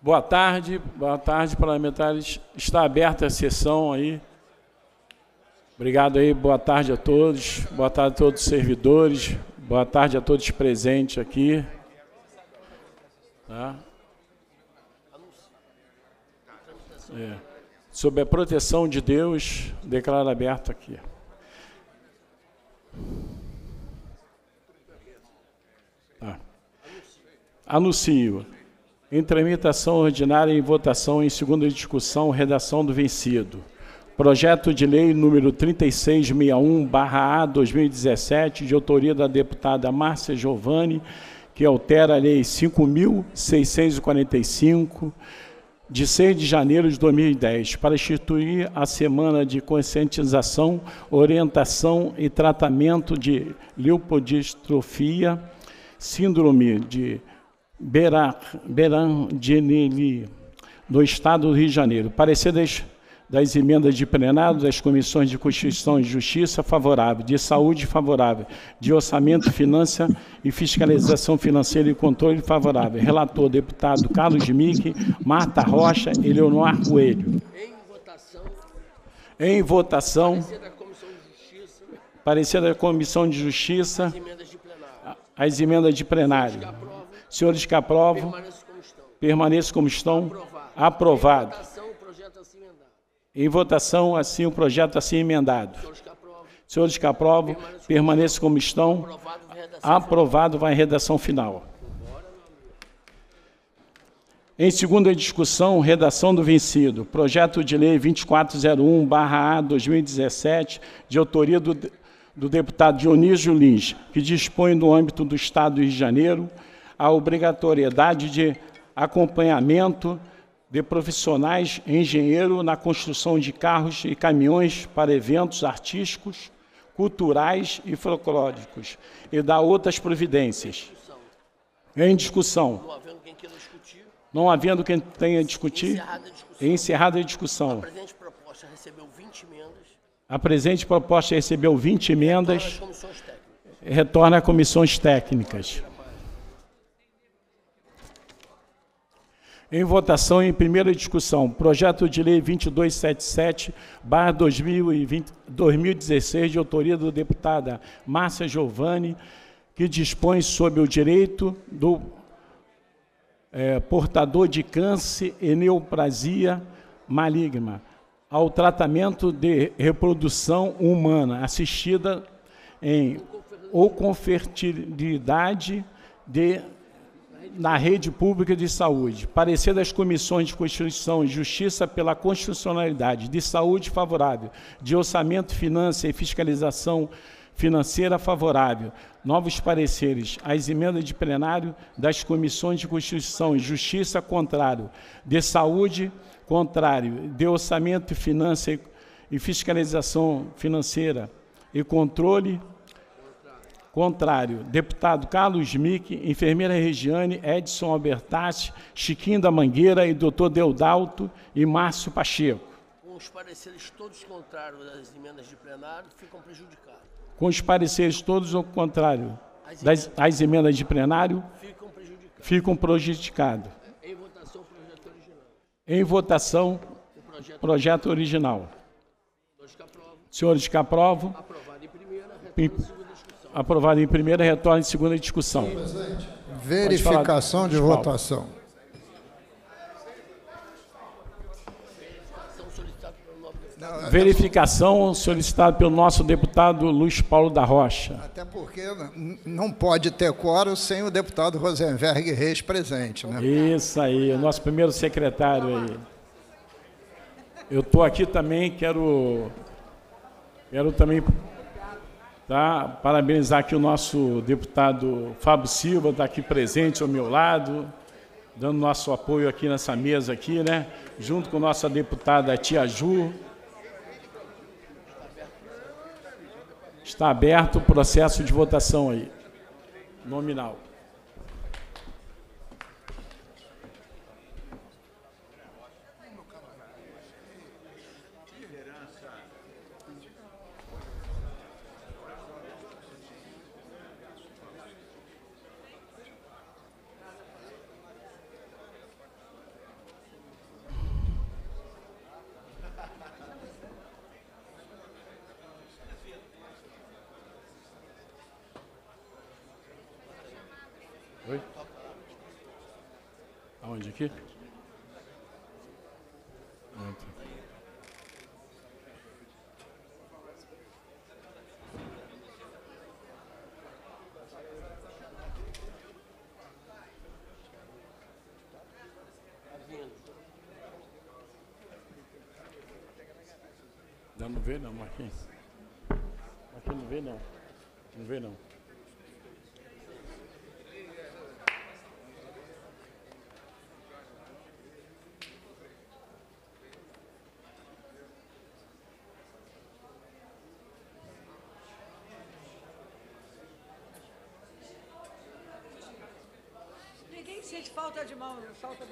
Boa tarde, boa tarde, parlamentares. Está aberta a sessão aí. Obrigado aí, boa tarde a todos, boa tarde a todos os servidores, boa tarde a todos presentes aqui. Tá? É. Sob a proteção de Deus, declaro aberto aqui. Tá. Anuncio. Em tramitação ordinária e votação em segunda discussão, redação do vencido. Projeto de lei número 3661-A 2017, de autoria da deputada Márcia Giovanni, que altera a lei 5645 de 6 de janeiro de 2010, para instituir a semana de conscientização, orientação e tratamento de leucodistrofia, síndrome de Berandinelli, do Estado do Rio de Janeiro. Parecer das emendas de plenário das comissões de Constituição e Justiça favorável, de Saúde favorável, de Orçamento, Finança e Fiscalização Financeira e Controle favorável. Relator, deputado Carlos Dmick, Marta Rocha, e Leonor Coelho. Em votação. Em votação. Parecer da Comissão de Justiça. As emendas de plenário. As emendas de plenário. Senhores que aprovam, permaneçam como estão. Aprovado. Assim em votação, assim o projeto assim emendado. Senhores que aprovam, permaneçam como estão. Aprovado vai em redação final. Em segunda discussão, redação do vencido. Projeto de Lei 2401-A 2017, de autoria do, do deputado Dionísio Lins, que dispõe no âmbito do Estado do Rio de Janeiro a obrigatoriedade de acompanhamento de profissionais engenheiros na construção de carros e caminhões para eventos artísticos, culturais e folclóricos e dá outras providências. Em discussão. Não havendo quem queira discutir. tenha Encerrada a discussão. Encerrada a discussão. A presente proposta recebeu 20 emendas. Retorna às comissões técnicas. Retorna a comissões técnicas. Em votação em primeira discussão, projeto de lei 2277/2016 de autoria do deputada Márcia Giovani, que dispõe sobre o direito do é, portador de câncer e neoplasia maligna ao tratamento de reprodução humana assistida em ou com fertilidade de na rede pública de saúde. Parecer das comissões de Constituição e Justiça pela constitucionalidade, de saúde favorável, de orçamento, finança e fiscalização financeira favorável. Novos pareceres às emendas de plenário das comissões de Constituição e Justiça contrário, de saúde contrário, de orçamento, finança e fiscalização financeira e controle Contrário, deputado Carlos Mick, enfermeira Regiane, Edson Albertati, Chiquinho da Mangueira e doutor Deudalto e Márcio Pacheco. Com os pareceres todos contrários às emendas de plenário, ficam prejudicados. Com os pareceres todos ao contrário as emendas, das, emendas de plenário, ficam prejudicados. Ficam prejudicados. Em votação, projeto original. Em votação, o projeto, projeto original. original. Senhores que aprovam. Aprovado em primeira, retorno aprovado em primeira, retorna em segunda discussão. Verificação de votação. Verificação solicitada pelo nosso deputado Luiz Paulo da Rocha. Até porque não pode ter quórum sem o deputado Rosenberg Reis presente. Né? Isso aí, o nosso primeiro secretário aí. Eu estou aqui também, quero, quero também Tá? Parabenizar aqui o nosso deputado Fábio Silva, está aqui presente ao meu lado, dando nosso apoio aqui nessa mesa aqui, né? Junto com nossa deputada Tia Ju. Está aberto o processo de votação aí, nominal. Aqui. Aqui não vê não. Não vê não. Ninguém sente falta de mão, né? falta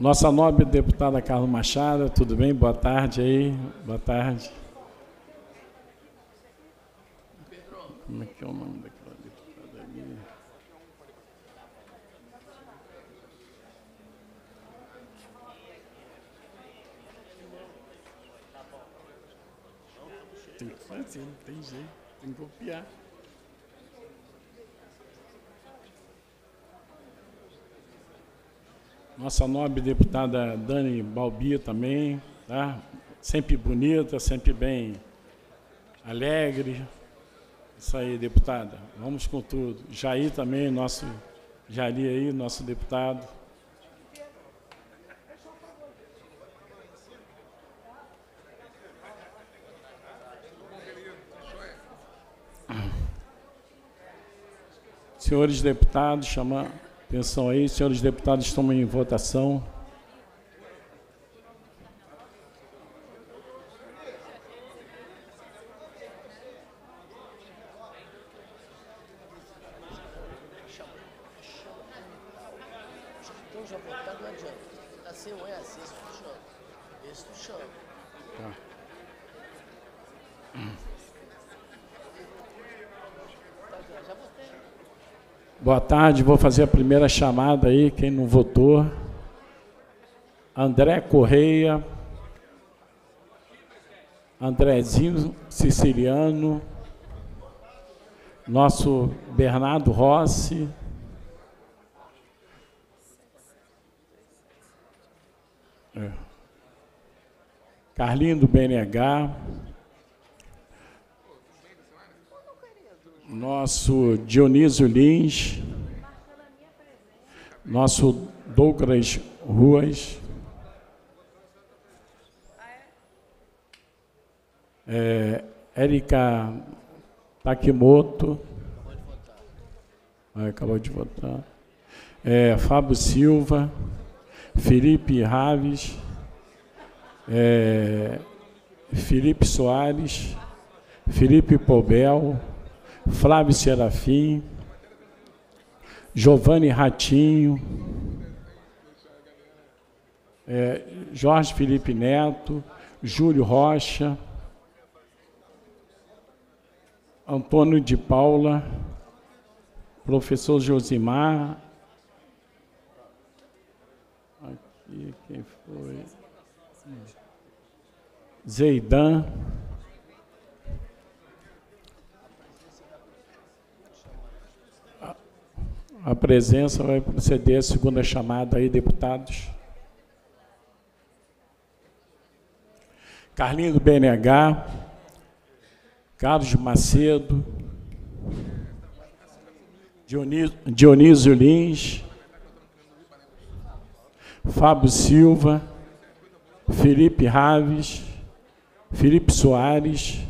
Nossa nobre deputada Carla Machado, tudo bem? Boa tarde aí. Boa tarde. nossa nobre deputada Dani Balbi também, tá? sempre bonita, sempre bem alegre. Isso aí, deputada. Vamos com tudo. Jair também, nosso Jair aí, nosso deputado. Senhores deputados, chamamos. Atenção aí, senhores deputados, estão em votação. tarde, vou fazer a primeira chamada aí, quem não votou. André Correia, Andrezinho Siciliano, nosso Bernardo Rossi, é. Carlinho do BNH, nosso Dionísio Lins, nosso Douglas Ruas. É, Érica Takimoto. Ah, acabou de votar. É, Fábio Silva. Felipe Raves. É, Felipe Soares. Felipe Pobel. Flávio Serafim. Giovanni Ratinho, é, Jorge Felipe Neto, Júlio Rocha, Antônio de Paula, professor Josimar. Aqui quem foi? Hum. Zeidan. A presença vai proceder à segunda chamada aí, deputados. Carlinhos do BNH, Carlos Macedo, Dionísio, Dionísio Lins, Fábio Silva, Felipe Raves, Felipe Soares,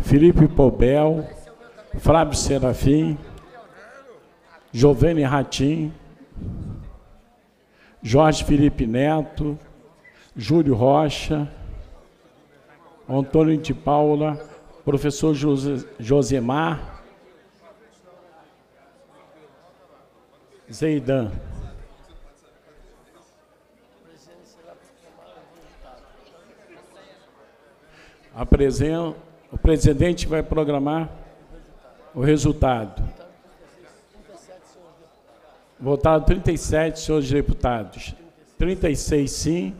Felipe Pobel, Flávio Serafim, Jovene Ratim, Jorge Felipe Neto, Júlio Rocha, Antônio de Paula, professor Josemar, Zeidan. Presen o presidente vai programar o resultado. Votaram 37 senhores deputados. 36 sim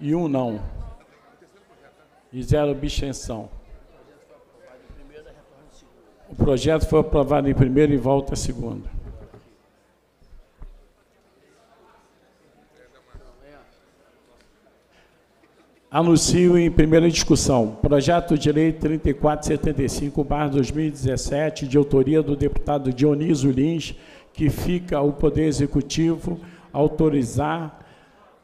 e um não. E zero abstenção. O projeto foi aprovado em primeiro e volta a segundo. Anuncio em primeira discussão. Projeto de Lei 3475, 2017, de autoria do deputado Dionísio Lins, que fica o Poder Executivo autorizar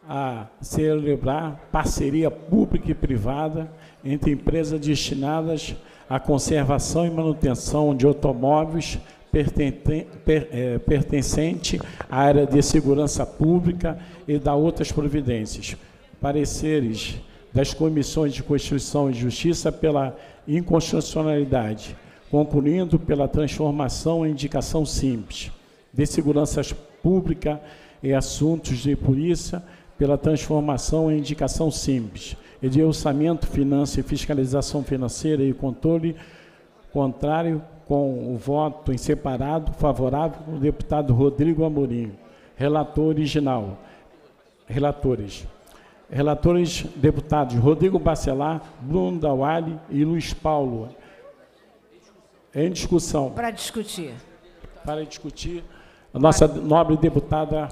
a celebrar parceria pública e privada entre empresas destinadas à conservação e manutenção de automóveis eh, pertencente à área de segurança pública e da outras providências. Pareceres das comissões de Constituição e Justiça pela inconstitucionalidade, concluindo pela transformação em indicação simples de segurança pública e assuntos de polícia pela transformação em indicação simples e de orçamento, finança e fiscalização financeira e controle contrário com o voto em separado favorável do deputado Rodrigo Amorim. Relator original. Relatores. Relatores deputados Rodrigo Bacelar, Bruno Dawali e Luiz Paulo. Em discussão. Para discutir. Para discutir a nossa nobre deputada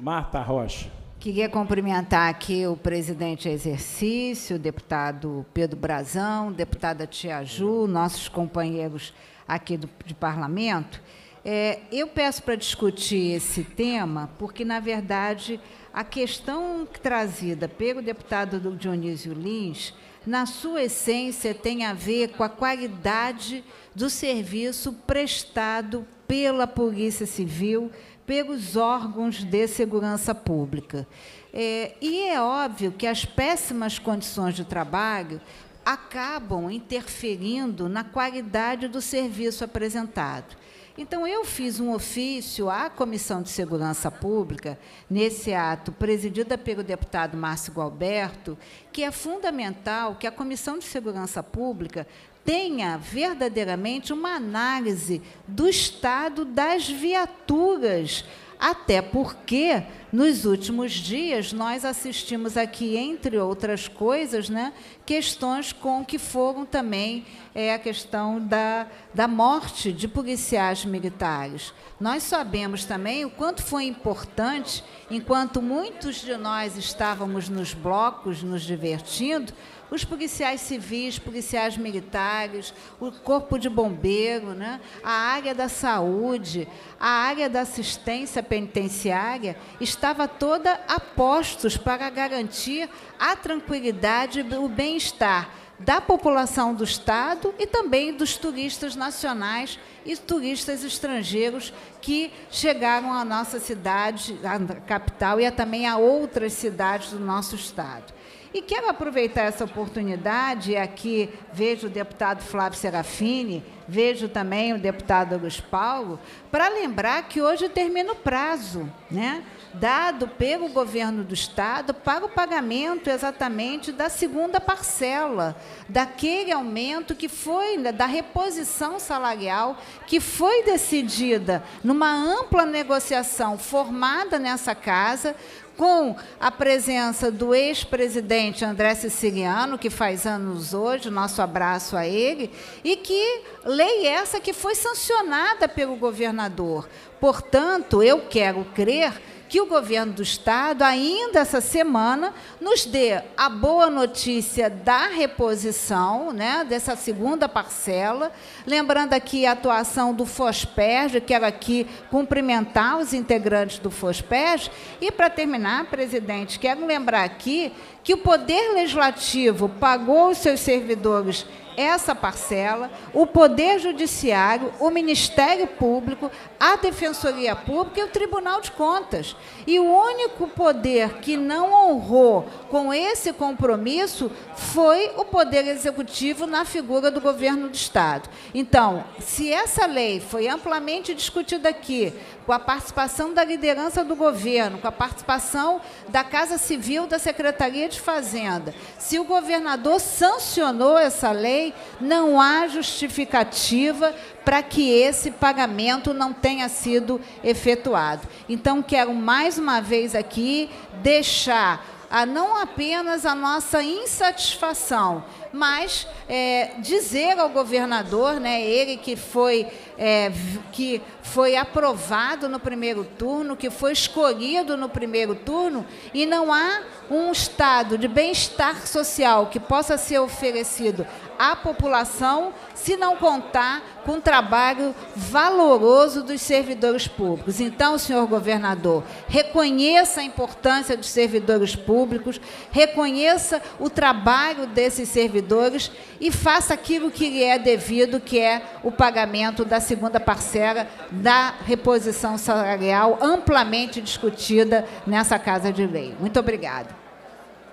Marta Rocha. Queria cumprimentar aqui o presidente exercício, o deputado Pedro Brazão, deputada Tia Ju, nossos companheiros aqui do, de parlamento. É, eu peço para discutir esse tema, porque, na verdade, a questão trazida pelo deputado Dionísio Lins, na sua essência, tem a ver com a qualidade do serviço prestado pela Polícia Civil, pelos órgãos de segurança pública. É, e é óbvio que as péssimas condições de trabalho acabam interferindo na qualidade do serviço apresentado. Então, eu fiz um ofício à Comissão de Segurança Pública, nesse ato, presidida pelo deputado Márcio Gualberto, que é fundamental que a Comissão de Segurança Pública tenha verdadeiramente uma análise do estado das viaturas até porque nos últimos dias nós assistimos aqui, entre outras coisas, né, questões com que foram também é, a questão da, da morte de policiais militares. Nós sabemos também o quanto foi importante, enquanto muitos de nós estávamos nos blocos nos divertindo, os policiais civis, policiais militares, o corpo de bombeiro, né? a área da saúde, a área da assistência penitenciária estava toda a postos para garantir a tranquilidade e o bem-estar da população do Estado e também dos turistas nacionais e turistas estrangeiros que chegaram à nossa cidade, à capital e também a outras cidades do nosso Estado. E quero aproveitar essa oportunidade, aqui vejo o deputado Flávio Serafini, vejo também o deputado Luiz Paulo, para lembrar que hoje termina o prazo, né? dado pelo governo do estado para o pagamento exatamente da segunda parcela, daquele aumento que foi né, da reposição salarial que foi decidida numa ampla negociação formada nessa casa com a presença do ex-presidente André Siciliano, que faz anos hoje, nosso abraço a ele, e que lei essa que foi sancionada pelo governador. Portanto, eu quero crer que o governo do Estado, ainda essa semana, nos dê a boa notícia da reposição né, dessa segunda parcela. Lembrando aqui a atuação do FOSPERJ, quero aqui cumprimentar os integrantes do FOSPERJ. E, para terminar, presidente, quero lembrar aqui que o Poder Legislativo pagou os seus servidores essa parcela, o Poder Judiciário, o Ministério Público, a Defensoria Pública e o Tribunal de Contas. E o único poder que não honrou com esse compromisso foi o Poder Executivo na figura do governo do Estado. Então, se essa lei foi amplamente discutida aqui, com a participação da liderança do governo, com a participação da Casa Civil, da Secretaria de Fazenda. Se o governador sancionou essa lei, não há justificativa para que esse pagamento não tenha sido efetuado. Então, quero mais uma vez aqui deixar a não apenas a nossa insatisfação, mas é, dizer ao governador, né, ele que foi, é, que foi aprovado no primeiro turno, que foi escolhido no primeiro turno, e não há um estado de bem-estar social que possa ser oferecido à população se não contar com o trabalho valoroso dos servidores públicos. Então, senhor governador, reconheça a importância dos servidores públicos, reconheça o trabalho desses servidores e faça aquilo que lhe é devido, que é o pagamento da segunda parcela da reposição salarial amplamente discutida nessa Casa de Lei. Muito obrigada.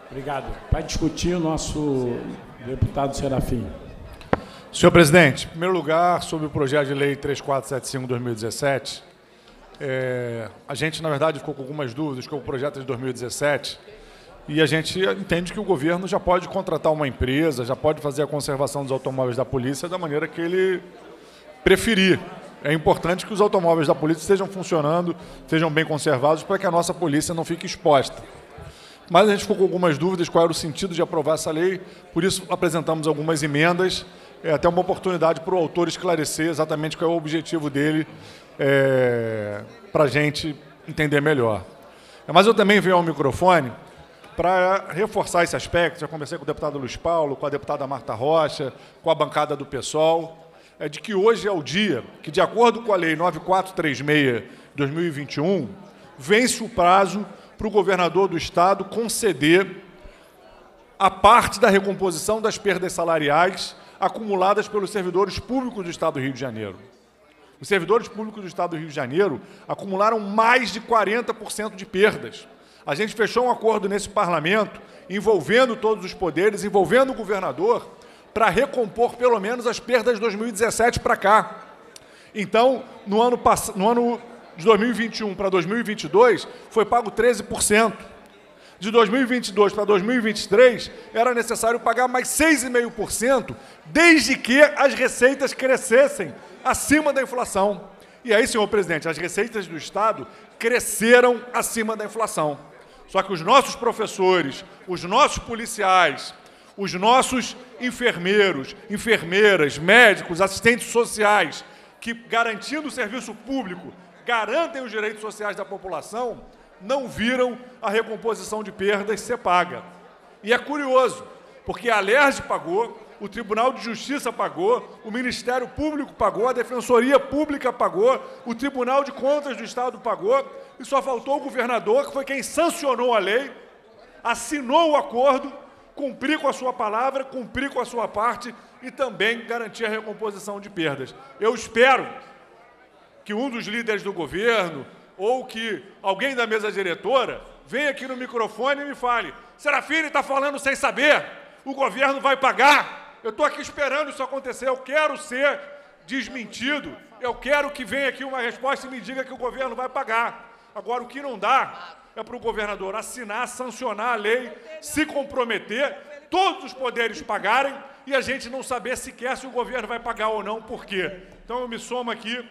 Obrigado. Para discutir o nosso Deputado Serafim. Senhor presidente, em primeiro lugar, sobre o projeto de lei 3475-2017, é, a gente, na verdade, ficou com algumas dúvidas com o projeto de 2017 e a gente entende que o governo já pode contratar uma empresa, já pode fazer a conservação dos automóveis da polícia da maneira que ele preferir. É importante que os automóveis da polícia estejam funcionando, sejam bem conservados para que a nossa polícia não fique exposta mas a gente ficou com algumas dúvidas qual era o sentido de aprovar essa lei, por isso apresentamos algumas emendas. É até uma oportunidade para o autor esclarecer exatamente qual é o objetivo dele é, para a gente entender melhor. Mas eu também venho ao microfone para reforçar esse aspecto. Já conversei com o deputado Luiz Paulo, com a deputada Marta Rocha, com a bancada do PSOL, é de que hoje é o dia que, de acordo com a Lei 9436 2021, vence o prazo para o governador do estado conceder a parte da recomposição das perdas salariais acumuladas pelos servidores públicos do estado do Rio de Janeiro. Os servidores públicos do estado do Rio de Janeiro acumularam mais de 40% de perdas. A gente fechou um acordo nesse parlamento envolvendo todos os poderes, envolvendo o governador, para recompor pelo menos as perdas de 2017 para cá. Então, no ano, no ano de 2021 para 2022 foi pago 13%. De 2022 para 2023 era necessário pagar mais 6,5%, desde que as receitas crescessem acima da inflação. E aí, senhor presidente, as receitas do Estado cresceram acima da inflação. Só que os nossos professores, os nossos policiais, os nossos enfermeiros, enfermeiras, médicos, assistentes sociais, que garantindo o serviço público garantem os direitos sociais da população, não viram a recomposição de perdas ser paga. E é curioso, porque a LERJ pagou, o Tribunal de Justiça pagou, o Ministério Público pagou, a Defensoria Pública pagou, o Tribunal de Contas do Estado pagou, e só faltou o governador, que foi quem sancionou a lei, assinou o acordo, cumprir com a sua palavra, cumprir com a sua parte e também garantir a recomposição de perdas. Eu espero que um dos líderes do governo ou que alguém da mesa diretora venha aqui no microfone e me fale: Serafine está falando sem saber, o governo vai pagar. Eu estou aqui esperando isso acontecer, eu quero ser desmentido, eu quero que venha aqui uma resposta e me diga que o governo vai pagar. Agora, o que não dá é para o governador assinar, sancionar a lei, se comprometer, todos os poderes pagarem e a gente não saber sequer se o governo vai pagar ou não, por quê. Então, eu me somo aqui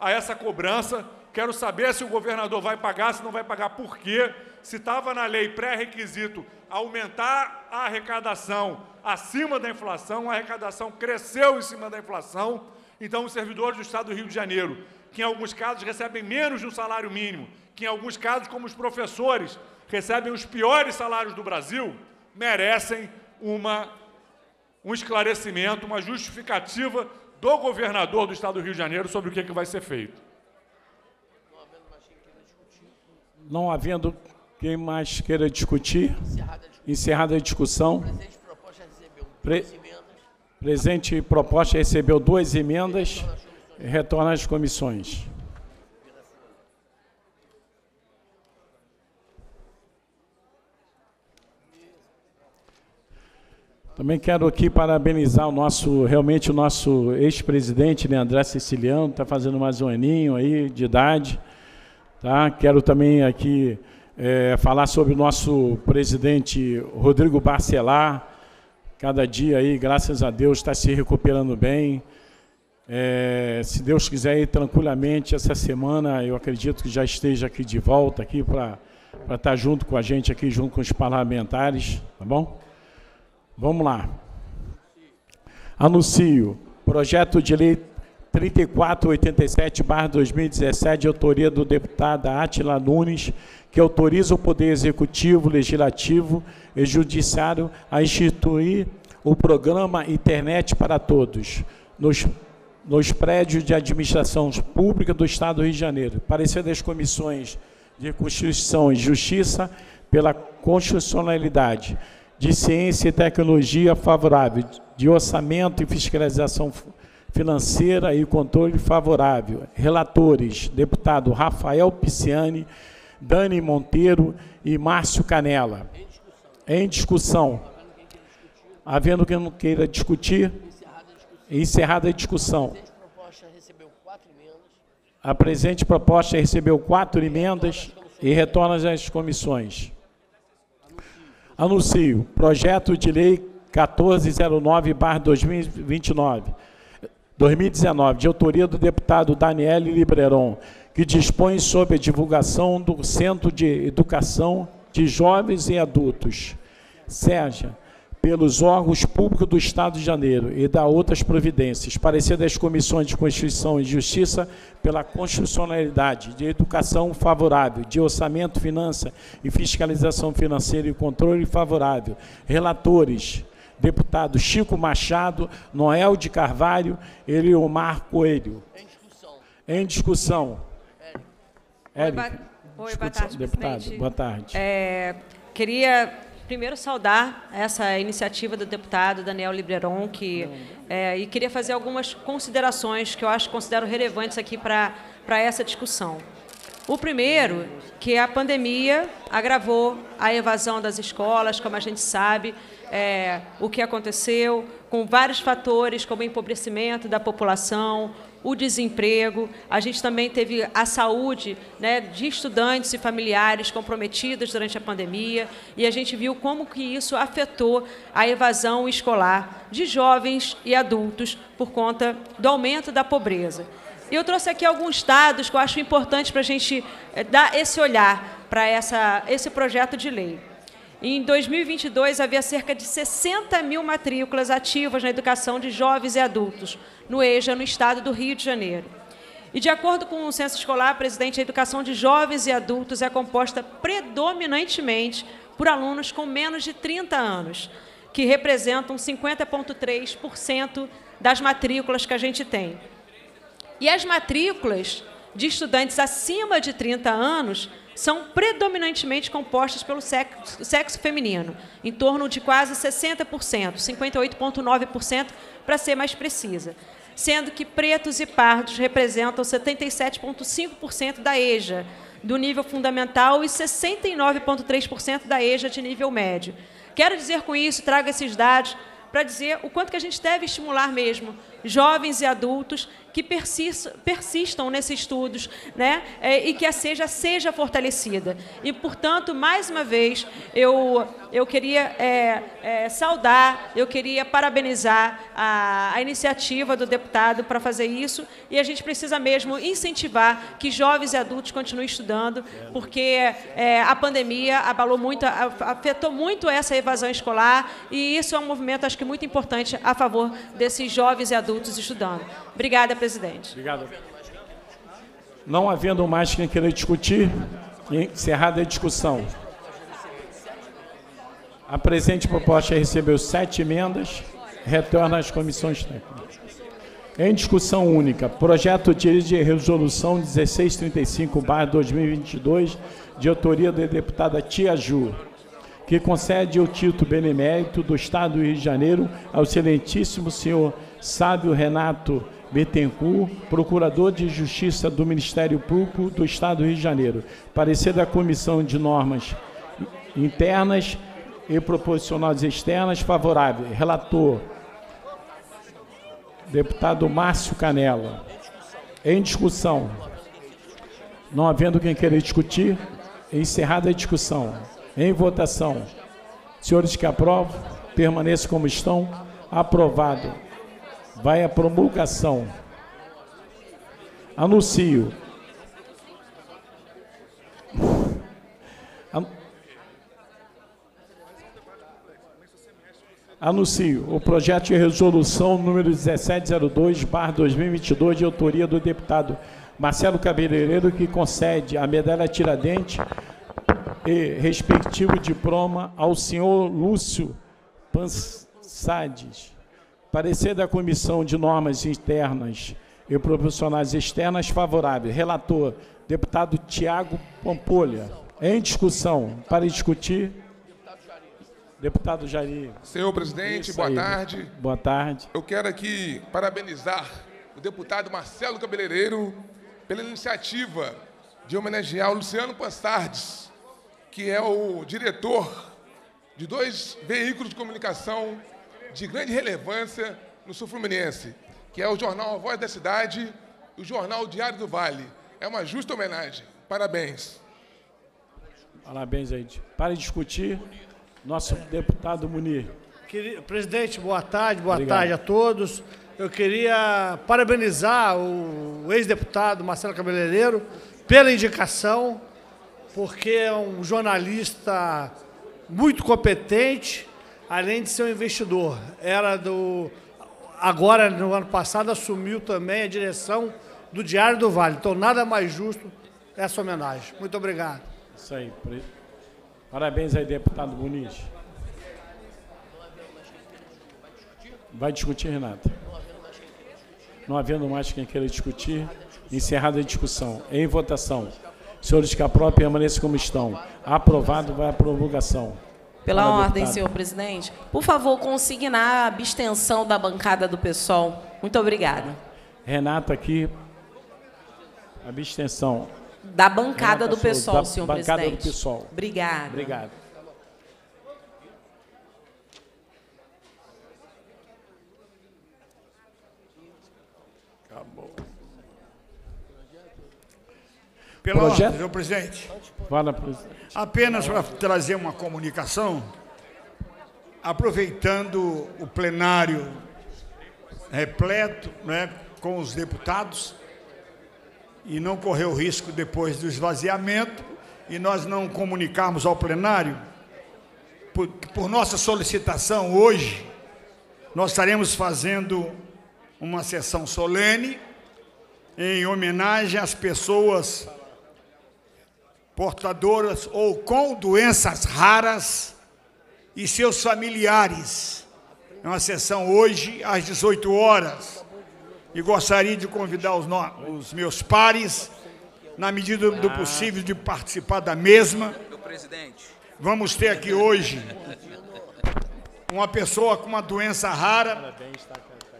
a essa cobrança. Quero saber se o governador vai pagar, se não vai pagar, por quê? Se estava na lei pré-requisito aumentar a arrecadação acima da inflação, a arrecadação cresceu em cima da inflação. Então, os servidores do Estado do Rio de Janeiro, que em alguns casos recebem menos de um salário mínimo, que em alguns casos, como os professores, recebem os piores salários do Brasil, merecem uma, um esclarecimento, uma justificativa do governador do estado do Rio de Janeiro sobre o que, é que vai ser feito. Não havendo quem mais queira discutir, encerrada a discussão. presente proposta recebeu duas emendas, retorna às comissões. Também quero aqui parabenizar o nosso, realmente o nosso ex-presidente, né, André Siciliano, está fazendo mais um aninho aí de idade. Tá? Quero também aqui é, falar sobre o nosso presidente Rodrigo Barcelar. Cada dia aí, graças a Deus, está se recuperando bem. É, se Deus quiser ir tranquilamente essa semana, eu acredito que já esteja aqui de volta aqui para estar tá junto com a gente aqui, junto com os parlamentares, tá bom? Vamos lá. Anuncio. Projeto de lei 3487-2017, autoria do deputado Atila Nunes, que autoriza o Poder Executivo, Legislativo e Judiciário a instituir o programa Internet para Todos nos, nos prédios de administração pública do Estado do Rio de Janeiro. Parecer das comissões de Constituição e Justiça pela constitucionalidade de ciência e tecnologia favorável, de orçamento e fiscalização financeira e controle favorável. Relatores: deputado Rafael Pisciani, Dani Monteiro e Márcio Canela. Em discussão. Havendo quem não queira discutir, encerrada a discussão. A presente proposta recebeu quatro emendas e retorna às comissões. Anuncio projeto de lei 1409 2019, de autoria do deputado Daniel Libreron, que dispõe sobre a divulgação do Centro de Educação de Jovens e Adultos. Sérgio pelos órgãos públicos do Estado de Janeiro e da outras providências, parecer das comissões de Constituição e Justiça pela constitucionalidade, de educação favorável, de orçamento, finança e fiscalização financeira e controle favorável, relatores, deputado Chico Machado, Noel de Carvalho e Leomar Coelho. Em discussão. Em discussão. Érica. Oi, boa, tarde, deputado. Boa tarde. É, queria Primeiro, saudar essa iniciativa do deputado Daniel Libreron, que, é, e queria fazer algumas considerações que eu acho considero relevantes aqui para essa discussão. O primeiro, que a pandemia agravou a evasão das escolas, como a gente sabe, é, o que aconteceu, com vários fatores, como empobrecimento da população, o desemprego, a gente também teve a saúde né, de estudantes e familiares comprometidos durante a pandemia, e a gente viu como que isso afetou a evasão escolar de jovens e adultos por conta do aumento da pobreza. E eu trouxe aqui alguns dados que eu acho importante para a gente eh, dar esse olhar para essa, esse projeto de lei. Em 2022, havia cerca de 60 mil matrículas ativas na educação de jovens e adultos, no EJA, no estado do Rio de Janeiro. E de acordo com o censo escolar, a presidente, a educação de jovens e adultos é composta predominantemente por alunos com menos de 30 anos, que representam 50,3% das matrículas que a gente tem. E as matrículas de estudantes acima de 30 anos são predominantemente compostas pelo sexo, sexo feminino, em torno de quase 60%, 58,9% para ser mais precisa sendo que pretos e pardos representam 77,5% da EJA do nível fundamental e 69,3% da EJA de nível médio. Quero dizer com isso, trago esses dados para dizer o quanto que a gente deve estimular mesmo jovens e adultos que persistam nesses estudos né, é, e que a seja seja fortalecida. E, portanto, mais uma vez, eu, eu queria é, é, saudar, eu queria parabenizar a, a iniciativa do deputado para fazer isso e a gente precisa mesmo incentivar que jovens e adultos continuem estudando, porque é, a pandemia abalou muito, afetou muito essa evasão escolar e isso é um movimento, acho que, muito importante a favor desses jovens e adultos adultos estudando. Obrigada, presidente. Obrigado. Não havendo mais quem queira discutir, encerrada a discussão. A presente proposta recebeu sete emendas, retorna às comissões técnicas. Em discussão única, projeto de resolução 1635-2022, de autoria da deputada Tia Ju, que concede o título benemérito do Estado do Rio de Janeiro ao excelentíssimo senhor Sábio Renato Betencourt, Procurador de Justiça do Ministério Público do Estado do Rio de Janeiro. Parecer da Comissão de Normas Internas e Proposicionais Externas favorável. Relator, deputado Márcio Canela. Em discussão. Não havendo quem queira discutir, encerrada a discussão. Em votação. Senhores que aprovam, permaneçam como estão. Aprovado. Vai a promulgação. Anuncio. Anuncio o projeto de resolução número 1702, barra 2022, de autoria do deputado Marcelo Cabeleireiro, que concede a medalha Tiradentes e respectivo diploma ao senhor Lúcio Pansades. Parecer da Comissão de Normas Internas e Profissionais Externas favorável. Relator, deputado Tiago Pampolha. Em discussão, para discutir. Deputado Jair. Senhor presidente, boa tarde. Boa tarde. Eu quero aqui parabenizar o deputado Marcelo Cabeleireiro pela iniciativa de homenagear o Luciano Pastardes, que é o diretor de dois veículos de comunicação de grande relevância no Sul Fluminense, que é o jornal A Voz da Cidade e o jornal Diário do Vale. É uma justa homenagem. Parabéns. Parabéns, aí. Para discutir, nosso deputado Munir. Presidente, boa tarde, boa Obrigado. tarde a todos. Eu queria parabenizar o ex-deputado Marcelo Cabeleireiro pela indicação, porque é um jornalista muito competente, além de ser um investidor, era do. Agora, no ano passado, assumiu também a direção do Diário do Vale. Então, nada mais justo essa homenagem. Muito obrigado. Isso aí. Parabéns aí, deputado Muniz. Vai discutir, Renata? Não havendo mais quem queira discutir, encerrada a discussão. Em votação. Senhores Capró, permaneçam como estão. Aprovado, vai à promulgação. Pela Fala, ordem, deputado. senhor presidente. Por favor, consignar a abstenção da bancada do PSOL. Muito obrigada. Renata, aqui. Abstenção. Da bancada Renata do PSOL, senhor bancada presidente. Bancada do PSOL. Obrigada. Obrigado. Pela Projeto? ordem, senhor presidente. Fala, presidente. Apenas para trazer uma comunicação, aproveitando o plenário repleto né, com os deputados, e não correr o risco depois do esvaziamento, e nós não comunicarmos ao plenário, por, por nossa solicitação hoje, nós estaremos fazendo uma sessão solene em homenagem às pessoas portadoras ou com doenças raras e seus familiares. É uma sessão hoje às 18 horas. E gostaria de convidar os, no... os meus pares, na medida do possível, de participar da mesma. Vamos ter aqui hoje uma pessoa com uma doença rara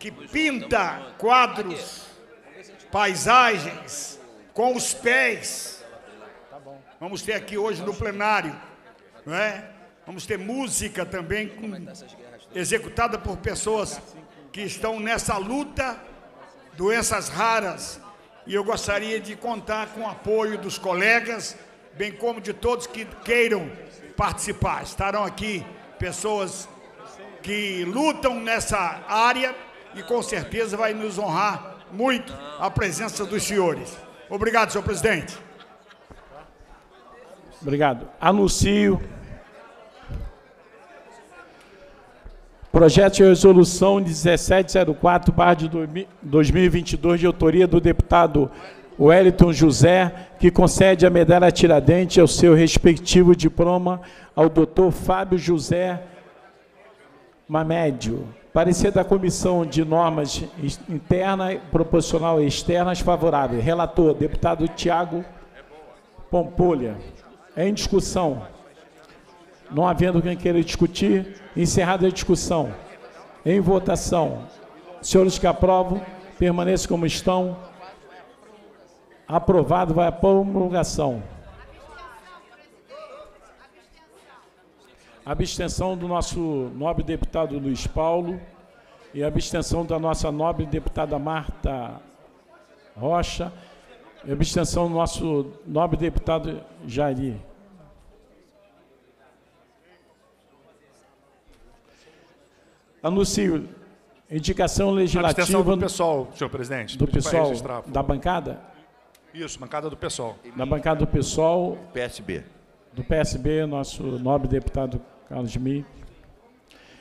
que pinta quadros, paisagens com os pés Vamos ter aqui hoje no plenário, não é? Vamos ter música também com, executada por pessoas que estão nessa luta, doenças raras. E eu gostaria de contar com o apoio dos colegas, bem como de todos que queiram participar. Estarão aqui pessoas que lutam nessa área e com certeza vai nos honrar muito a presença dos senhores. Obrigado, senhor presidente. Obrigado. Anuncio. Projeto de resolução 1704, barra de 2022, de autoria do deputado Wellington José, que concede a medalha Tiradentes ao seu respectivo diploma ao doutor Fábio José Mamédio. Parecer da Comissão de Normas Interna, Proporcional e Externas favorável. Relator, deputado Tiago Pompolha. É em discussão. Não havendo quem queira discutir, encerrada a discussão. Em votação. Senhores que aprovam, permaneçam como estão. Aprovado, vai a promulgação. Abstenção do nosso nobre deputado Luiz Paulo e abstenção da nossa nobre deputada Marta Rocha, abstenção do nosso nobre deputado Jair. Anuncio. Indicação legislativa. do pessoal, senhor presidente. Do pessoal da bancada? Isso, bancada do pessoal. Da bancada do pessoal. PSB. Do PSB, nosso nobre deputado Carlos Mi.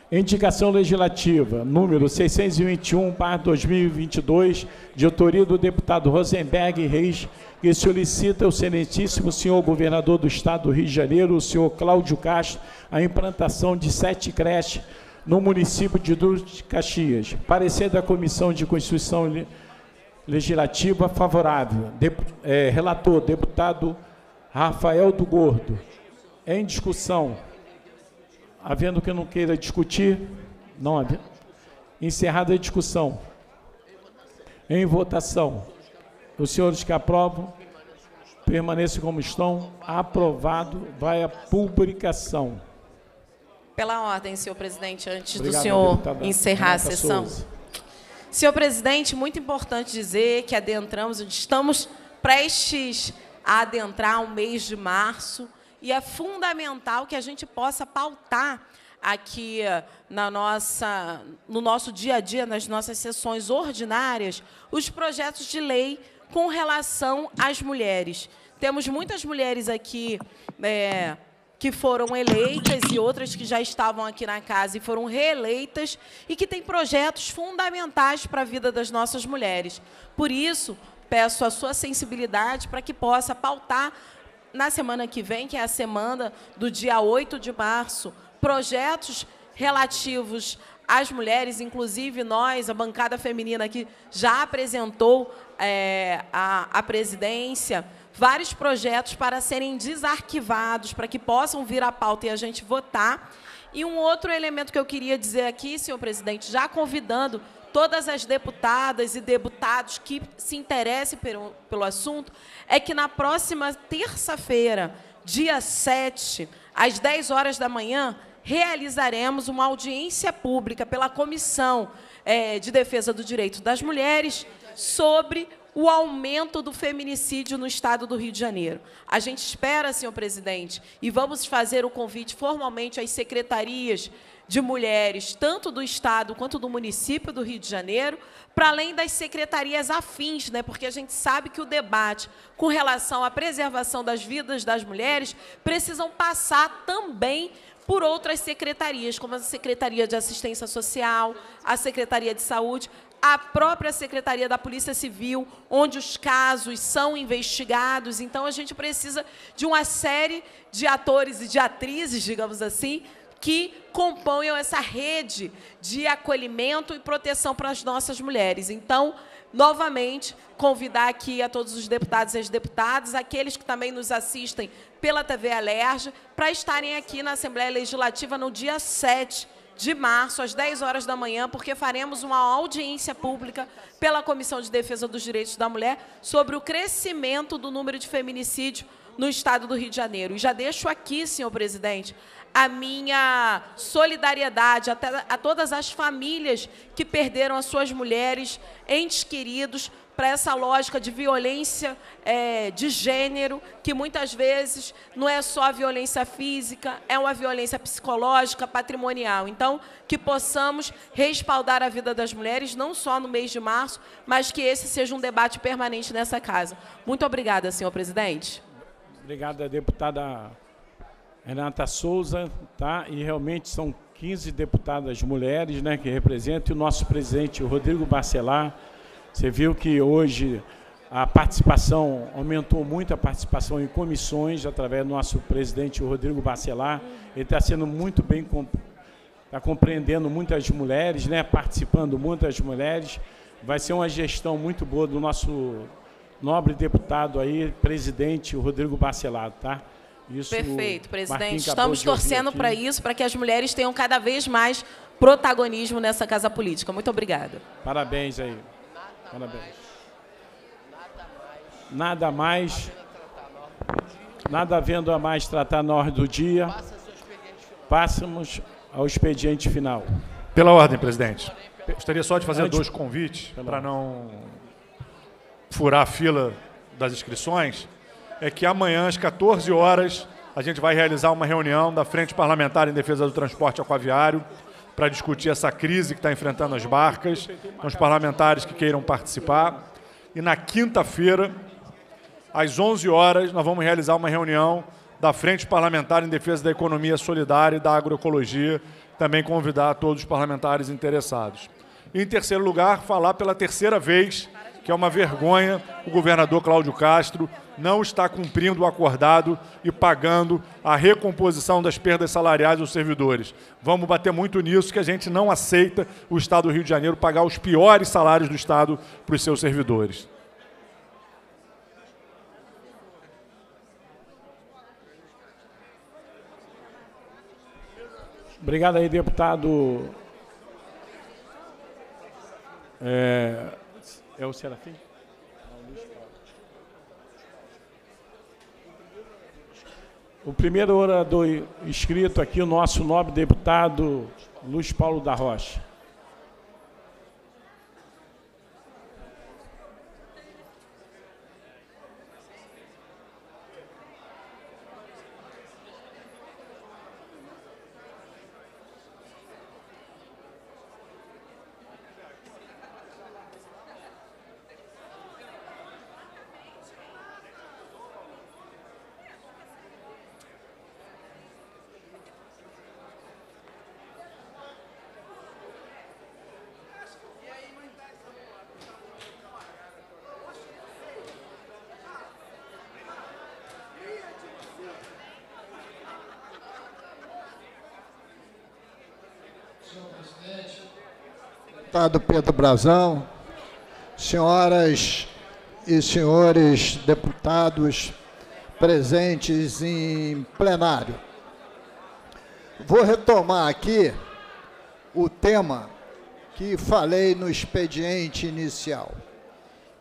Indicação legislativa número 621, par 2022, de autoria do deputado Rosenberg Reis, que solicita ao excelentíssimo senhor governador do estado do Rio de Janeiro, o senhor Cláudio Castro, a implantação de sete creches no município de Duque de Caxias. Parecer da Comissão de Constituição Legislativa favorável. Dep é, relator, deputado Rafael do Gordo. Em discussão. Havendo que não queira discutir, não havia. Encerrada a discussão. Em votação. Os senhores que aprovam, permaneçam como estão. Aprovado, vai à publicação. Pela ordem, senhor presidente, antes Obrigado, do senhor tá encerrar a tá sessão. Souza. Senhor presidente, muito importante dizer que adentramos, estamos prestes a adentrar o mês de março e é fundamental que a gente possa pautar aqui eh, na nossa, no nosso dia a dia, nas nossas sessões ordinárias, os projetos de lei com relação às mulheres. Temos muitas mulheres aqui é, que foram eleitas e outras que já estavam aqui na casa e foram reeleitas e que têm projetos fundamentais para a vida das nossas mulheres. Por isso, peço a sua sensibilidade para que possa pautar na semana que vem, que é a semana do dia 8 de março, projetos relativos às mulheres, inclusive nós, a bancada feminina que já apresentou é, a, a presidência vários projetos para serem desarquivados, para que possam vir à pauta e a gente votar. E um outro elemento que eu queria dizer aqui, senhor presidente, já convidando todas as deputadas e deputados que se interessem pelo, pelo assunto, é que na próxima terça-feira, dia 7, às 10 horas da manhã, realizaremos uma audiência pública pela Comissão é, de Defesa do Direito das Mulheres sobre o aumento do feminicídio no estado do Rio de Janeiro. A gente espera, senhor presidente, e vamos fazer o convite formalmente às secretarias de mulheres, tanto do Estado quanto do município do Rio de Janeiro, para além das secretarias afins, né? porque a gente sabe que o debate com relação à preservação das vidas das mulheres precisam passar também por outras secretarias, como a Secretaria de Assistência Social, a Secretaria de Saúde, a própria Secretaria da Polícia Civil, onde os casos são investigados. Então, a gente precisa de uma série de atores e de atrizes, digamos assim, que componham essa rede de acolhimento e proteção para as nossas mulheres. Então, novamente, convidar aqui a todos os deputados e as deputadas, aqueles que também nos assistem pela TV Alerj, para estarem aqui na Assembleia Legislativa no dia 7 de março, às 10 horas da manhã, porque faremos uma audiência pública pela Comissão de Defesa dos Direitos da Mulher sobre o crescimento do número de feminicídio no estado do Rio de Janeiro. E já deixo aqui, senhor presidente, a minha solidariedade a todas as famílias que perderam as suas mulheres, entes queridos, para essa lógica de violência é, de gênero, que muitas vezes não é só violência física, é uma violência psicológica, patrimonial. Então, que possamos respaldar a vida das mulheres, não só no mês de março, mas que esse seja um debate permanente nessa casa. Muito obrigada, senhor presidente. Obrigada, deputada Renata Souza. Tá? E realmente são 15 deputadas mulheres né, que representam, e o nosso presidente, o Rodrigo Bacelar você viu que hoje a participação, aumentou muito a participação em comissões, através do nosso presidente Rodrigo Bacelar. Ele está sendo muito bem, está compreendendo muitas mulheres, né, participando muitas mulheres. Vai ser uma gestão muito boa do nosso nobre deputado aí, presidente Rodrigo Bacelar, tá? Isso, Perfeito, presidente. Estamos torcendo para isso, para que as mulheres tenham cada vez mais protagonismo nessa casa política. Muito obrigada. Parabéns aí. Nada Parabéns. Mais, nada mais. Nada havendo a mais tratar na ordem do dia. Passamos ao expediente final. Pela ordem, presidente. Gostaria só de fazer Antes, dois convites para não furar a fila das inscrições. É que amanhã, às 14 horas, a gente vai realizar uma reunião da Frente Parlamentar em Defesa do Transporte Aquaviário para discutir essa crise que está enfrentando as barcas, com os parlamentares que queiram participar. E na quinta-feira, às 11 horas, nós vamos realizar uma reunião da Frente Parlamentar em Defesa da Economia Solidária e da Agroecologia, também convidar todos os parlamentares interessados. E, em terceiro lugar, falar pela terceira vez que é uma vergonha o governador Cláudio Castro não está cumprindo o acordado e pagando a recomposição das perdas salariais dos servidores. Vamos bater muito nisso que a gente não aceita o Estado do Rio de Janeiro pagar os piores salários do Estado para os seus servidores. Obrigado aí, deputado. É... É o Serafim? O primeiro orador inscrito aqui, o nosso nobre deputado Luiz Paulo da Rocha. deputado Pedro Brazão, senhoras e senhores deputados presentes em plenário. Vou retomar aqui o tema que falei no expediente inicial.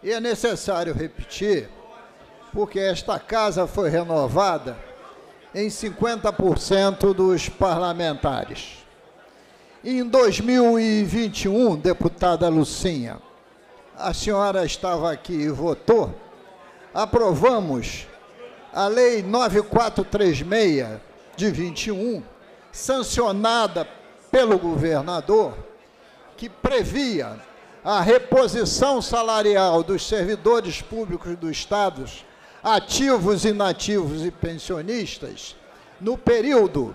E é necessário repetir, porque esta casa foi renovada em 50% dos parlamentares. Em 2021, deputada Lucinha, a senhora estava aqui e votou, aprovamos a Lei 9436 de 21, sancionada pelo governador, que previa a reposição salarial dos servidores públicos do Estado, ativos, inativos e pensionistas, no período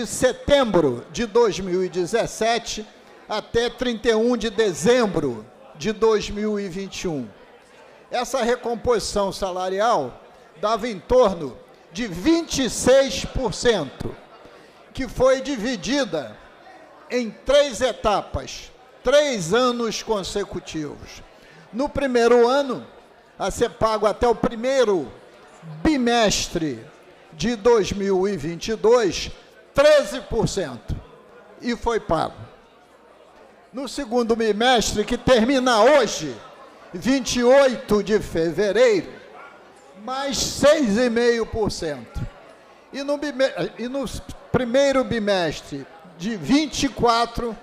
de setembro de 2017 até 31 de dezembro de 2021. Essa recomposição salarial dava em torno de 26%, que foi dividida em três etapas, três anos consecutivos. No primeiro ano, a ser pago até o primeiro bimestre de 2022, 13%. E foi pago. No segundo bimestre, que termina hoje, 28 de fevereiro, mais 6,5%. E no, e no primeiro bimestre, de 24%,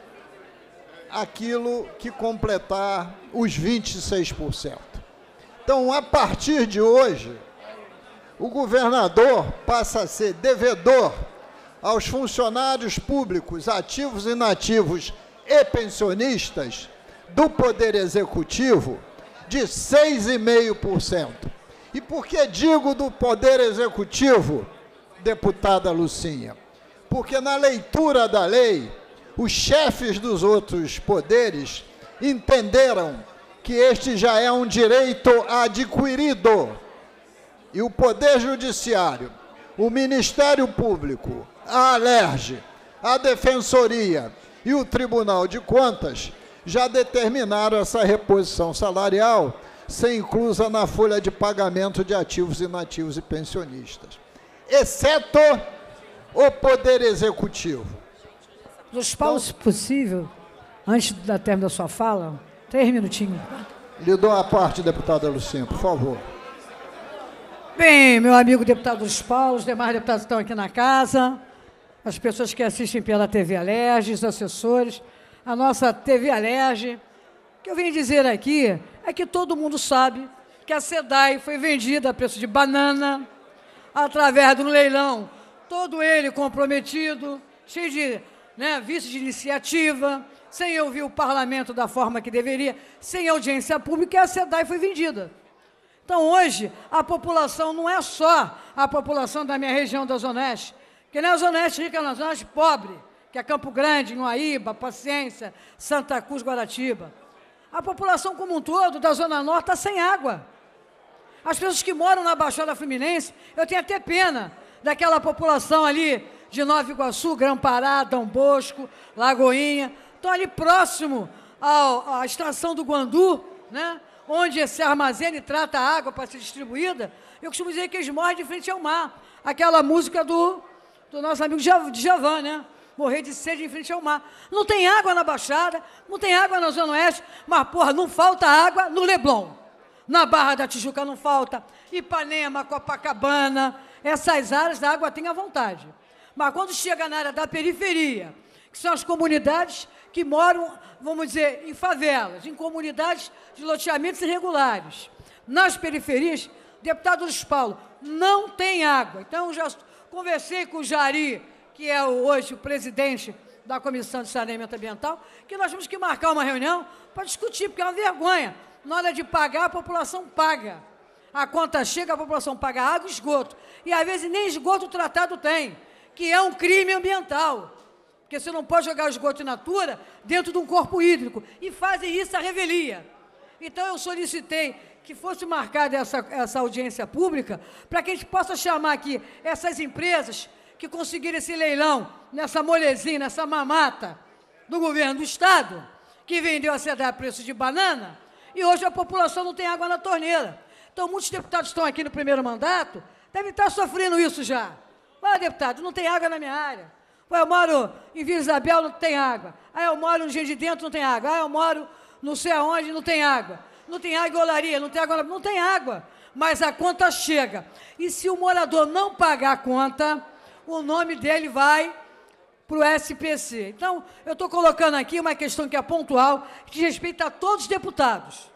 aquilo que completar os 26%. Então, a partir de hoje, o governador passa a ser devedor aos funcionários públicos, ativos e inativos e pensionistas do Poder Executivo de 6,5%. E por que digo do Poder Executivo, deputada Lucinha? Porque na leitura da lei, os chefes dos outros poderes entenderam que este já é um direito adquirido. E o Poder Judiciário, o Ministério Público, a Alerj, a Defensoria e o Tribunal de Contas já determinaram essa reposição salarial ser inclusa na folha de pagamento de ativos inativos e pensionistas, exceto o Poder Executivo. Nos paus, se possível, antes da termo da sua fala, três minutinhos. Lhe dou a parte, deputada Lucinha, por favor. Bem, meu amigo deputado dos Paulos, demais deputados estão aqui na casa as pessoas que assistem pela TV Alerge, os assessores, a nossa TV Alerge. O que eu venho dizer aqui é que todo mundo sabe que a SEDAI foi vendida a preço de banana, através de um leilão, todo ele comprometido, cheio de né, de iniciativa, sem ouvir o parlamento da forma que deveria, sem audiência pública, e a SEDAI foi vendida. Então, hoje, a população não é só a população da minha região da Zona Oeste, porque nem a Zona Oeste rica, na Zona Oeste pobre, que é Campo Grande, Noaíba, Paciência, Santa Cruz, Guaratiba. A população como um todo da Zona Norte está sem água. As pessoas que moram na Baixada Fluminense, eu tenho até pena daquela população ali de Nova Iguaçu, Grão-Pará, Dom Bosco, Lagoinha, estão ali próximo ao, à estação do Guandu, né? onde se armazena e trata a água para ser distribuída, eu costumo dizer que eles morrem de frente ao mar. Aquela música do do nosso amigo Javan, né? Morrer de sede em frente ao mar. Não tem água na Baixada, não tem água na Zona Oeste, mas, porra, não falta água no Leblon. Na Barra da Tijuca não falta. Ipanema, Copacabana, essas áreas da água tem à vontade. Mas quando chega na área da periferia, que são as comunidades que moram, vamos dizer, em favelas, em comunidades de loteamentos irregulares, nas periferias, deputado Luiz Paulo, não tem água. Então, já Conversei com o Jari, que é hoje o presidente da Comissão de Saneamento Ambiental, que nós temos que marcar uma reunião para discutir, porque é uma vergonha. Na hora de pagar, a população paga. A conta chega, a população paga água e esgoto. E às vezes nem esgoto tratado tem, que é um crime ambiental. Porque você não pode jogar esgoto in natura dentro de um corpo hídrico. E fazem isso à revelia. Então eu solicitei que fosse marcada essa, essa audiência pública, para que a gente possa chamar aqui essas empresas que conseguiram esse leilão nessa molezinha, nessa mamata do governo do Estado, que vendeu a CEDA a preço de banana, e hoje a população não tem água na torneira. Então, muitos deputados estão aqui no primeiro mandato, devem estar sofrendo isso já. Olha, deputado, não tem água na minha área. Ué, eu moro em Vila Isabel, não tem água. Ah, eu moro no Gente de Dentro, não tem água. Ah, eu moro não sei aonde, não tem água não tem água, não tem água, não tem água. Mas a conta chega. E se o morador não pagar a conta, o nome dele vai para o SPC. Então, eu estou colocando aqui uma questão que é pontual, que respeita a todos os deputados.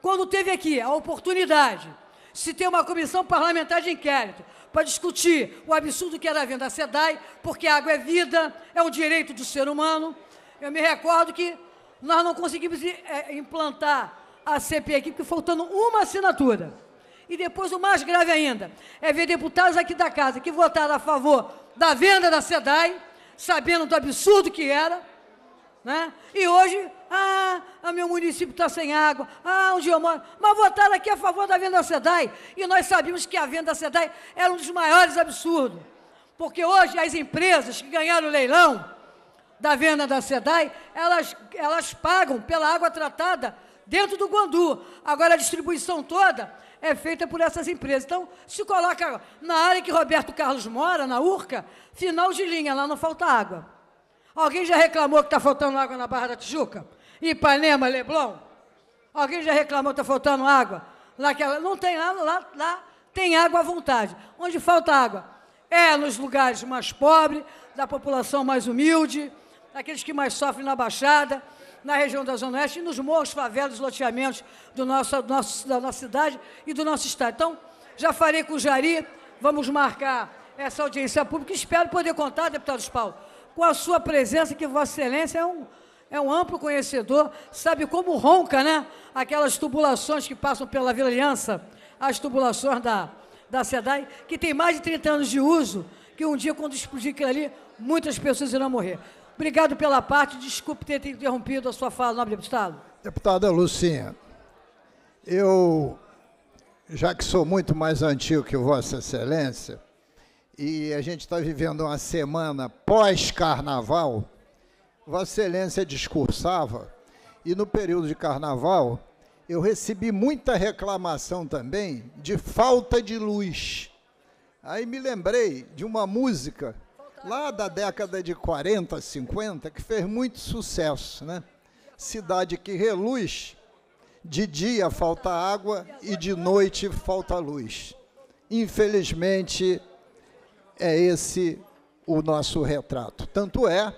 Quando teve aqui a oportunidade se ter uma comissão parlamentar de inquérito para discutir o absurdo que era a venda da SEDAI, porque água é vida, é um direito do ser humano, eu me recordo que nós não conseguimos eh, implantar a CPI aqui, porque faltando uma assinatura. E depois o mais grave ainda é ver deputados aqui da casa que votaram a favor da venda da SEDAI, sabendo do absurdo que era, né? E hoje, ah, meu município está sem água, ah, onde eu moro. Mas votaram aqui a favor da venda da SEDAI. E nós sabíamos que a venda da SEDAI era um dos maiores absurdos. Porque hoje as empresas que ganharam o leilão da venda da SEDAI, elas, elas pagam pela água tratada dentro do Guandu. Agora a distribuição toda é feita por essas empresas. Então, se coloca na área que Roberto Carlos mora, na Urca, final de linha, lá não falta água. Alguém já reclamou que está faltando água na Barra da Tijuca? Ipanema, Leblon? Alguém já reclamou que está faltando água? Lá que não tem água, lá, lá tem água à vontade. Onde falta água? É nos lugares mais pobres, da população mais humilde, daqueles que mais sofrem na Baixada na região da Zona Oeste e nos morros, favelas, loteamentos do nosso, do nosso, da nossa cidade e do nosso estado. Então, já falei com o Jari, vamos marcar essa audiência pública. Espero poder contar, deputado Paulo, com a sua presença, que Vossa Excelência é um, é um amplo conhecedor, sabe como ronca, né? Aquelas tubulações que passam pela Vila Aliança, as tubulações da, da SEDAI, que tem mais de 30 anos de uso, que um dia, quando explodir aquilo ali, muitas pessoas irão morrer. Obrigado pela parte. Desculpe ter interrompido a sua fala, nobre deputado. Deputada Lucinha, eu, já que sou muito mais antigo que Vossa Excelência, e a gente está vivendo uma semana pós-carnaval, Vossa Excelência discursava, e no período de carnaval, eu recebi muita reclamação também de falta de luz. Aí me lembrei de uma música lá da década de 40, 50, que fez muito sucesso, né? Cidade que reluz, de dia falta água e de noite falta luz. Infelizmente, é esse o nosso retrato. Tanto é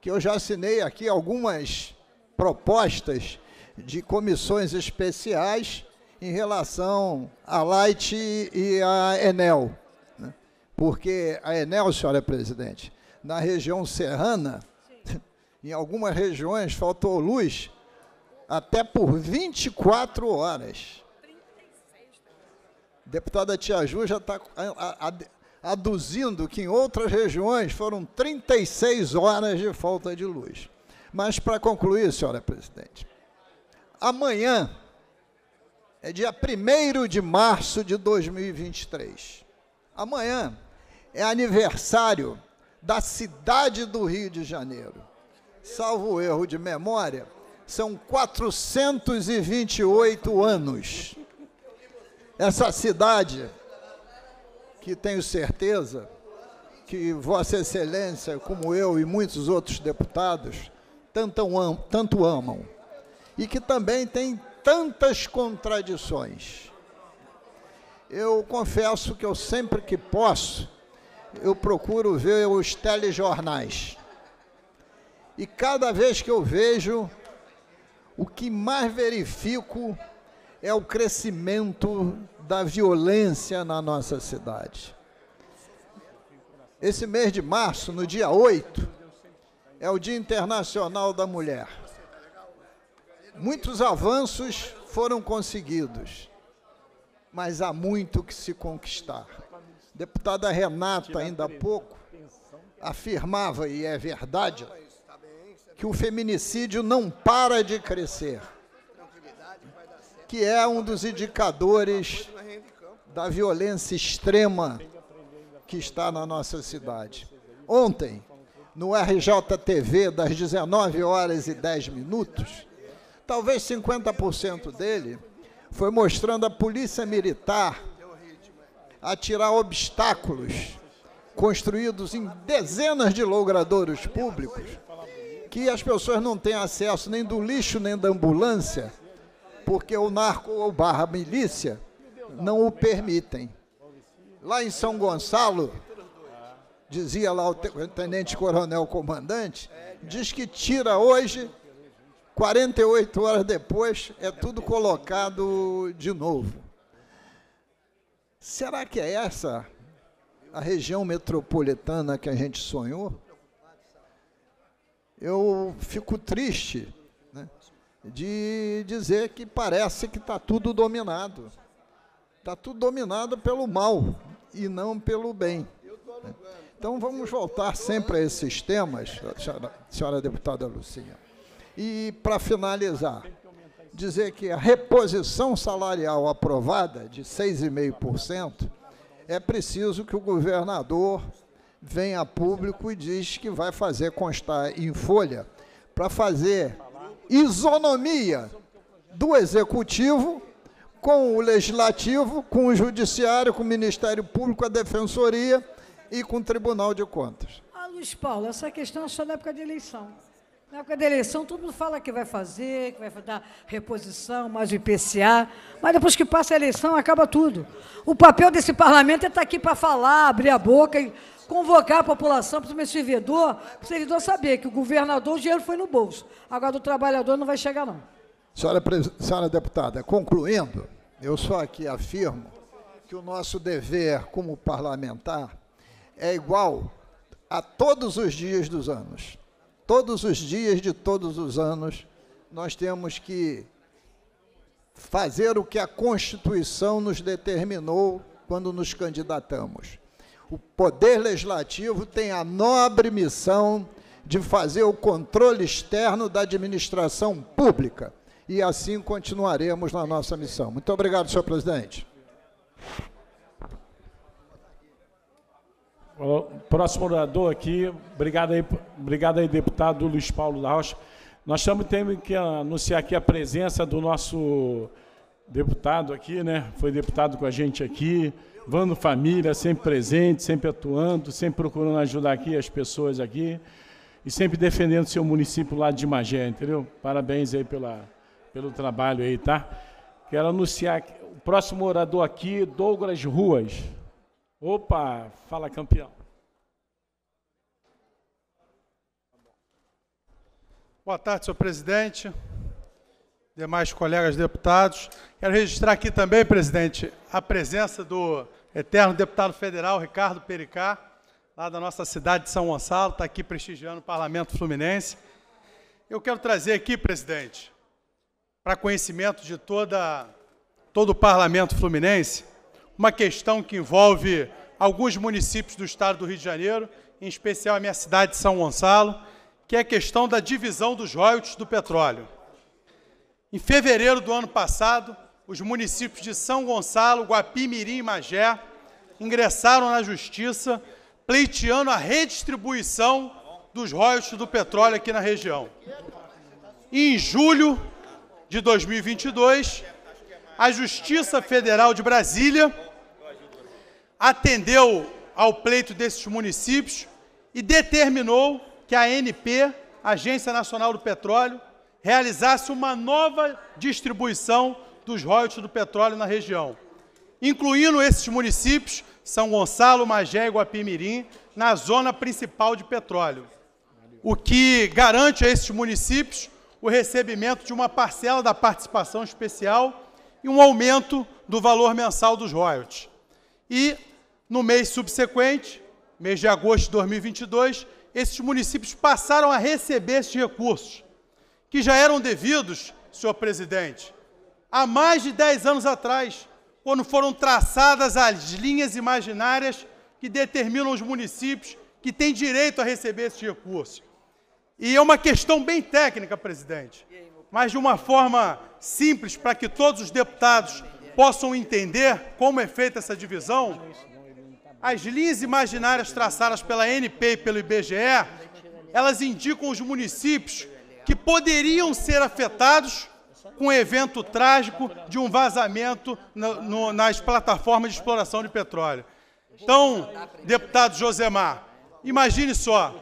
que eu já assinei aqui algumas propostas de comissões especiais em relação à Light e à Enel porque a Enel, senhora presidente, na região serrana, em algumas regiões faltou luz até por 24 horas. deputada Tia Ju já está aduzindo que em outras regiões foram 36 horas de falta de luz. Mas para concluir, senhora presidente, amanhã é dia 1 de março de 2023. Amanhã é aniversário da cidade do Rio de Janeiro. Salvo erro de memória, são 428 anos. Essa cidade, que tenho certeza que Vossa Excelência, como eu e muitos outros deputados, tanto, am tanto amam, e que também tem tantas contradições. Eu confesso que eu sempre que posso, eu procuro ver os telejornais. E cada vez que eu vejo, o que mais verifico é o crescimento da violência na nossa cidade. Esse mês de março, no dia 8, é o Dia Internacional da Mulher. Muitos avanços foram conseguidos, mas há muito que se conquistar deputada Renata, ainda há pouco, é afirmava, e é verdade, tá que o feminicídio não para de crescer, que é um dos indicadores da violência extrema que está na nossa cidade. Ontem, no RJTV, das 19 horas e 10 minutos, talvez 50% dele foi mostrando a polícia militar a tirar obstáculos construídos em dezenas de logradouros públicos, que as pessoas não têm acesso nem do lixo nem da ambulância, porque o narco ou barra milícia não o permitem. Lá em São Gonçalo, dizia lá o tenente coronel comandante, diz que tira hoje, 48 horas depois, é tudo colocado de novo. Será que é essa a região metropolitana que a gente sonhou? Eu fico triste né, de dizer que parece que está tudo dominado. Está tudo dominado pelo mal e não pelo bem. Né. Então vamos voltar sempre a esses temas, senhora, senhora deputada Lucinha. E para finalizar, dizer que a reposição salarial aprovada de 6,5% é preciso que o governador venha a público e diz que vai fazer constar em folha para fazer isonomia do executivo com o legislativo, com o judiciário, com o Ministério Público, a defensoria e com o Tribunal de Contas. Ah, Luiz Paulo, essa questão é só na época de eleição. Na época da eleição, todo mundo fala que vai fazer, que vai dar reposição, mais o IPCA, mas depois que passa a eleição, acaba tudo. O papel desse parlamento é estar tá aqui para falar, abrir a boca e convocar a população, para o servidor, para o servidor saber que o governador, o dinheiro foi no bolso. Agora, do trabalhador não vai chegar, não. Senhora, senhora deputada, concluindo, eu só aqui afirmo que o nosso dever como parlamentar é igual a todos os dias dos anos todos os dias de todos os anos, nós temos que fazer o que a Constituição nos determinou quando nos candidatamos. O Poder Legislativo tem a nobre missão de fazer o controle externo da administração pública. E assim continuaremos na nossa missão. Muito obrigado, senhor presidente. O próximo orador aqui, obrigado aí, obrigado aí, deputado Luiz Paulo da Rocha. Nós estamos tendo que anunciar aqui a presença do nosso deputado aqui, né? Foi deputado com a gente aqui, Vando Família, sempre presente, sempre atuando, sempre procurando ajudar aqui as pessoas aqui e sempre defendendo seu município lá de Magé, entendeu? Parabéns aí pela, pelo trabalho aí, tá? Quero anunciar o próximo orador aqui, Douglas Ruas. Opa, fala campeão. Boa tarde, senhor presidente, demais colegas deputados. Quero registrar aqui também, presidente, a presença do eterno deputado federal Ricardo Pericá, lá da nossa cidade de São Gonçalo, está aqui prestigiando o Parlamento Fluminense. Eu quero trazer aqui, presidente, para conhecimento de toda, todo o Parlamento Fluminense, uma questão que envolve alguns municípios do estado do Rio de Janeiro, em especial a minha cidade de São Gonçalo, que é a questão da divisão dos royalties do petróleo. Em fevereiro do ano passado, os municípios de São Gonçalo, Guapi, Mirim e Magé ingressaram na justiça pleiteando a redistribuição dos royalties do petróleo aqui na região. E em julho de 2022, a Justiça Federal de Brasília atendeu ao pleito desses municípios e determinou que a ANP, Agência Nacional do Petróleo, realizasse uma nova distribuição dos royalties do petróleo na região, incluindo esses municípios, São Gonçalo, Magé e Guapimirim, na zona principal de petróleo, o que garante a esses municípios o recebimento de uma parcela da participação especial e um aumento do valor mensal dos royalties. E no mês subsequente, mês de agosto de 2022, esses municípios passaram a receber esses recursos, que já eram devidos, senhor presidente, há mais de 10 anos atrás, quando foram traçadas as linhas imaginárias que determinam os municípios que têm direito a receber esses recursos. E é uma questão bem técnica, presidente, mas de uma forma simples para que todos os deputados possam entender como é feita essa divisão. As linhas imaginárias traçadas pela NP e pelo IBGE, elas indicam os municípios que poderiam ser afetados com o evento trágico de um vazamento no, no, nas plataformas de exploração de petróleo. Então, deputado Josemar, imagine só,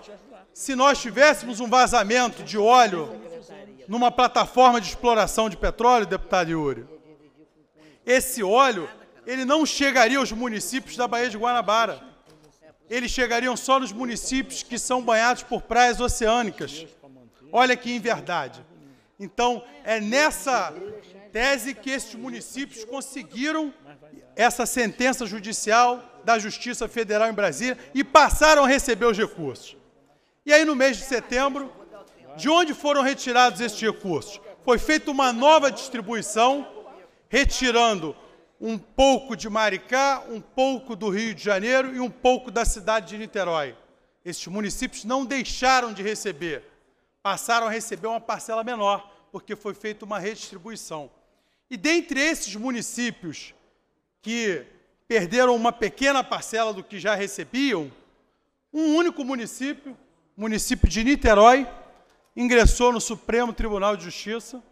se nós tivéssemos um vazamento de óleo numa plataforma de exploração de petróleo, deputado Yuri, esse óleo ele não chegaria aos municípios da Baía de Guanabara. Eles chegariam só nos municípios que são banhados por praias oceânicas. Olha que inverdade. Então, é nessa tese que esses municípios conseguiram essa sentença judicial da Justiça Federal em Brasília e passaram a receber os recursos. E aí, no mês de setembro, de onde foram retirados esses recursos? Foi feita uma nova distribuição, retirando um pouco de Maricá, um pouco do Rio de Janeiro e um pouco da cidade de Niterói. Estes municípios não deixaram de receber, passaram a receber uma parcela menor, porque foi feita uma redistribuição. E dentre esses municípios que perderam uma pequena parcela do que já recebiam, um único município, município de Niterói, ingressou no Supremo Tribunal de Justiça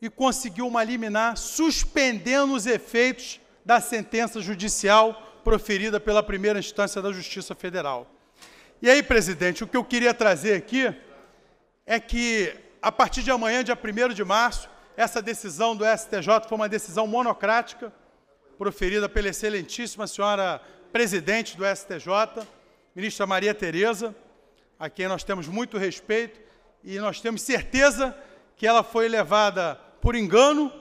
e conseguiu uma liminar suspendendo os efeitos da sentença judicial proferida pela primeira instância da Justiça Federal. E aí, presidente, o que eu queria trazer aqui é que, a partir de amanhã, dia 1 de março, essa decisão do STJ foi uma decisão monocrática, proferida pela excelentíssima senhora presidente do STJ, ministra Maria Tereza, a quem nós temos muito respeito, e nós temos certeza que ela foi levada por engano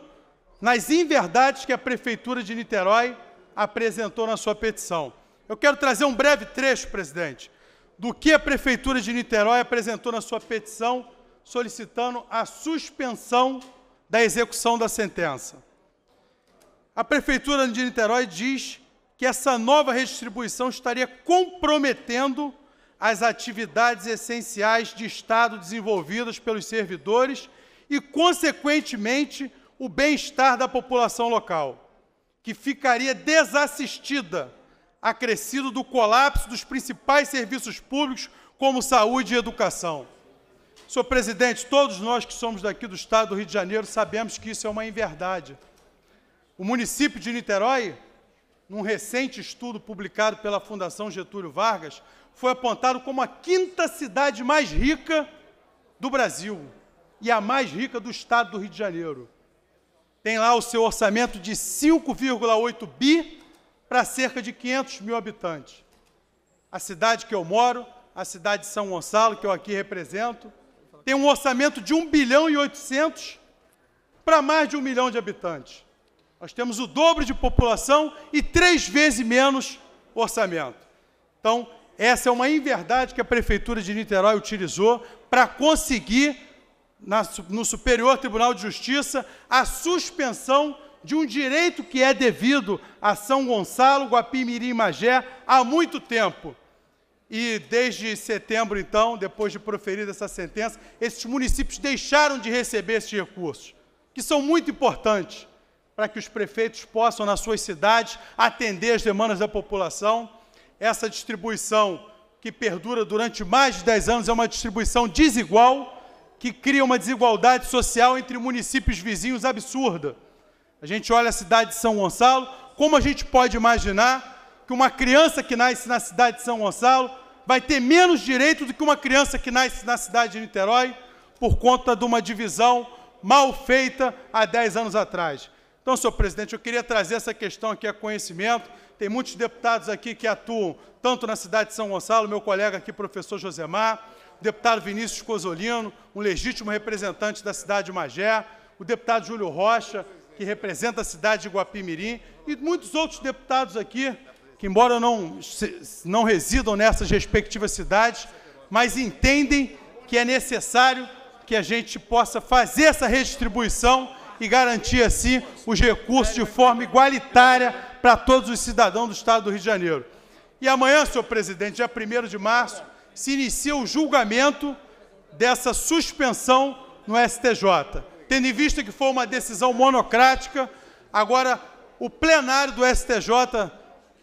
nas inverdades que a Prefeitura de Niterói apresentou na sua petição. Eu quero trazer um breve trecho, presidente, do que a Prefeitura de Niterói apresentou na sua petição solicitando a suspensão da execução da sentença. A Prefeitura de Niterói diz que essa nova redistribuição estaria comprometendo as atividades essenciais de Estado desenvolvidas pelos servidores e, consequentemente, o bem-estar da população local, que ficaria desassistida, acrescido do colapso dos principais serviços públicos, como saúde e educação. Senhor presidente, todos nós que somos daqui do estado do Rio de Janeiro sabemos que isso é uma inverdade. O município de Niterói, num recente estudo publicado pela Fundação Getúlio Vargas, foi apontado como a quinta cidade mais rica do Brasil e a mais rica do estado do Rio de Janeiro. Tem lá o seu orçamento de 5,8 bi para cerca de 500 mil habitantes. A cidade que eu moro, a cidade de São Gonçalo, que eu aqui represento, tem um orçamento de 1 bilhão e 800 para mais de um milhão de habitantes. Nós temos o dobro de população e três vezes menos orçamento. Então, essa é uma inverdade que a Prefeitura de Niterói utilizou para conseguir na, no Superior Tribunal de Justiça a suspensão de um direito que é devido a São Gonçalo, Guapimirim e Magé há muito tempo. E desde setembro, então, depois de proferida essa sentença, esses municípios deixaram de receber esses recursos, que são muito importantes para que os prefeitos possam, nas suas cidades, atender as demandas da população. Essa distribuição, que perdura durante mais de 10 anos, é uma distribuição desigual que cria uma desigualdade social entre municípios vizinhos absurda. A gente olha a cidade de São Gonçalo, como a gente pode imaginar que uma criança que nasce na cidade de São Gonçalo vai ter menos direito do que uma criança que nasce na cidade de Niterói por conta de uma divisão mal feita há 10 anos atrás. Então, senhor presidente, eu queria trazer essa questão aqui a conhecimento. Tem muitos deputados aqui que atuam tanto na cidade de São Gonçalo, meu colega aqui, professor Josemar, o deputado Vinícius Cosolino, um legítimo representante da cidade de Magé, o deputado Júlio Rocha, que representa a cidade de Guapimirim, e muitos outros deputados aqui, que embora não, não residam nessas respectivas cidades, mas entendem que é necessário que a gente possa fazer essa redistribuição e garantir, assim, os recursos de forma igualitária para todos os cidadãos do Estado do Rio de Janeiro. E amanhã, senhor presidente, dia 1 de março, se inicia o julgamento dessa suspensão no STJ. Tendo em vista que foi uma decisão monocrática, agora o plenário do STJ,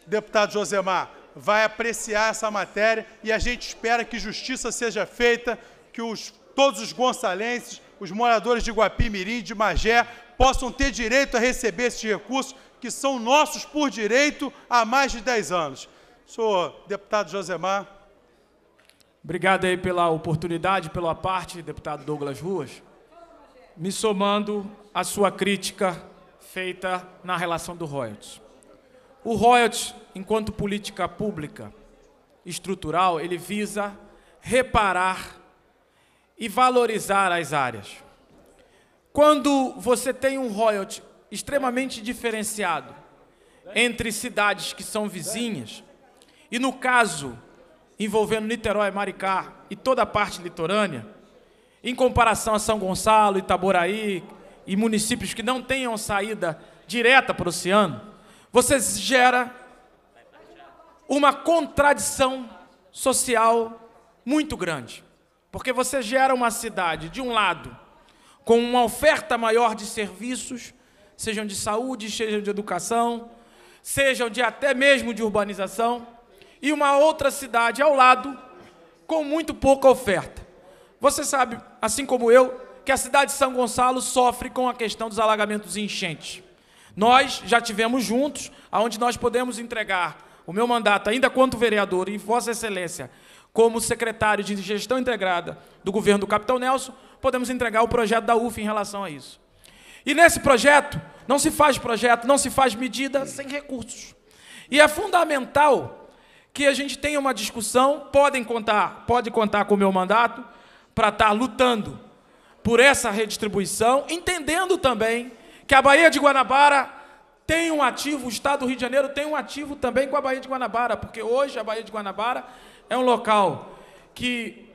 deputado Josemar, vai apreciar essa matéria e a gente espera que justiça seja feita, que os, todos os gonçalenses, os moradores de Guapimirim, de Magé, possam ter direito a receber esses recursos que são nossos por direito há mais de 10 anos. Sou deputado Josemar. Obrigado aí pela oportunidade, pela parte, deputado Douglas Ruas. Me somando à sua crítica feita na relação do royalties. O royalties, enquanto política pública estrutural, ele visa reparar e valorizar as áreas. Quando você tem um royalties extremamente diferenciado entre cidades que são vizinhas, e no caso envolvendo Niterói, Maricá e toda a parte litorânea, em comparação a São Gonçalo, Itaboraí e municípios que não tenham saída direta para o oceano, você gera uma contradição social muito grande. Porque você gera uma cidade, de um lado, com uma oferta maior de serviços, sejam de saúde, sejam de educação, sejam de até mesmo de urbanização, e uma outra cidade ao lado com muito pouca oferta. Você sabe, assim como eu, que a cidade de São Gonçalo sofre com a questão dos alagamentos e enchentes. Nós já tivemos juntos, aonde nós podemos entregar o meu mandato, ainda quanto vereador, e Vossa Excelência, como secretário de gestão integrada do governo do Capitão Nelson, podemos entregar o projeto da UF em relação a isso. E nesse projeto, não se faz projeto, não se faz medida sem recursos. E é fundamental que a gente tenha uma discussão, podem contar, pode contar com o meu mandato para estar tá lutando por essa redistribuição, entendendo também que a Bahia de Guanabara tem um ativo, o Estado do Rio de Janeiro tem um ativo também com a Bahia de Guanabara, porque hoje a Bahia de Guanabara é um local que,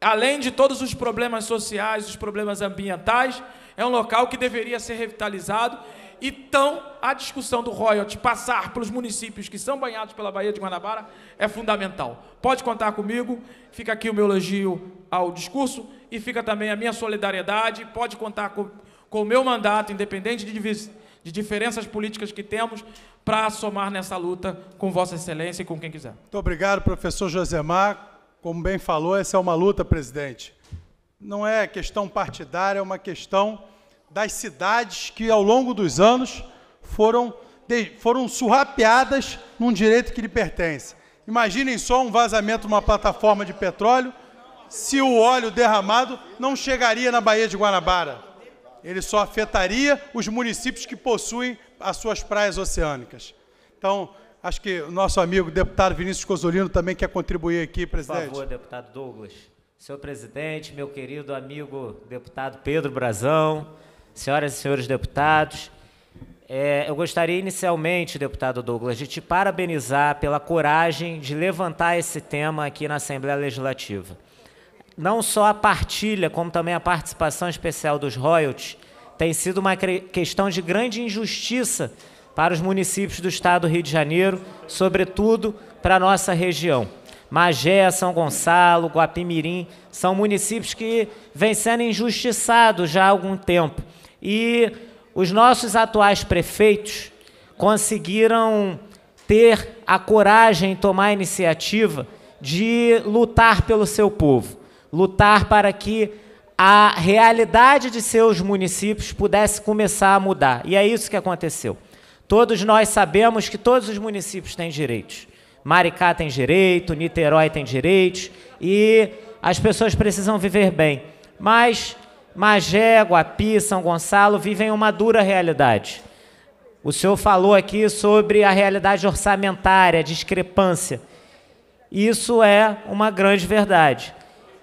além de todos os problemas sociais, os problemas ambientais, é um local que deveria ser revitalizado então, a discussão do royalty passar pelos municípios que são banhados pela Baía de Guanabara é fundamental. Pode contar comigo, fica aqui o meu elogio ao discurso e fica também a minha solidariedade, pode contar com, com o meu mandato, independente de, de diferenças políticas que temos, para somar nessa luta com Vossa Excelência e com quem quiser. Muito obrigado, professor Josemar. Como bem falou, essa é uma luta, presidente. Não é questão partidária, é uma questão das cidades que ao longo dos anos foram, foram surrapeadas num direito que lhe pertence. Imaginem só um vazamento numa plataforma de petróleo, se o óleo derramado não chegaria na Baía de Guanabara. Ele só afetaria os municípios que possuem as suas praias oceânicas. Então, acho que o nosso amigo deputado Vinícius Cozolino também quer contribuir aqui, presidente. Por favor, deputado Douglas. Senhor presidente, meu querido amigo deputado Pedro Brazão, senhoras e senhores deputados. É, eu gostaria inicialmente, deputado Douglas, de te parabenizar pela coragem de levantar esse tema aqui na Assembleia Legislativa. Não só a partilha, como também a participação especial dos royalties tem sido uma questão de grande injustiça para os municípios do estado do Rio de Janeiro, sobretudo para a nossa região. Magé, São Gonçalo, Guapimirim, são municípios que vêm sendo injustiçados já há algum tempo. E os nossos atuais prefeitos conseguiram ter a coragem, tomar a iniciativa de lutar pelo seu povo, lutar para que a realidade de seus municípios pudesse começar a mudar. E é isso que aconteceu. Todos nós sabemos que todos os municípios têm direitos. Maricá tem direito, Niterói tem direitos e as pessoas precisam viver bem. Mas Magé, Guapi, São Gonçalo vivem uma dura realidade. O senhor falou aqui sobre a realidade orçamentária, a discrepância. Isso é uma grande verdade.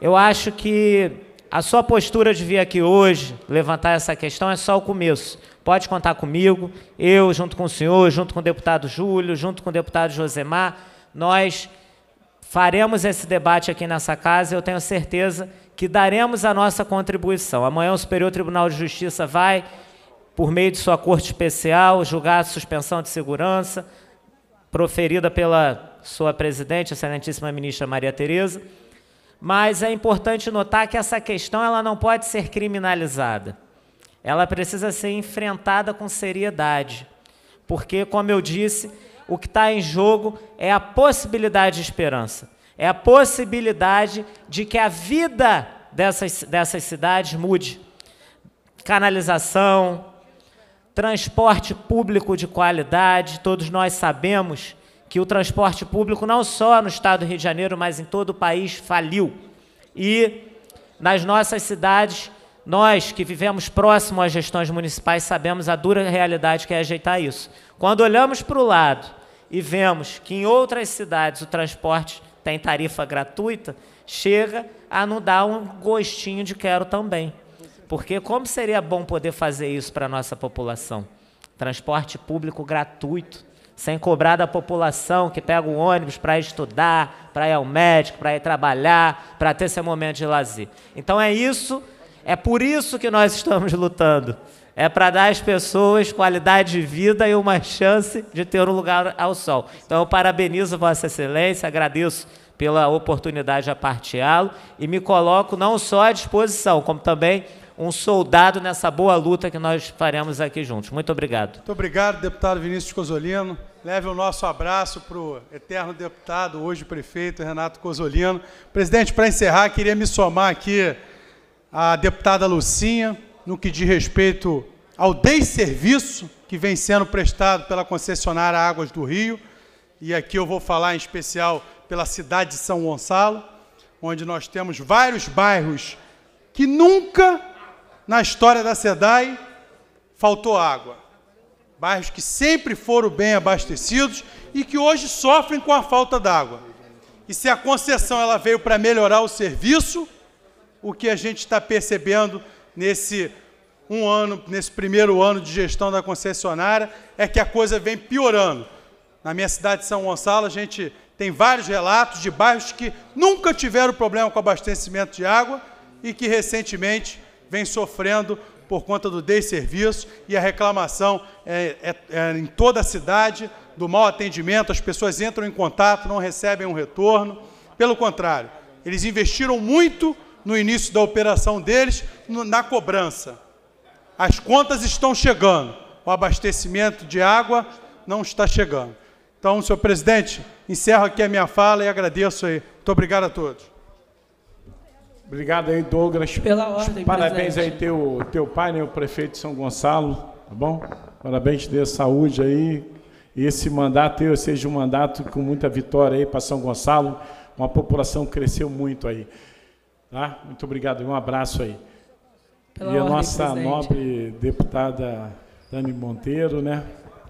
Eu acho que a sua postura de vir aqui hoje levantar essa questão é só o começo. Pode contar comigo, eu, junto com o senhor, junto com o deputado Júlio, junto com o deputado Josemar, nós faremos esse debate aqui nessa casa. Eu tenho certeza que daremos a nossa contribuição. Amanhã o Superior Tribunal de Justiça vai, por meio de sua corte especial, julgar a suspensão de segurança proferida pela sua presidente, excelentíssima ministra Maria Tereza. Mas é importante notar que essa questão ela não pode ser criminalizada. Ela precisa ser enfrentada com seriedade, porque, como eu disse, o que está em jogo é a possibilidade de esperança é a possibilidade de que a vida dessas, dessas cidades mude. Canalização, transporte público de qualidade, todos nós sabemos que o transporte público, não só no estado do Rio de Janeiro, mas em todo o país, faliu. E nas nossas cidades, nós que vivemos próximo às gestões municipais sabemos a dura realidade que é ajeitar isso. Quando olhamos para o lado e vemos que em outras cidades o transporte tem tarifa gratuita, chega a não dar um gostinho de quero também. Porque como seria bom poder fazer isso para a nossa população? Transporte público gratuito, sem cobrar da população que pega o ônibus para estudar, para ir ao médico, para ir trabalhar, para ter seu momento de lazer. Então é isso, é por isso que nós estamos lutando. É para dar às pessoas qualidade de vida e uma chance de ter um lugar ao sol. Então, eu parabenizo Vossa Excelência, agradeço pela oportunidade de parteá-lo e me coloco não só à disposição, como também um soldado nessa boa luta que nós faremos aqui juntos. Muito obrigado. Muito obrigado, deputado Vinícius Cosolino. Leve o nosso abraço para o eterno deputado, hoje prefeito, Renato Cosolino. Presidente, para encerrar, queria me somar aqui à deputada Lucinha, no que diz respeito ao desserviço que vem sendo prestado pela concessionária Águas do Rio, e aqui eu vou falar em especial pela cidade de São Gonçalo, onde nós temos vários bairros que nunca na história da SEDAI faltou água. Bairros que sempre foram bem abastecidos e que hoje sofrem com a falta d'água. E se a concessão ela veio para melhorar o serviço, o que a gente está percebendo é nesse um ano, nesse primeiro ano de gestão da concessionária, é que a coisa vem piorando. Na minha cidade de São Gonçalo, a gente tem vários relatos de bairros que nunca tiveram problema com abastecimento de água e que recentemente vem sofrendo por conta do desserviço e a reclamação é, é, é em toda a cidade do mau atendimento, as pessoas entram em contato, não recebem um retorno. Pelo contrário, eles investiram muito no início da operação deles na cobrança. As contas estão chegando, o abastecimento de água não está chegando. Então, senhor presidente, encerro aqui a minha fala e agradeço aí. Muito obrigado a todos. Obrigado aí, Douglas. Pela ordem, Parabéns presidente. aí teu, teu pai, né, o prefeito de São Gonçalo, tá bom? Parabéns, dê saúde aí. E esse mandato eu seja um mandato com muita vitória aí para São Gonçalo. Uma população cresceu muito aí. Tá? Muito obrigado e um abraço aí. Pela e a nossa presidente. nobre deputada Dani Monteiro, né?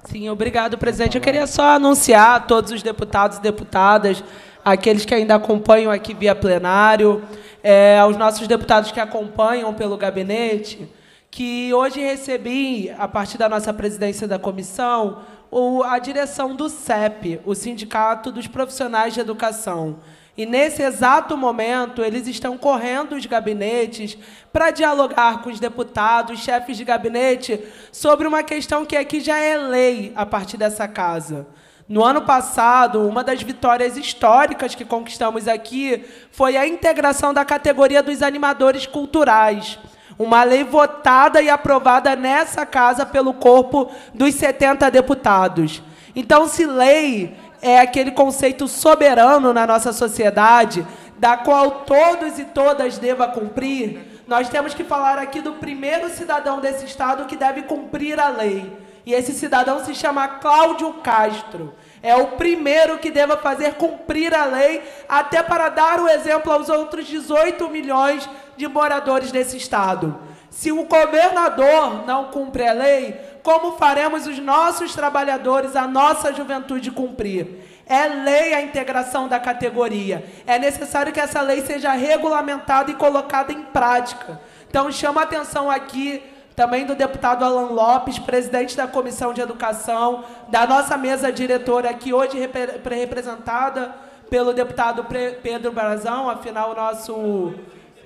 Sim, obrigado, presidente. Eu queria só anunciar a todos os deputados e deputadas, aqueles que ainda acompanham aqui via plenário, é, aos nossos deputados que acompanham pelo gabinete, que hoje recebi, a partir da nossa presidência da comissão, o, a direção do CEP, o Sindicato dos Profissionais de Educação. E nesse exato momento, eles estão correndo os gabinetes para dialogar com os deputados, chefes de gabinete, sobre uma questão que aqui já é lei a partir dessa casa. No ano passado, uma das vitórias históricas que conquistamos aqui foi a integração da categoria dos animadores culturais. Uma lei votada e aprovada nessa casa pelo corpo dos 70 deputados. Então, se lei é aquele conceito soberano na nossa sociedade, da qual todos e todas devam cumprir, nós temos que falar aqui do primeiro cidadão desse Estado que deve cumprir a lei. E esse cidadão se chama Cláudio Castro. É o primeiro que deva fazer cumprir a lei, até para dar o exemplo aos outros 18 milhões de moradores desse Estado. Se o governador não cumpre a lei, como faremos os nossos trabalhadores, a nossa juventude cumprir. É lei a integração da categoria. É necessário que essa lei seja regulamentada e colocada em prática. Então, chama atenção aqui também do deputado Alan Lopes, presidente da Comissão de Educação, da nossa mesa diretora aqui hoje representada pelo deputado Pedro Brazão, afinal o nosso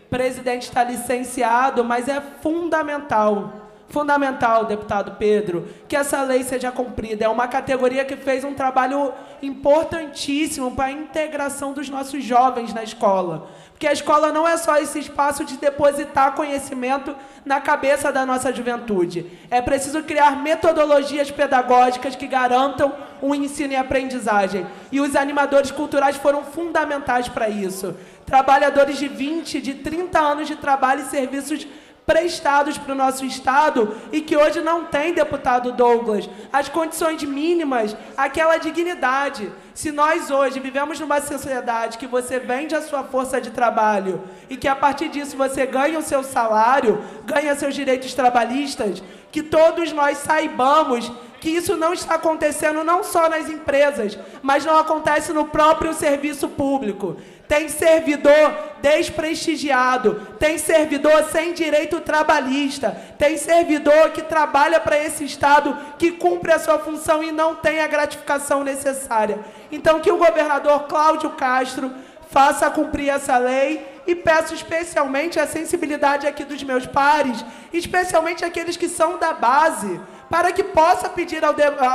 presidente está licenciado, mas é fundamental fundamental, deputado Pedro, que essa lei seja cumprida. É uma categoria que fez um trabalho importantíssimo para a integração dos nossos jovens na escola. Porque a escola não é só esse espaço de depositar conhecimento na cabeça da nossa juventude. É preciso criar metodologias pedagógicas que garantam um ensino e aprendizagem. E os animadores culturais foram fundamentais para isso. Trabalhadores de 20, de 30 anos de trabalho e serviços prestados para o nosso Estado e que hoje não tem, deputado Douglas, as condições mínimas, aquela dignidade. Se nós hoje vivemos numa sociedade que você vende a sua força de trabalho e que a partir disso você ganha o seu salário, ganha seus direitos trabalhistas, que todos nós saibamos que isso não está acontecendo não só nas empresas, mas não acontece no próprio serviço público tem servidor desprestigiado, tem servidor sem direito trabalhista, tem servidor que trabalha para esse Estado, que cumpre a sua função e não tem a gratificação necessária. Então, que o governador Cláudio Castro faça cumprir essa lei e peço especialmente a sensibilidade aqui dos meus pares, especialmente aqueles que são da base, para que possa pedir ao,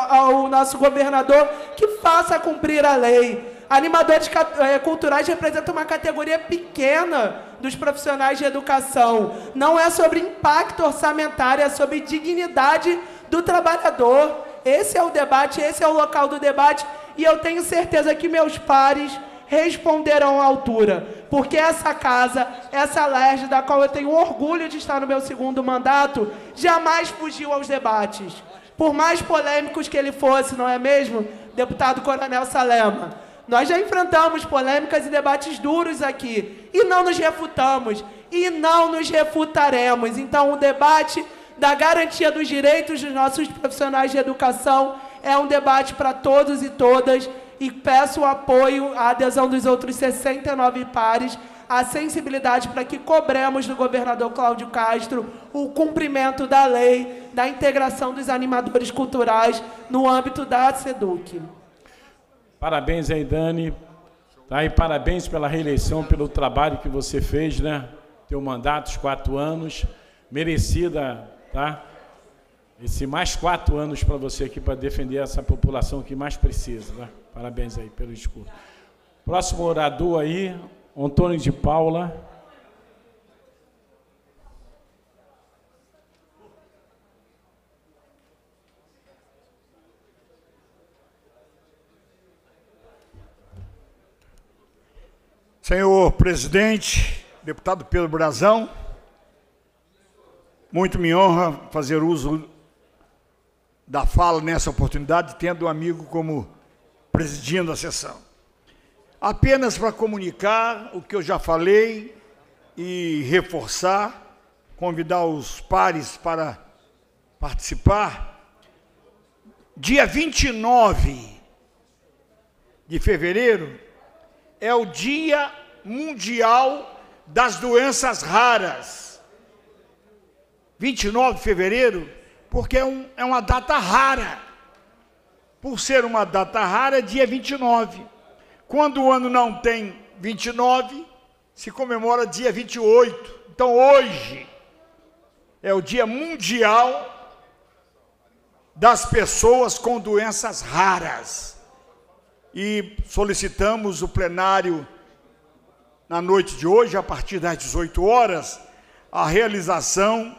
ao nosso governador que faça cumprir a lei Animadores eh, culturais representam uma categoria pequena dos profissionais de educação. Não é sobre impacto orçamentário, é sobre dignidade do trabalhador. Esse é o debate, esse é o local do debate e eu tenho certeza que meus pares responderão à altura, porque essa casa, essa LERJ, da qual eu tenho orgulho de estar no meu segundo mandato, jamais fugiu aos debates. Por mais polêmicos que ele fosse, não é mesmo, deputado Coronel Salema? Nós já enfrentamos polêmicas e debates duros aqui. E não nos refutamos. E não nos refutaremos. Então, o debate da garantia dos direitos dos nossos profissionais de educação é um debate para todos e todas. E peço o apoio, a adesão dos outros 69 pares, a sensibilidade para que cobremos do governador Cláudio Castro o cumprimento da lei da integração dos animadores culturais no âmbito da SEDUC. Parabéns aí, Dani. Tá aí, parabéns pela reeleição, pelo trabalho que você fez, né? Teu mandato, os quatro anos. Merecida, tá? Esse mais quatro anos para você aqui, para defender essa população que mais precisa, né? Parabéns aí pelo discurso. Próximo orador aí, Antônio de Paula. Senhor presidente, deputado Pedro Brazão, muito me honra fazer uso da fala nessa oportunidade, tendo um amigo como presidindo a sessão. Apenas para comunicar o que eu já falei e reforçar, convidar os pares para participar. Dia 29 de fevereiro, é o Dia Mundial das Doenças Raras. 29 de fevereiro, porque é, um, é uma data rara. Por ser uma data rara, é dia 29. Quando o ano não tem 29, se comemora dia 28. Então hoje é o Dia Mundial das Pessoas com Doenças Raras e solicitamos o plenário na noite de hoje, a partir das 18 horas, a realização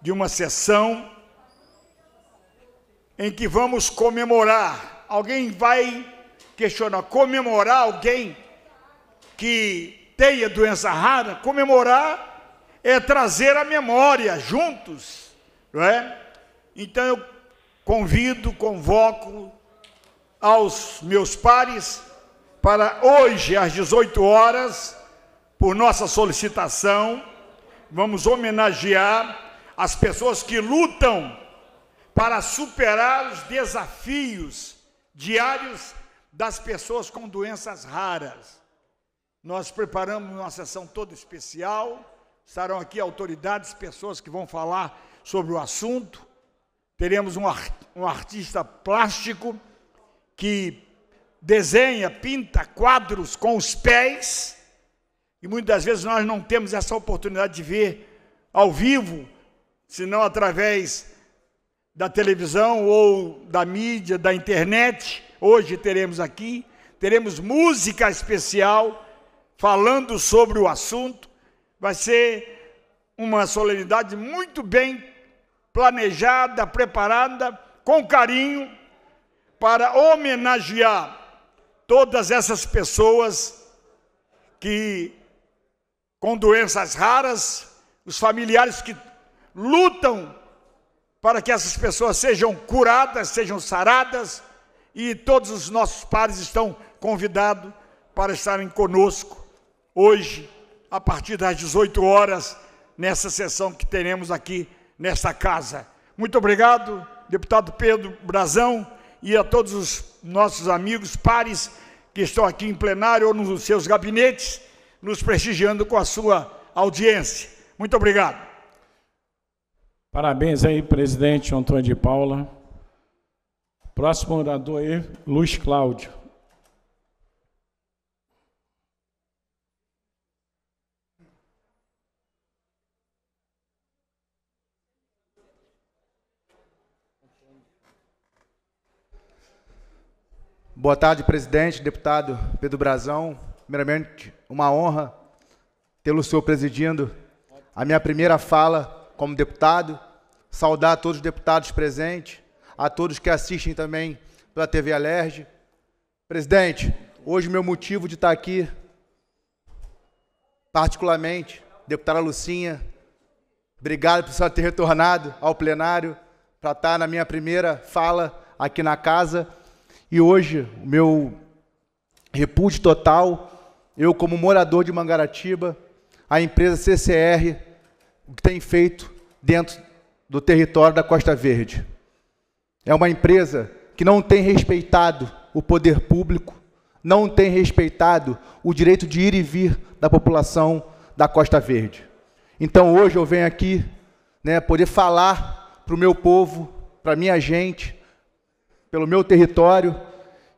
de uma sessão em que vamos comemorar. Alguém vai questionar, comemorar alguém que tenha doença rara? Comemorar é trazer a memória juntos, não é? Então eu convido, convoco aos meus pares para hoje, às 18 horas, por nossa solicitação, vamos homenagear as pessoas que lutam para superar os desafios diários das pessoas com doenças raras. Nós preparamos uma sessão toda especial, estarão aqui autoridades, pessoas que vão falar sobre o assunto. Teremos um, art um artista plástico que desenha, pinta quadros com os pés, e muitas vezes nós não temos essa oportunidade de ver ao vivo, senão através da televisão ou da mídia, da internet. Hoje teremos aqui, teremos música especial falando sobre o assunto. Vai ser uma solenidade muito bem planejada, preparada, com carinho para homenagear todas essas pessoas que com doenças raras, os familiares que lutam para que essas pessoas sejam curadas, sejam saradas, e todos os nossos pares estão convidados para estarem conosco hoje, a partir das 18 horas, nessa sessão que teremos aqui nesta casa. Muito obrigado, deputado Pedro Brazão e a todos os nossos amigos, pares que estão aqui em plenário ou nos seus gabinetes, nos prestigiando com a sua audiência. Muito obrigado. Parabéns aí, presidente Antônio de Paula. Próximo orador aí, Luiz Cláudio. Boa tarde, presidente, deputado Pedro Brazão. Primeiramente, uma honra tê-lo senhor presidindo a minha primeira fala como deputado. Saudar a todos os deputados presentes, a todos que assistem também pela TV Alerj. Presidente, hoje meu motivo de estar aqui, particularmente, deputada Lucinha, obrigado por senhora ter retornado ao plenário para estar na minha primeira fala aqui na casa e hoje, o meu repúdio total, eu como morador de Mangaratiba, a empresa CCR, o que tem feito dentro do território da Costa Verde. É uma empresa que não tem respeitado o poder público, não tem respeitado o direito de ir e vir da população da Costa Verde. Então hoje eu venho aqui né, poder falar para o meu povo, para a minha gente, pelo meu território,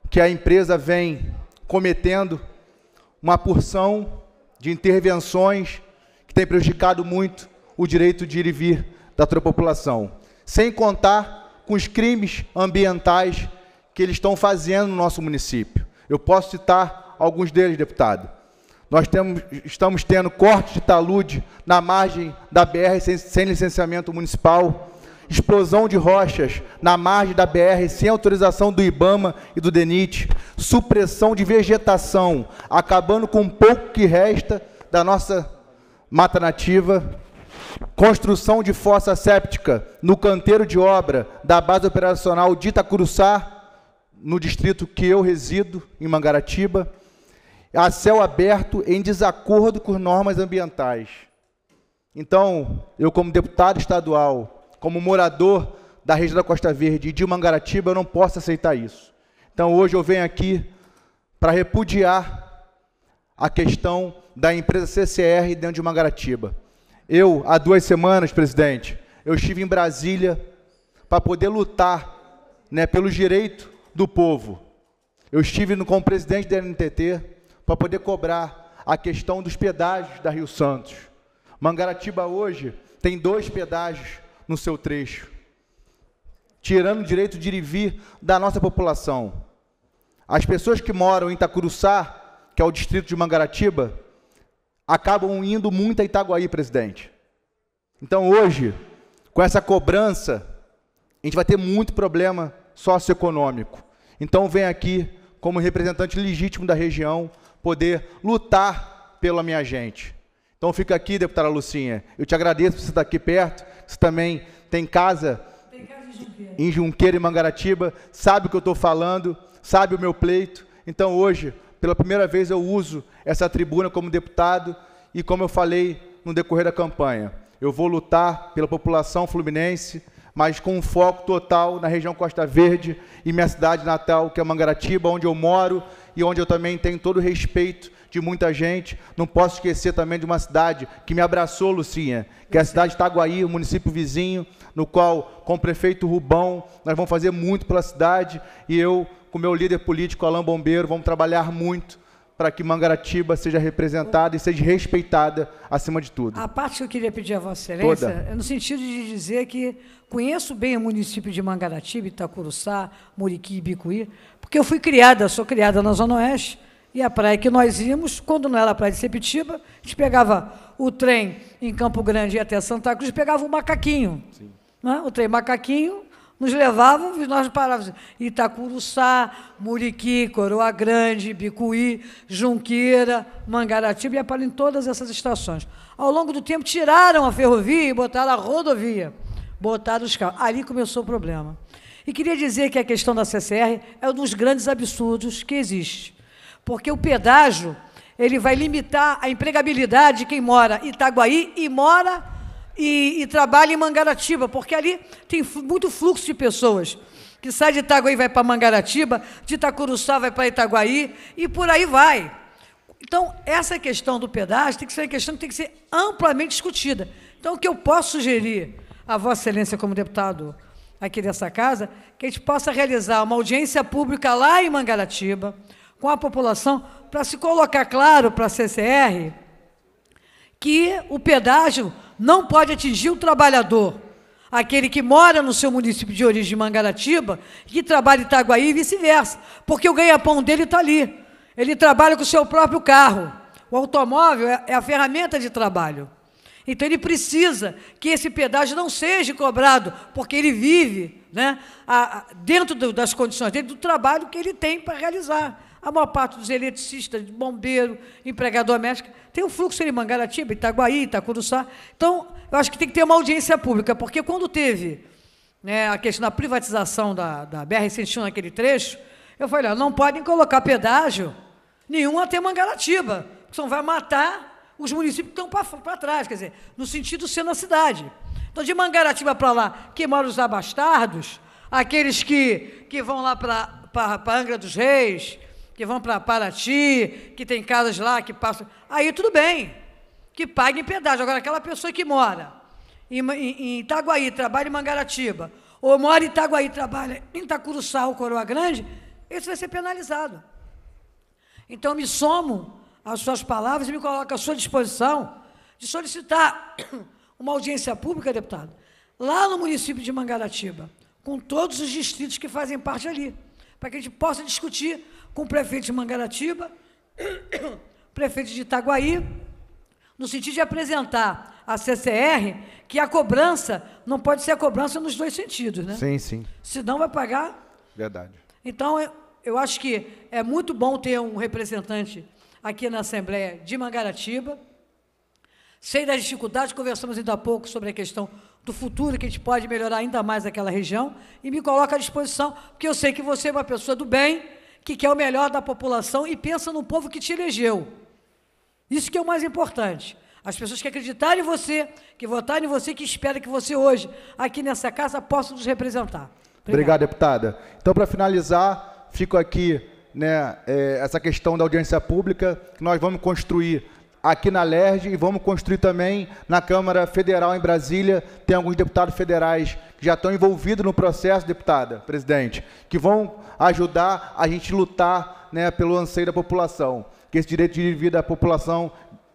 que a empresa vem cometendo uma porção de intervenções que tem prejudicado muito o direito de ir e vir da tua população, sem contar com os crimes ambientais que eles estão fazendo no nosso município. Eu posso citar alguns deles, deputado. Nós temos, estamos tendo corte de talude na margem da BR sem, sem licenciamento municipal, explosão de rochas na margem da BR sem autorização do IBAMA e do DENIT, supressão de vegetação, acabando com o pouco que resta da nossa mata nativa, construção de fossa séptica no canteiro de obra da base operacional de Itacuruçá, no distrito que eu resido, em Mangaratiba, a céu aberto em desacordo com normas ambientais. Então, eu como deputado estadual como morador da região da Costa Verde e de Mangaratiba, eu não posso aceitar isso. Então hoje eu venho aqui para repudiar a questão da empresa CCR dentro de Mangaratiba. Eu, há duas semanas, presidente, eu estive em Brasília para poder lutar né, pelo direito do povo. Eu estive com o presidente da NTT para poder cobrar a questão dos pedágios da Rio Santos. Mangaratiba hoje tem dois pedágios no seu trecho, tirando o direito de ir e vir da nossa população. As pessoas que moram em Itacuruçá, que é o distrito de Mangaratiba, acabam indo muito a Itaguaí, presidente. Então hoje, com essa cobrança, a gente vai ter muito problema socioeconômico. Então vem aqui como representante legítimo da região poder lutar pela minha gente. Então fica aqui, deputada Lucinha. Eu te agradeço por você estar aqui perto você também tem casa, tem casa em, Junqueira. em Junqueira e Mangaratiba, sabe o que eu estou falando, sabe o meu pleito. Então hoje, pela primeira vez, eu uso essa tribuna como deputado e como eu falei no decorrer da campanha, eu vou lutar pela população fluminense, mas com um foco total na região Costa Verde e minha cidade natal, que é Mangaratiba, onde eu moro e onde eu também tenho todo o respeito de muita gente. Não posso esquecer também de uma cidade que me abraçou, Lucinha, que é a cidade de Itaguaí, um município vizinho, no qual, com o prefeito Rubão, nós vamos fazer muito pela cidade. E eu, com meu líder político, Alain Bombeiro, vamos trabalhar muito para que Mangaratiba seja representada e seja respeitada acima de tudo. A parte que eu queria pedir a Vossa Excelência Toda. é no sentido de dizer que conheço bem o município de Mangaratiba, Itacuruçá, Muriqui e Bicuí, porque eu fui criada, sou criada na Zona Oeste, e a praia que nós íamos, quando não era a praia de Sepitiba, a gente pegava o trem em Campo Grande e até Santa Cruz, pegava o macaquinho. Né? O trem macaquinho nos levava, e nós parávamos Itacuruçá, Muriqui, Coroa Grande, Bicuí, Junqueira, Mangaratiba, e ia para em todas essas estações. Ao longo do tempo, tiraram a ferrovia e botaram a rodovia, botaram os carros. Ali começou o problema. E queria dizer que a questão da CCR é um dos grandes absurdos que existe porque o pedágio ele vai limitar a empregabilidade de quem mora em Itaguaí e mora e, e trabalha em Mangaratiba, porque ali tem muito fluxo de pessoas que sai de Itaguaí vai para Mangaratiba, de Itacuruçá vai para Itaguaí e por aí vai. Então, essa questão do pedágio tem que ser uma questão que tem que ser amplamente discutida. Então, o que eu posso sugerir a Vossa Excelência, como deputado aqui dessa casa, que a gente possa realizar uma audiência pública lá em Mangaratiba, com a população, para se colocar claro para a CCR que o pedágio não pode atingir o trabalhador, aquele que mora no seu município de origem, Mangaratiba, que trabalha em Itaguaí e vice-versa, porque o ganha-pão dele está ali. Ele trabalha com o seu próprio carro. O automóvel é, é a ferramenta de trabalho. Então ele precisa que esse pedágio não seja cobrado, porque ele vive né, a, a, dentro do, das condições dele, do trabalho que ele tem para realizar. A maior parte dos eletricistas, bombeiro, empregador doméstico, tem um fluxo em Mangaratiba, Itaguaí, Itacuruçá. Então, eu acho que tem que ter uma audiência pública, porque quando teve né, a questão da privatização da, da BR-101 naquele trecho, eu falei, não podem colocar pedágio nenhum até Mangaratiba, porque senão vai matar os municípios que estão para trás, quer dizer, no sentido sendo a cidade. Então, de Mangaratiba para lá, que moram os abastardos, aqueles que, que vão lá para Angra dos Reis, que vão para Paraty, que tem casas lá, que passam. Aí tudo bem, que paguem pedágio. Agora, aquela pessoa que mora em, em, Itaguaí, trabalha em Mangaratiba, ou mora em Itaguaí, trabalha em Itacuruçá ou Coroa Grande, esse vai ser penalizado. Então, me somo às suas palavras e me coloco à sua disposição de solicitar uma audiência pública, deputado, lá no município de Mangaratiba, com todos os distritos que fazem parte ali, para que a gente possa discutir com o prefeito de Mangaratiba, prefeito de Itaguaí, no sentido de apresentar à CCR que a cobrança não pode ser a cobrança nos dois sentidos, né? Sim, sim. Senão vai pagar. Verdade. Então, eu acho que é muito bom ter um representante aqui na Assembleia de Mangaratiba. Sei das dificuldades, conversamos ainda há pouco sobre a questão do futuro, que a gente pode melhorar ainda mais aquela região, e me coloca à disposição, porque eu sei que você é uma pessoa do bem, que quer é o melhor da população e pensa no povo que te elegeu. Isso que é o mais importante. As pessoas que acreditaram em você, que votaram em você, que esperam que você hoje, aqui nessa casa, possa nos representar. Obrigado, Obrigado deputada. Então, para finalizar, fico aqui né, é, essa questão da audiência pública, que nós vamos construir aqui na LERJ e vamos construir também na Câmara Federal em Brasília. Tem alguns deputados federais que já estão envolvidos no processo, deputada, presidente, que vão ajudar a gente lutar né, pelo anseio da população. Que esse direito de vida da população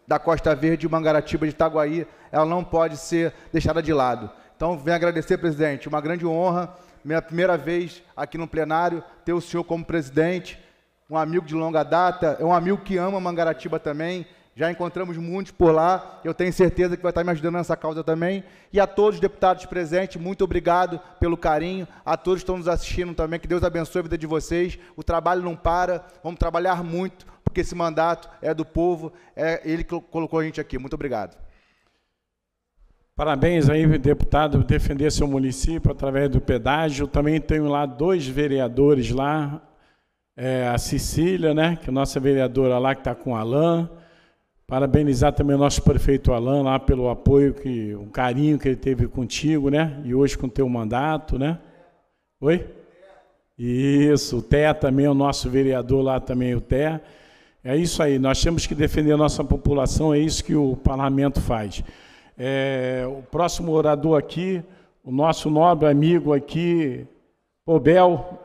da Costa Verde, Mangaratiba, de Itaguaí, ela não pode ser deixada de lado. Então, venho agradecer, presidente, uma grande honra, minha primeira vez aqui no plenário, ter o senhor como presidente, um amigo de longa data, é um amigo que ama Mangaratiba também, já encontramos muitos por lá, eu tenho certeza que vai estar me ajudando nessa causa também. E a todos os deputados presentes, muito obrigado pelo carinho. A todos que estão nos assistindo também, que Deus abençoe a vida de vocês. O trabalho não para, vamos trabalhar muito, porque esse mandato é do povo, é ele que colocou a gente aqui. Muito obrigado. Parabéns aí, deputado, defender seu município através do pedágio. Também tenho lá dois vereadores lá, é, a Cecília, né, que é nossa vereadora lá que está com o Alain Parabenizar também o nosso prefeito Alain lá pelo apoio, que, o carinho que ele teve contigo, né? E hoje com o teu mandato, né? Oi? Isso, o Té também, o nosso vereador lá também, o Té. É isso aí, nós temos que defender a nossa população, é isso que o parlamento faz. É, o próximo orador aqui, o nosso nobre amigo aqui, Obel,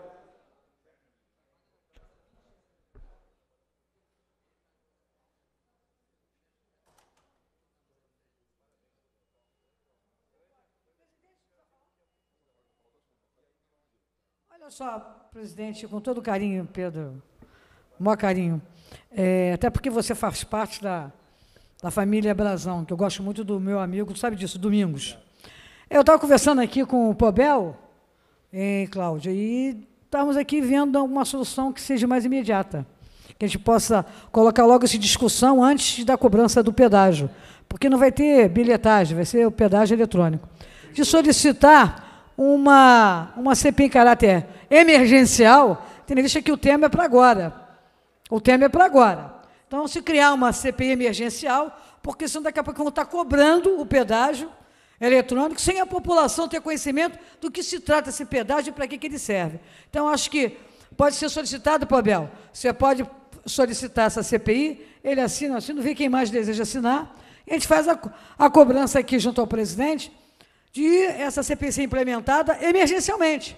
só, presidente, com todo carinho, Pedro, maior carinho. É, até porque você faz parte da, da família Brazão, que eu gosto muito do meu amigo, sabe disso, Domingos. Eu estava conversando aqui com o Pobel, hein, Cláudia, e estávamos aqui vendo alguma solução que seja mais imediata, que a gente possa colocar logo essa discussão antes da cobrança do pedágio, porque não vai ter bilhetagem, vai ser o pedágio eletrônico. De solicitar uma, uma CPI em caráter emergencial, tem na vista que o tema é para agora. O tema é para agora. Então, se criar uma CPI emergencial, porque senão daqui a pouco vão estar tá cobrando o pedágio eletrônico sem a população ter conhecimento do que se trata esse pedágio e para que, que ele serve. Então, acho que pode ser solicitado, Pabel. Você pode solicitar essa CPI, ele assina, assina, vê quem mais deseja assinar. A gente faz a, a cobrança aqui junto ao presidente de essa CPI ser implementada emergencialmente.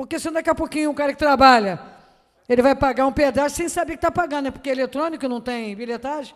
Porque se daqui a pouquinho um cara que trabalha, ele vai pagar um pedágio sem saber que está pagando, né? porque eletrônico não tem bilhetagem.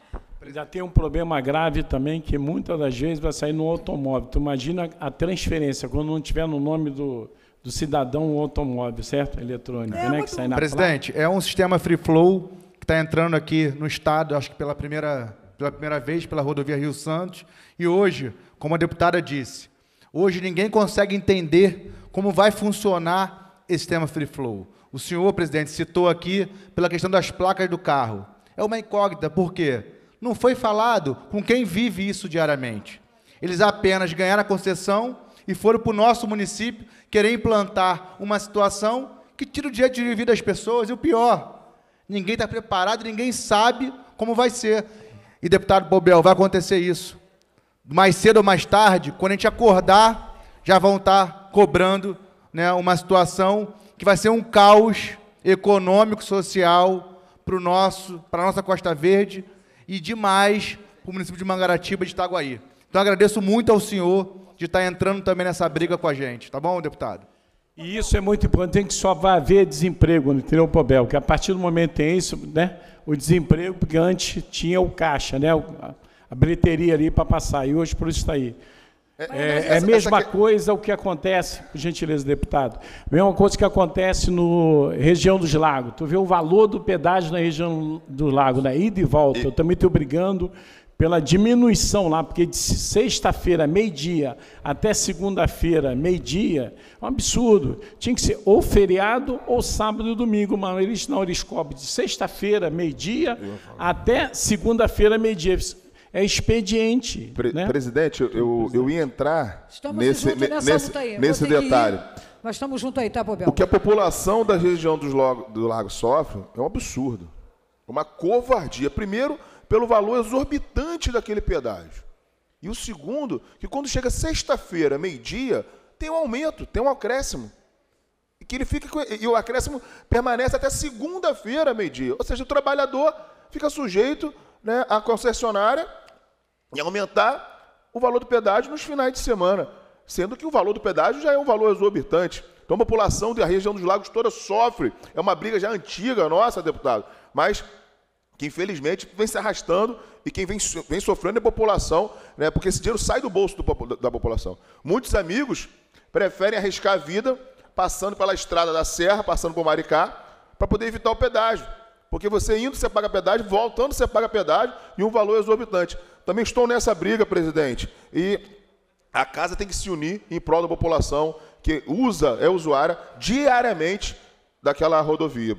Já tem um problema grave também, que muitas das vezes vai sair no automóvel. Tu imagina a transferência, quando não tiver no nome do, do cidadão o automóvel, certo? Eletrônico, é, né? Que sai na Presidente, placa. é um sistema free flow que está entrando aqui no Estado, acho que pela primeira, pela primeira vez, pela rodovia Rio Santos. E hoje, como a deputada disse, hoje ninguém consegue entender como vai funcionar esse tema free flow? O senhor, presidente, citou aqui pela questão das placas do carro. É uma incógnita, por quê? Não foi falado com quem vive isso diariamente. Eles apenas ganharam a concessão e foram para o nosso município querer implantar uma situação que tira o direito de vida das pessoas e o pior, ninguém está preparado, ninguém sabe como vai ser. E, deputado Bobel, vai acontecer isso. Mais cedo ou mais tarde, quando a gente acordar, já vão estar tá cobrando né, uma situação que vai ser um caos econômico, social para nosso, para a nossa Costa Verde e demais para o município de Mangaratiba de Itaguaí. Então agradeço muito ao senhor de estar tá entrando também nessa briga com a gente, tá bom, deputado? E isso é muito importante, tem que só vai haver desemprego, entendeu, Pobel? Que a partir do momento que tem isso, né? O desemprego, porque antes tinha o caixa, né? A bilheteria ali para passar, e hoje por isso está aí. É, é, é a mesma que... É coisa o que acontece, por gentileza, deputado. Mesma coisa que acontece no região dos lagos. Tu vê o valor do pedágio na região do lago, na né? ida e volta. E... Eu também estou brigando pela diminuição lá, porque de sexta-feira, meio-dia, até segunda-feira, meio-dia, é um absurdo. Tinha que ser ou feriado ou sábado e domingo, mas eles não, eles cobram de sexta-feira, meio-dia, até segunda-feira, meio-dia é expediente. Pre né? Presidente, eu, eu, eu ia entrar Estamos nesse, nesse, nesse, aí, nesse detalhe. Nós estamos juntos aí, tá, Bobel? O que a população da região dos logo, do Lago sofre é um absurdo. Uma covardia. Primeiro, pelo valor exorbitante daquele pedágio. E o segundo, que quando chega sexta-feira, meio-dia, tem um aumento, tem um acréscimo. E que ele fica e o acréscimo permanece até segunda-feira, meio-dia. Ou seja, o trabalhador fica sujeito né, à concessionária e aumentar o valor do pedágio nos finais de semana, sendo que o valor do pedágio já é um valor exorbitante. Então a população da região dos lagos toda sofre. É uma briga já antiga nossa, deputado, mas que infelizmente vem se arrastando e quem vem, vem sofrendo é a população, né, porque esse dinheiro sai do bolso do, da população. Muitos amigos preferem arriscar a vida passando pela estrada da Serra, passando por Maricá, para poder evitar o pedágio. Porque você indo, você paga pedágio, voltando, você paga pedágio e um valor exorbitante. Também estou nessa briga, presidente. E a casa tem que se unir em prol da população que usa, é usuária diariamente daquela rodovia.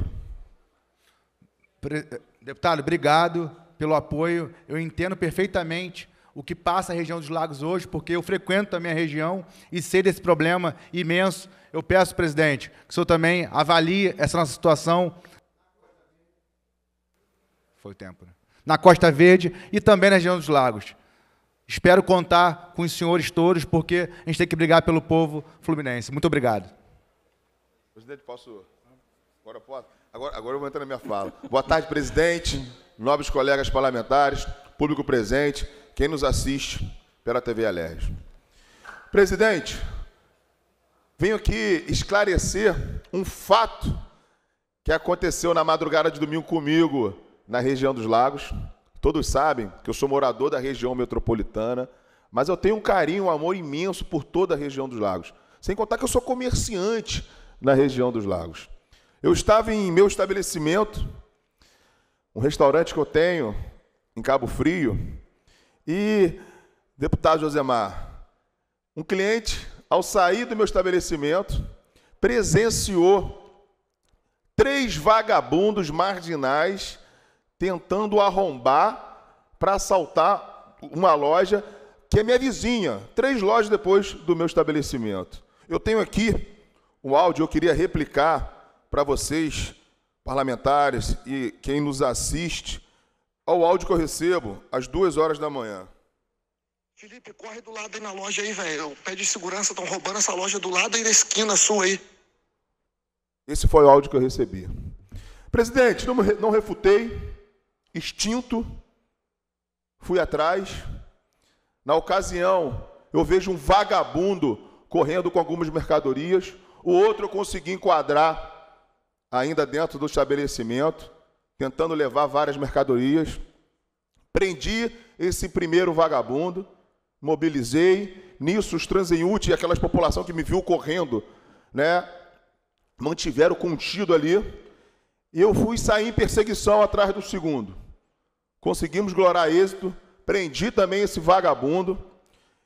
Deputado, obrigado pelo apoio. Eu entendo perfeitamente o que passa a região dos lagos hoje, porque eu frequento a minha região e sei desse problema imenso. Eu peço, presidente, que o senhor também avalie essa nossa situação, foi o tempo. Né? Na Costa Verde e também na região dos lagos. Espero contar com os senhores todos, porque a gente tem que brigar pelo povo fluminense. Muito obrigado. Presidente, posso? Agora posso? Agora, agora eu vou entrar na minha fala. Boa tarde, presidente, nobres colegas parlamentares, público presente, quem nos assiste pela TV Alerj. Presidente, venho aqui esclarecer um fato que aconteceu na madrugada de domingo comigo na região dos lagos. Todos sabem que eu sou morador da região metropolitana, mas eu tenho um carinho, um amor imenso por toda a região dos lagos. Sem contar que eu sou comerciante na região dos lagos. Eu estava em meu estabelecimento, um restaurante que eu tenho em Cabo Frio, e, deputado Josemar, um cliente, ao sair do meu estabelecimento, presenciou três vagabundos marginais tentando arrombar para assaltar uma loja que é minha vizinha, três lojas depois do meu estabelecimento. Eu tenho aqui o áudio, eu queria replicar para vocês, parlamentares e quem nos assiste, ao áudio que eu recebo às duas horas da manhã. Felipe, corre do lado aí na loja aí, velho. O pé de segurança estão roubando essa loja do lado aí da esquina sua aí. Esse foi o áudio que eu recebi. Presidente, não, não refutei, instinto, fui atrás. Na ocasião, eu vejo um vagabundo correndo com algumas mercadorias, o outro eu consegui enquadrar ainda dentro do estabelecimento, tentando levar várias mercadorias. Prendi esse primeiro vagabundo, mobilizei, nisso os transeuntes e aquelas população que me viu correndo, né, mantiveram contido ali. E eu fui sair em perseguição atrás do segundo. Conseguimos glorar êxito, prendi também esse vagabundo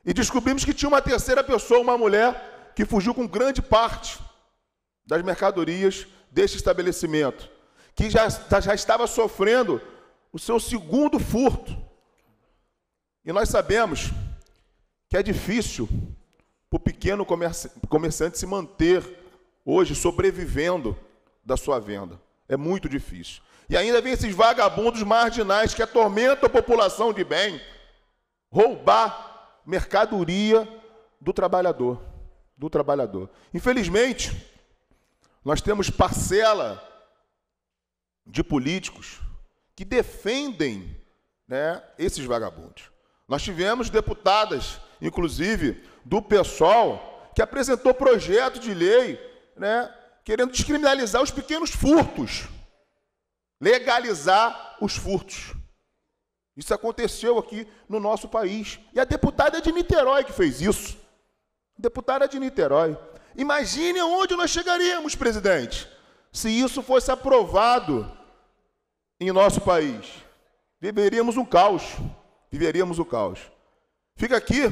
e descobrimos que tinha uma terceira pessoa, uma mulher, que fugiu com grande parte das mercadorias deste estabelecimento, que já, já estava sofrendo o seu segundo furto. E nós sabemos que é difícil para o pequeno comerci comerciante se manter hoje sobrevivendo da sua venda. É muito difícil. E ainda vem esses vagabundos marginais que atormentam a população de bem, roubar mercadoria do trabalhador, do trabalhador. Infelizmente, nós temos parcela de políticos que defendem né, esses vagabundos. Nós tivemos deputadas, inclusive, do PSOL, que apresentou projeto de lei né, querendo descriminalizar os pequenos furtos legalizar os furtos. Isso aconteceu aqui no nosso país. E a deputada de Niterói que fez isso. Deputada de Niterói. Imagine onde nós chegaríamos, presidente, se isso fosse aprovado em nosso país. Viveríamos um caos. Viveríamos o um caos. Fica aqui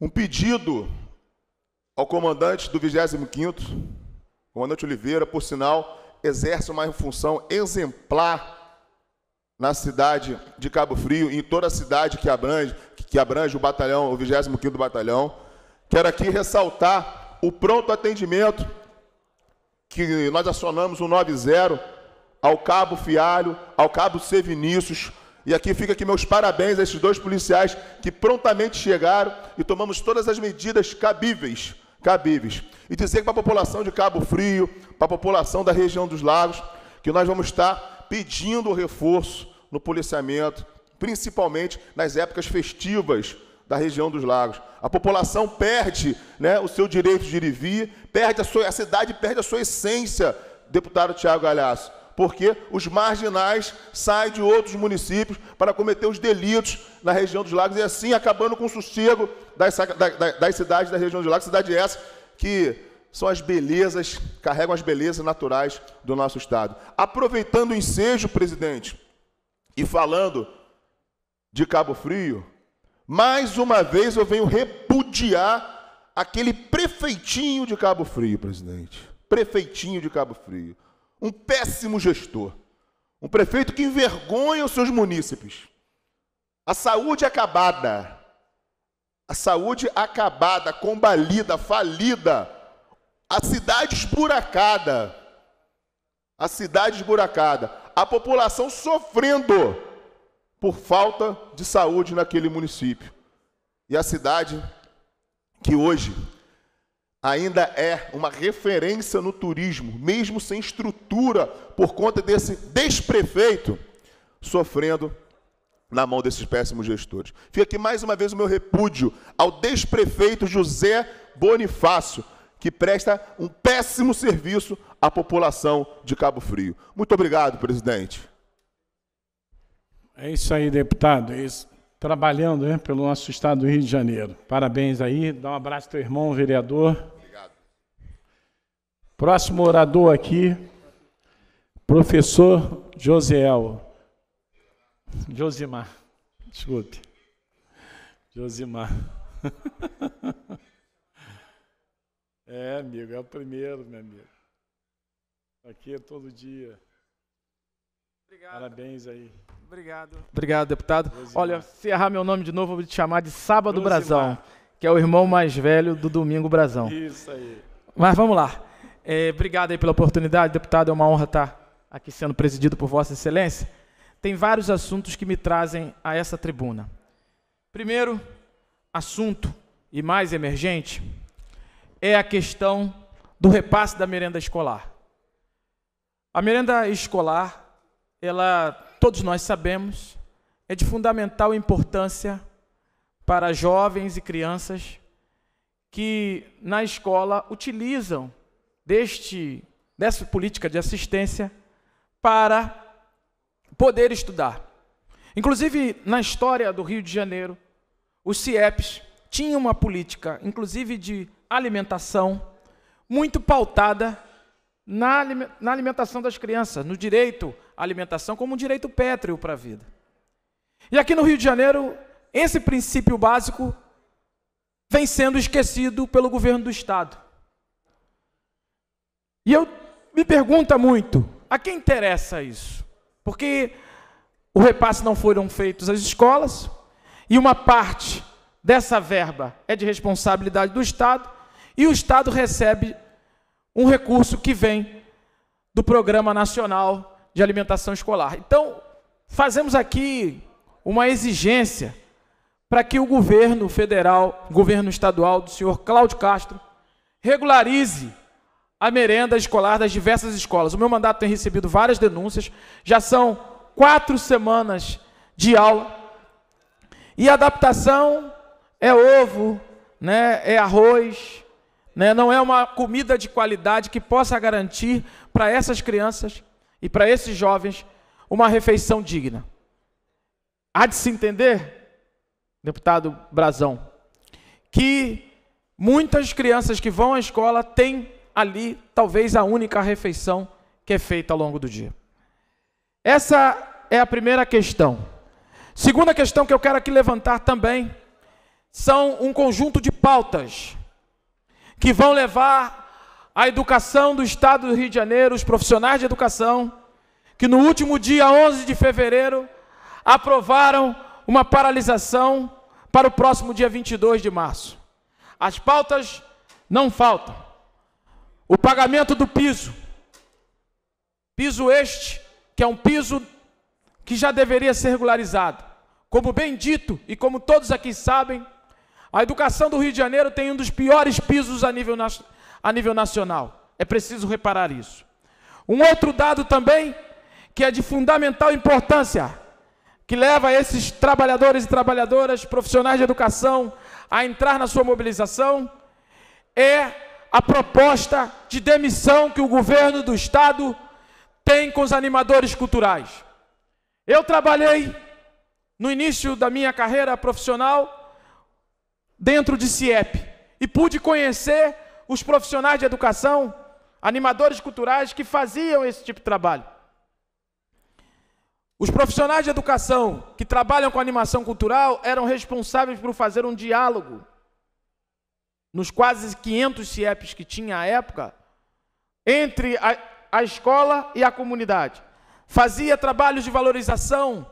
um pedido ao comandante do 25º, comandante Oliveira, por sinal, exerce uma função exemplar na cidade de Cabo Frio, em toda a cidade que abrange, que abrange o batalhão, o 25º batalhão. Quero aqui ressaltar o pronto atendimento que nós acionamos o 90 ao cabo Fialho, ao cabo C. Vinícius, e aqui fica aqui meus parabéns a esses dois policiais que prontamente chegaram e tomamos todas as medidas cabíveis cabíveis. E dizer para a população de Cabo Frio, para a população da região dos lagos, que nós vamos estar pedindo reforço no policiamento, principalmente nas épocas festivas da região dos lagos. A população perde né, o seu direito de ir e vir, perde a, sua, a cidade perde a sua essência, deputado Tiago Galhaço porque os marginais saem de outros municípios para cometer os delitos na região dos lagos e assim acabando com o sossego das, das, das cidades da região dos lagos, cidade essa que são as belezas, carregam as belezas naturais do nosso estado. Aproveitando o ensejo, presidente, e falando de Cabo Frio, mais uma vez eu venho repudiar aquele prefeitinho de Cabo Frio, presidente. Prefeitinho de Cabo Frio um péssimo gestor, um prefeito que envergonha os seus munícipes. A saúde acabada, a saúde acabada, combalida, falida, a cidade esburacada, a cidade esburacada, a população sofrendo por falta de saúde naquele município. E a cidade que hoje ainda é uma referência no turismo, mesmo sem estrutura, por conta desse desprefeito sofrendo na mão desses péssimos gestores. Fica aqui mais uma vez o meu repúdio ao desprefeito José Bonifácio, que presta um péssimo serviço à população de Cabo Frio. Muito obrigado, presidente. É isso aí, deputado. É isso trabalhando né, pelo nosso estado do Rio de Janeiro. Parabéns aí, dá um abraço ao teu irmão, vereador. Obrigado. Próximo orador aqui, professor Josiel. Josimar, desculpe. Josimar. É, amigo, é o primeiro, meu amigo. Tá aqui é todo dia. Obrigado. Parabéns aí. Obrigado. Obrigado, deputado. Olha, se errar meu nome de novo, eu vou te chamar de Sábado Brasil. Brasão, que é o irmão mais velho do Domingo Brasão. Isso aí. Mas vamos lá. É, obrigado aí pela oportunidade, deputado. É uma honra estar aqui sendo presidido por Vossa Excelência. Tem vários assuntos que me trazem a essa tribuna. Primeiro assunto, e mais emergente, é a questão do repasse da merenda escolar. A merenda escolar ela, todos nós sabemos, é de fundamental importância para jovens e crianças que na escola utilizam deste dessa política de assistência para poder estudar. Inclusive, na história do Rio de Janeiro, os CIEPs tinham uma política, inclusive de alimentação, muito pautada na, na alimentação das crianças, no direito alimentação como um direito pétreo para a vida. E aqui no Rio de Janeiro, esse princípio básico vem sendo esquecido pelo governo do Estado. E eu me pergunto muito, a quem interessa isso? Porque o repasse não foram feitos às escolas e uma parte dessa verba é de responsabilidade do Estado e o Estado recebe um recurso que vem do Programa Nacional de alimentação escolar. Então, fazemos aqui uma exigência para que o governo federal, governo estadual do senhor Cláudio Castro, regularize a merenda escolar das diversas escolas. O meu mandato tem recebido várias denúncias, já são quatro semanas de aula. E adaptação é ovo, né, é arroz, né, não é uma comida de qualidade que possa garantir para essas crianças e para esses jovens uma refeição digna. Há de se entender, deputado Brazão, que muitas crianças que vão à escola têm ali talvez a única refeição que é feita ao longo do dia. Essa é a primeira questão. Segunda questão que eu quero aqui levantar também são um conjunto de pautas que vão levar a educação do Estado do Rio de Janeiro, os profissionais de educação, que no último dia 11 de fevereiro aprovaram uma paralisação para o próximo dia 22 de março. As pautas não faltam. O pagamento do piso, piso este, que é um piso que já deveria ser regularizado. Como bem dito e como todos aqui sabem, a educação do Rio de Janeiro tem um dos piores pisos a nível nacional a nível nacional. É preciso reparar isso. Um outro dado também, que é de fundamental importância, que leva esses trabalhadores e trabalhadoras, profissionais de educação, a entrar na sua mobilização, é a proposta de demissão que o governo do Estado tem com os animadores culturais. Eu trabalhei no início da minha carreira profissional dentro de CIEP e pude conhecer os profissionais de educação, animadores culturais que faziam esse tipo de trabalho. Os profissionais de educação que trabalham com animação cultural eram responsáveis por fazer um diálogo. Nos quase 500 CIEPs que tinha à época, entre a, a escola e a comunidade. Fazia trabalhos de valorização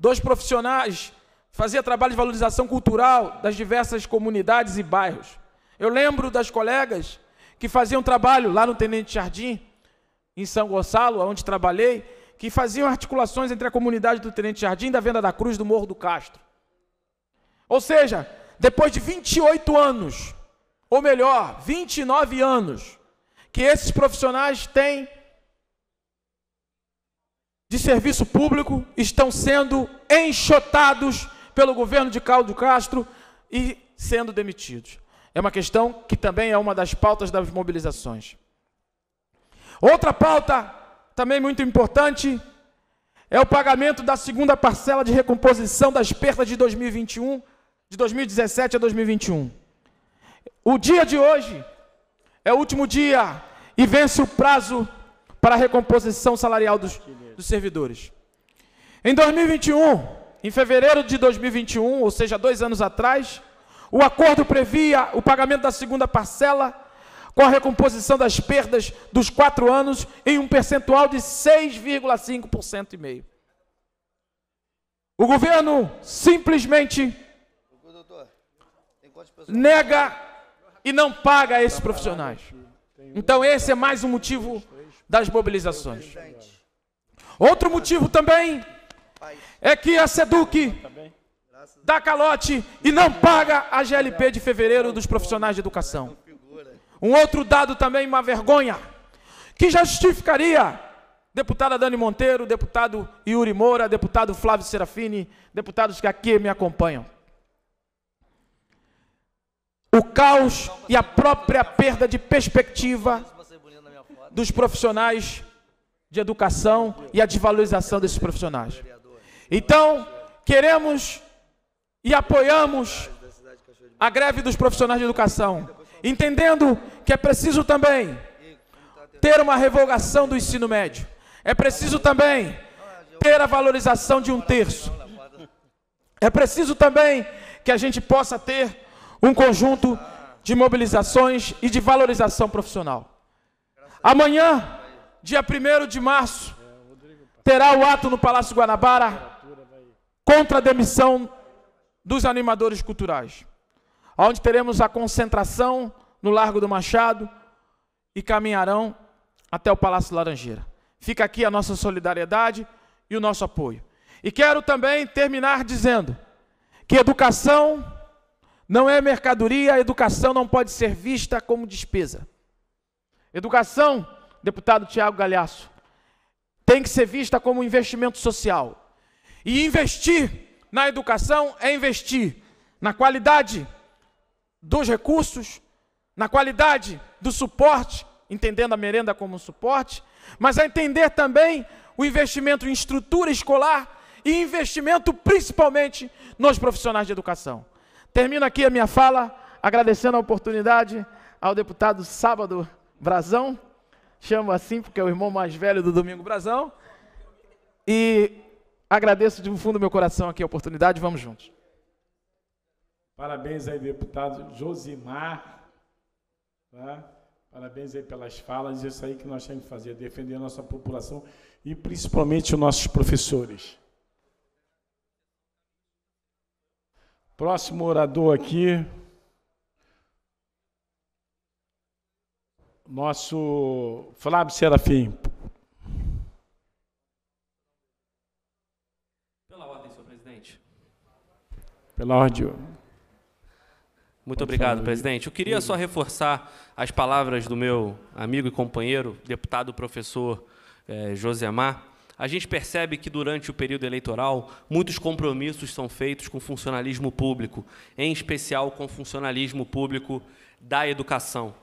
dos profissionais, fazia trabalho de valorização cultural das diversas comunidades e bairros. Eu lembro das colegas que faziam trabalho lá no Tenente Jardim, em São Gonçalo, onde trabalhei, que faziam articulações entre a comunidade do Tenente Jardim, da Venda da Cruz, do Morro do Castro. Ou seja, depois de 28 anos, ou melhor, 29 anos, que esses profissionais têm de serviço público estão sendo enxotados pelo governo de Caldo Castro e sendo demitidos. É uma questão que também é uma das pautas das mobilizações. Outra pauta, também muito importante, é o pagamento da segunda parcela de recomposição das perdas de 2021, de 2017 a 2021. O dia de hoje é o último dia e vence o prazo para a recomposição salarial dos, dos servidores. Em 2021, em fevereiro de 2021, ou seja, dois anos atrás, o acordo previa o pagamento da segunda parcela, com a recomposição das perdas dos quatro anos em um percentual de 6,5% e meio. O governo simplesmente nega e não paga esses profissionais. Então esse é mais um motivo das mobilizações. Outro motivo também é que a SEDUC dá calote e não paga a GLP de fevereiro dos profissionais de educação. Um outro dado também, uma vergonha, que já justificaria deputada Dani Monteiro, deputado Yuri Moura, deputado Flávio Serafini, deputados que aqui me acompanham. O caos e a própria perda de perspectiva dos profissionais de educação e a desvalorização desses profissionais. Então, queremos e apoiamos a greve dos profissionais de educação, entendendo que é preciso também ter uma revogação do ensino médio, é preciso também ter a valorização de um terço, é preciso também que a gente possa ter um conjunto de mobilizações e de valorização profissional. Amanhã, dia 1 de março, terá o ato no Palácio Guanabara contra a demissão dos animadores culturais, onde teremos a concentração no Largo do Machado e caminharão até o Palácio Laranjeira. Fica aqui a nossa solidariedade e o nosso apoio. E quero também terminar dizendo que educação não é mercadoria, a educação não pode ser vista como despesa. Educação, deputado Tiago Galhaço, tem que ser vista como investimento social. E investir na educação é investir na qualidade dos recursos, na qualidade do suporte, entendendo a merenda como suporte, mas é entender também o investimento em estrutura escolar e investimento principalmente nos profissionais de educação. Termino aqui a minha fala agradecendo a oportunidade ao deputado Sábado Brazão, chamo assim porque é o irmão mais velho do Domingo Brazão, e Agradeço de fundo do meu coração aqui a oportunidade, vamos juntos. Parabéns aí, deputado Josimar. Tá? Parabéns aí pelas falas, isso aí que nós temos que fazer, defender a nossa população e principalmente os nossos professores. Próximo orador aqui, nosso Flávio Serafim. Pelórdio. Muito Pode obrigado, presidente. Eu queria só reforçar as palavras do meu amigo e companheiro, deputado professor eh, Josemar. A gente percebe que durante o período eleitoral muitos compromissos são feitos com funcionalismo público, em especial com funcionalismo público da educação.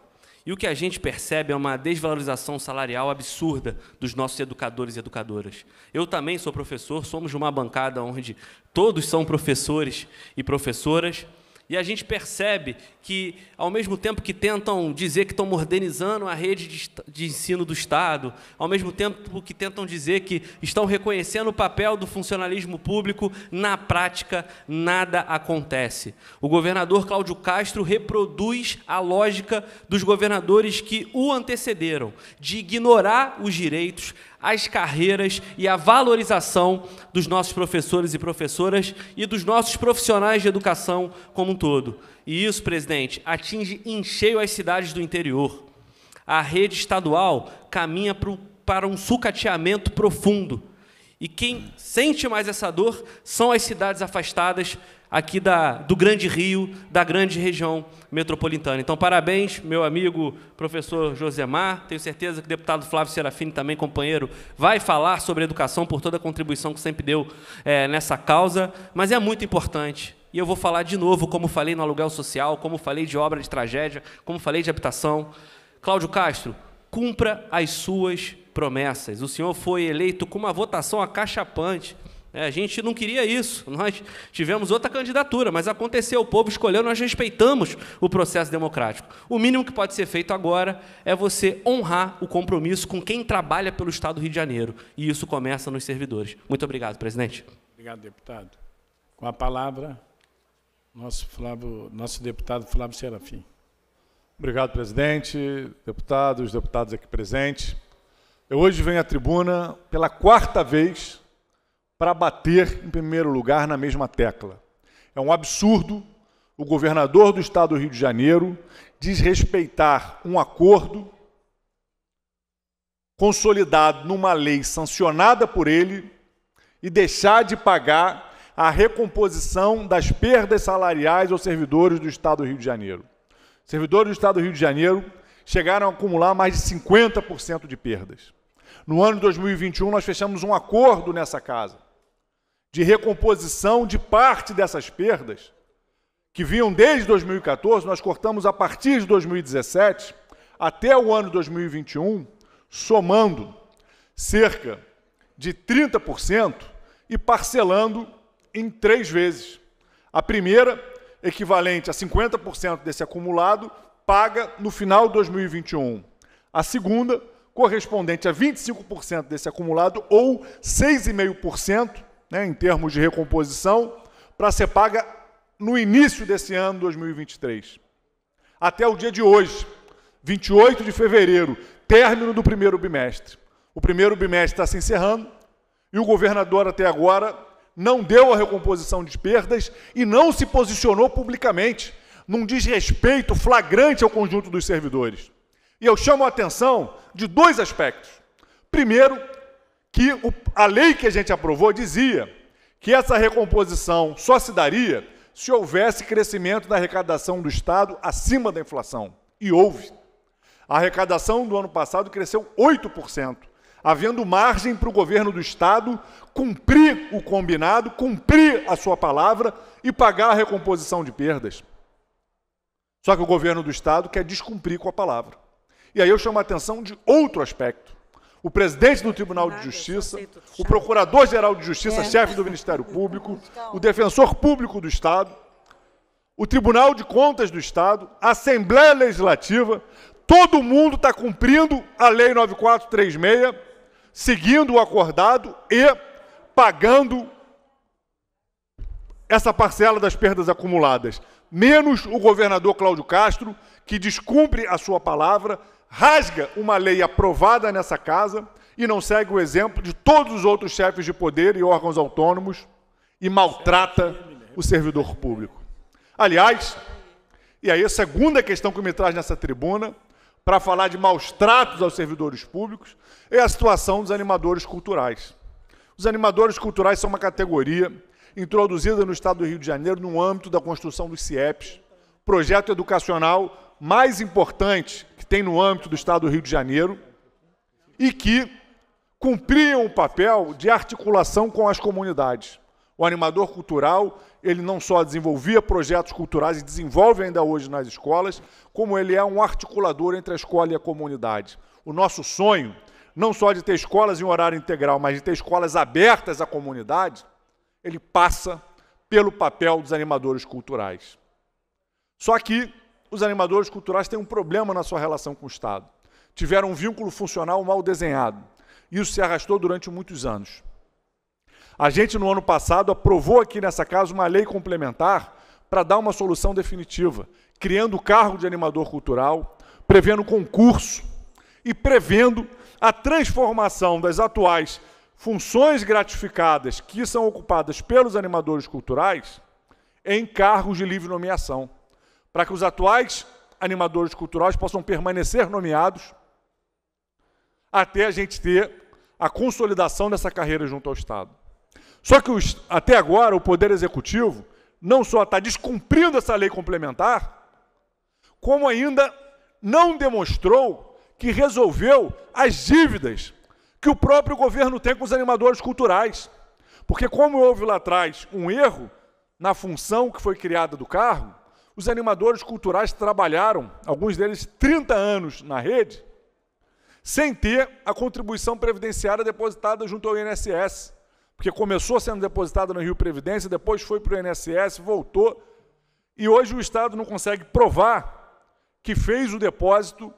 E o que a gente percebe é uma desvalorização salarial absurda dos nossos educadores e educadoras. Eu também sou professor, somos de uma bancada onde todos são professores e professoras. E a gente percebe que, ao mesmo tempo que tentam dizer que estão modernizando a rede de, ensino do Estado, ao mesmo tempo que tentam dizer que estão reconhecendo o papel do funcionalismo público, na prática nada acontece. O governador Cláudio Castro reproduz a lógica dos governadores que o antecederam, de ignorar os direitos, as carreiras e a valorização dos nossos professores e professoras e dos nossos profissionais de educação como um todo. E isso, presidente, atinge em cheio as cidades do interior. A rede estadual caminha para um sucateamento profundo. E quem sente mais essa dor são as cidades afastadas aqui da, do Grande Rio, da grande região metropolitana. Então, parabéns, meu amigo professor Josemar. Tenho certeza que o deputado Flávio Serafini, também companheiro, vai falar sobre educação por toda a contribuição que sempre deu é, nessa causa. Mas é muito importante. E eu vou falar de novo, como falei no aluguel social, como falei de obra de tragédia, como falei de habitação. Cláudio Castro, cumpra as suas promessas. O senhor foi eleito com uma votação acachapante é, a gente não queria isso, nós tivemos outra candidatura, mas aconteceu, o povo escolheu, nós respeitamos o processo democrático. O mínimo que pode ser feito agora é você honrar o compromisso com quem trabalha pelo Estado do Rio de Janeiro. E isso começa nos servidores. Muito obrigado, presidente. Obrigado, deputado. Com a palavra, nosso, Flávio, nosso deputado Flávio Serafim. Obrigado, presidente, deputados, deputados aqui presentes. Eu hoje venho à tribuna pela quarta vez para bater, em primeiro lugar, na mesma tecla. É um absurdo o governador do estado do Rio de Janeiro desrespeitar um acordo consolidado numa lei sancionada por ele e deixar de pagar a recomposição das perdas salariais aos servidores do estado do Rio de Janeiro. Servidores do estado do Rio de Janeiro chegaram a acumular mais de 50% de perdas. No ano de 2021, nós fechamos um acordo nessa casa de recomposição de parte dessas perdas, que vinham desde 2014, nós cortamos a partir de 2017 até o ano 2021, somando cerca de 30% e parcelando em três vezes. A primeira, equivalente a 50% desse acumulado, paga no final de 2021. A segunda, correspondente a 25% desse acumulado, ou 6,5%, né, em termos de recomposição, para ser paga no início desse ano 2023. Até o dia de hoje, 28 de fevereiro, término do primeiro bimestre. O primeiro bimestre está se encerrando e o governador até agora não deu a recomposição de perdas e não se posicionou publicamente num desrespeito flagrante ao conjunto dos servidores. E eu chamo a atenção de dois aspectos. Primeiro, que o, a lei que a gente aprovou dizia que essa recomposição só se daria se houvesse crescimento da arrecadação do Estado acima da inflação. E houve. A arrecadação do ano passado cresceu 8%, havendo margem para o governo do Estado cumprir o combinado, cumprir a sua palavra e pagar a recomposição de perdas. Só que o governo do Estado quer descumprir com a palavra. E aí eu chamo a atenção de outro aspecto o presidente do Tribunal de Justiça, o procurador-geral de Justiça, é. chefe do Ministério Público, então. o defensor público do Estado, o Tribunal de Contas do Estado, a Assembleia Legislativa, todo mundo está cumprindo a Lei 9436, seguindo o acordado e pagando essa parcela das perdas acumuladas. Menos o governador Cláudio Castro, que descumpre a sua palavra, rasga uma lei aprovada nessa casa e não segue o exemplo de todos os outros chefes de poder e órgãos autônomos e maltrata o servidor público. Aliás, e aí a segunda questão que me traz nessa tribuna, para falar de maus tratos aos servidores públicos, é a situação dos animadores culturais. Os animadores culturais são uma categoria introduzida no Estado do Rio de Janeiro no âmbito da construção dos CIEPs, projeto educacional mais importante tem no âmbito do Estado do Rio de Janeiro e que cumpriam o papel de articulação com as comunidades. O animador cultural, ele não só desenvolvia projetos culturais e desenvolve ainda hoje nas escolas, como ele é um articulador entre a escola e a comunidade. O nosso sonho, não só de ter escolas em horário integral, mas de ter escolas abertas à comunidade, ele passa pelo papel dos animadores culturais. Só que os animadores culturais têm um problema na sua relação com o Estado. Tiveram um vínculo funcional mal desenhado. Isso se arrastou durante muitos anos. A gente, no ano passado, aprovou aqui nessa casa uma lei complementar para dar uma solução definitiva, criando o cargo de animador cultural, prevendo concurso e prevendo a transformação das atuais funções gratificadas que são ocupadas pelos animadores culturais em cargos de livre nomeação para que os atuais animadores culturais possam permanecer nomeados até a gente ter a consolidação dessa carreira junto ao Estado. Só que os, até agora o Poder Executivo não só está descumprindo essa lei complementar, como ainda não demonstrou que resolveu as dívidas que o próprio governo tem com os animadores culturais. Porque, como houve lá atrás um erro na função que foi criada do carro, os animadores culturais trabalharam, alguns deles 30 anos na rede, sem ter a contribuição previdenciária depositada junto ao INSS, porque começou sendo depositada no Rio Previdência, depois foi para o INSS, voltou, e hoje o Estado não consegue provar que fez o depósito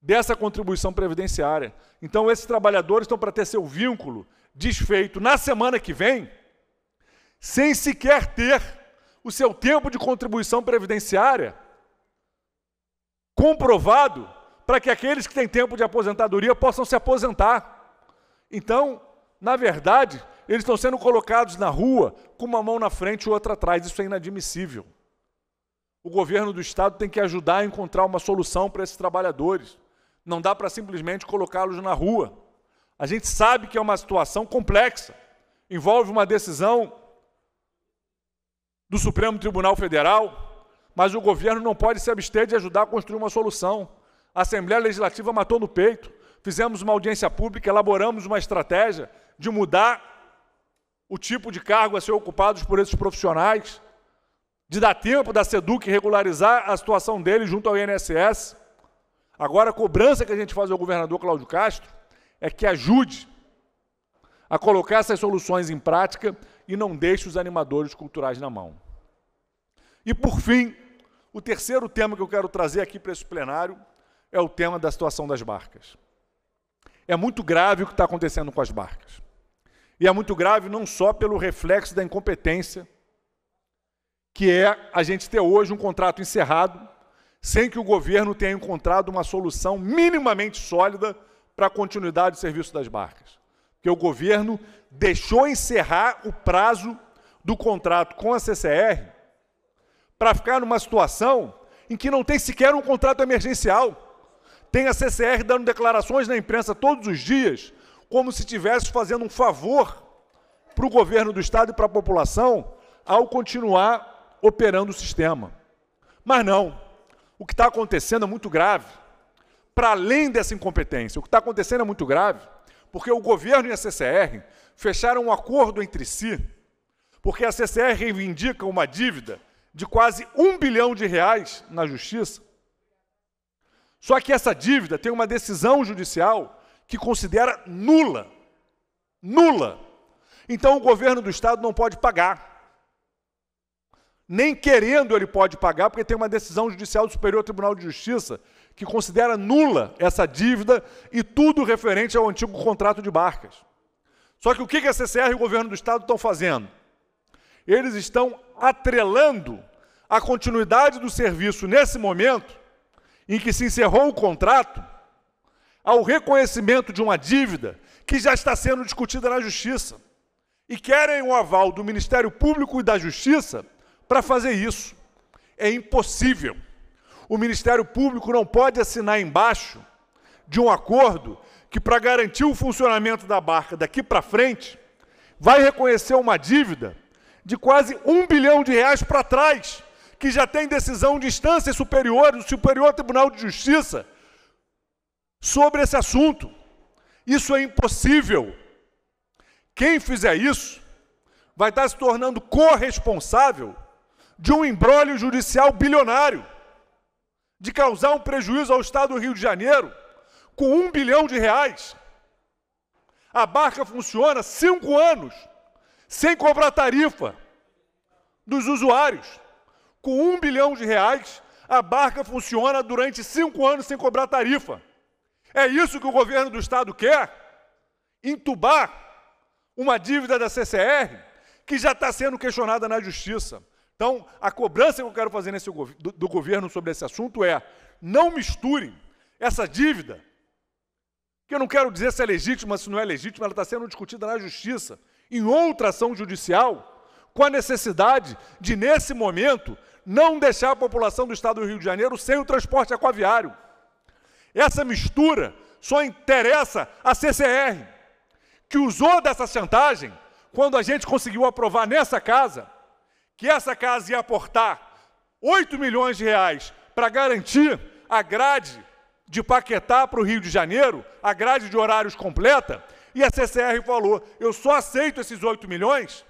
dessa contribuição previdenciária. Então, esses trabalhadores estão para ter seu vínculo desfeito na semana que vem, sem sequer ter o seu tempo de contribuição previdenciária comprovado para que aqueles que têm tempo de aposentadoria possam se aposentar. Então, na verdade, eles estão sendo colocados na rua com uma mão na frente e outra atrás. Isso é inadmissível. O governo do Estado tem que ajudar a encontrar uma solução para esses trabalhadores. Não dá para simplesmente colocá-los na rua. A gente sabe que é uma situação complexa, envolve uma decisão do Supremo Tribunal Federal, mas o governo não pode se abster de ajudar a construir uma solução. A Assembleia Legislativa matou no peito. Fizemos uma audiência pública, elaboramos uma estratégia de mudar o tipo de cargo a ser ocupado por esses profissionais, de dar tempo da SEDUC regularizar a situação dele junto ao INSS. Agora, a cobrança que a gente faz ao governador Cláudio Castro é que ajude a colocar essas soluções em prática e não deixe os animadores culturais na mão. E por fim, o terceiro tema que eu quero trazer aqui para esse plenário é o tema da situação das barcas. É muito grave o que está acontecendo com as barcas. E é muito grave não só pelo reflexo da incompetência, que é a gente ter hoje um contrato encerrado, sem que o governo tenha encontrado uma solução minimamente sólida para a continuidade do serviço das barcas que o governo deixou encerrar o prazo do contrato com a CCR para ficar numa situação em que não tem sequer um contrato emergencial. Tem a CCR dando declarações na imprensa todos os dias, como se estivesse fazendo um favor para o governo do Estado e para a população ao continuar operando o sistema. Mas não. O que está acontecendo é muito grave. Para além dessa incompetência, o que está acontecendo é muito grave porque o governo e a CCR fecharam um acordo entre si, porque a CCR reivindica uma dívida de quase um bilhão de reais na justiça. Só que essa dívida tem uma decisão judicial que considera nula. Nula. Então o governo do Estado não pode pagar. Nem querendo ele pode pagar, porque tem uma decisão judicial do Superior Tribunal de Justiça que considera nula essa dívida e tudo referente ao antigo contrato de barcas. Só que o que a CCR e o governo do Estado estão fazendo? Eles estão atrelando a continuidade do serviço nesse momento em que se encerrou o contrato ao reconhecimento de uma dívida que já está sendo discutida na Justiça. E querem o aval do Ministério Público e da Justiça para fazer isso. É impossível. O Ministério Público não pode assinar embaixo de um acordo que, para garantir o funcionamento da barca daqui para frente, vai reconhecer uma dívida de quase um bilhão de reais para trás, que já tem decisão de instância superior, do Superior Tribunal de Justiça, sobre esse assunto. Isso é impossível. Quem fizer isso vai estar tá se tornando corresponsável de um embrólio judicial bilionário de causar um prejuízo ao Estado do Rio de Janeiro com um bilhão de reais. A barca funciona cinco anos sem cobrar tarifa dos usuários. Com um bilhão de reais, a barca funciona durante cinco anos sem cobrar tarifa. É isso que o governo do Estado quer? Entubar uma dívida da CCR que já está sendo questionada na Justiça. Então, a cobrança que eu quero fazer nesse, do, do governo sobre esse assunto é: não misturem essa dívida, que eu não quero dizer se é legítima, se não é legítima, ela está sendo discutida na justiça, em outra ação judicial, com a necessidade de, nesse momento, não deixar a população do estado do Rio de Janeiro sem o transporte aquaviário. Essa mistura só interessa a CCR, que usou dessa chantagem quando a gente conseguiu aprovar nessa casa que essa casa ia aportar 8 milhões de reais para garantir a grade de Paquetá para o Rio de Janeiro, a grade de horários completa, e a CCR falou: eu só aceito esses 8 milhões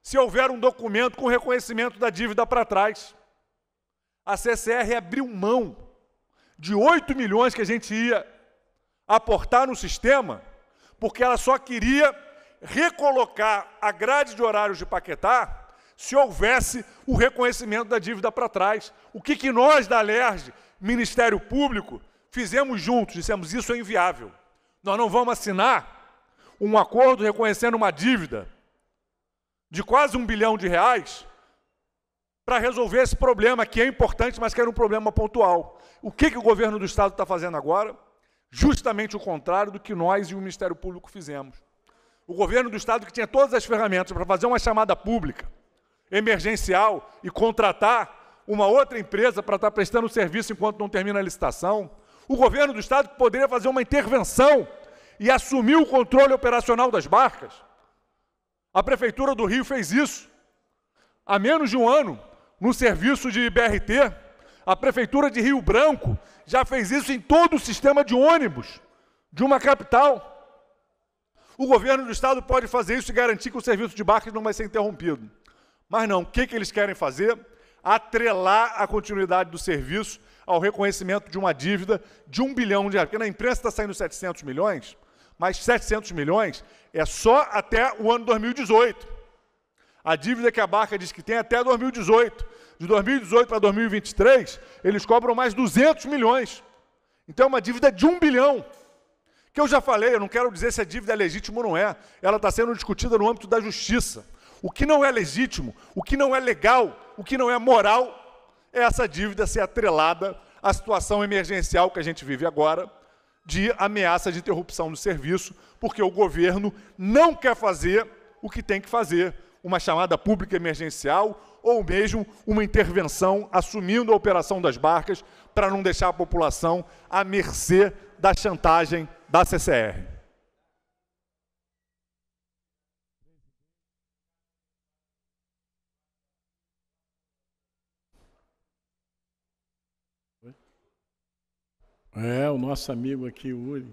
se houver um documento com reconhecimento da dívida para trás. A CCR abriu mão de 8 milhões que a gente ia aportar no sistema, porque ela só queria recolocar a grade de horários de Paquetá se houvesse o reconhecimento da dívida para trás. O que, que nós da Alerj, Ministério Público, fizemos juntos? Dissemos: isso é inviável. Nós não vamos assinar um acordo reconhecendo uma dívida de quase um bilhão de reais para resolver esse problema que é importante, mas que era um problema pontual. O que, que o governo do Estado está fazendo agora? Justamente o contrário do que nós e o Ministério Público fizemos. O governo do Estado, que tinha todas as ferramentas para fazer uma chamada pública, emergencial e contratar uma outra empresa para estar prestando serviço enquanto não termina a licitação. O governo do Estado poderia fazer uma intervenção e assumir o controle operacional das barcas. A Prefeitura do Rio fez isso. Há menos de um ano, no serviço de BRT, a Prefeitura de Rio Branco já fez isso em todo o sistema de ônibus de uma capital. O governo do Estado pode fazer isso e garantir que o serviço de barcas não vai ser interrompido. Mas não, o que, que eles querem fazer? Atrelar a continuidade do serviço ao reconhecimento de uma dívida de um bilhão de reais. Porque na imprensa está saindo 700 milhões, mas 700 milhões é só até o ano 2018. A dívida que a barca diz que tem é até 2018. De 2018 para 2023, eles cobram mais 200 milhões. Então é uma dívida de um bilhão. Que eu já falei, eu não quero dizer se a dívida é legítima ou não é. Ela está sendo discutida no âmbito da justiça. O que não é legítimo, o que não é legal, o que não é moral, é essa dívida ser atrelada à situação emergencial que a gente vive agora, de ameaça de interrupção do serviço, porque o governo não quer fazer o que tem que fazer, uma chamada pública emergencial ou mesmo uma intervenção assumindo a operação das barcas para não deixar a população à mercê da chantagem da CCR. É, o nosso amigo aqui, Uri.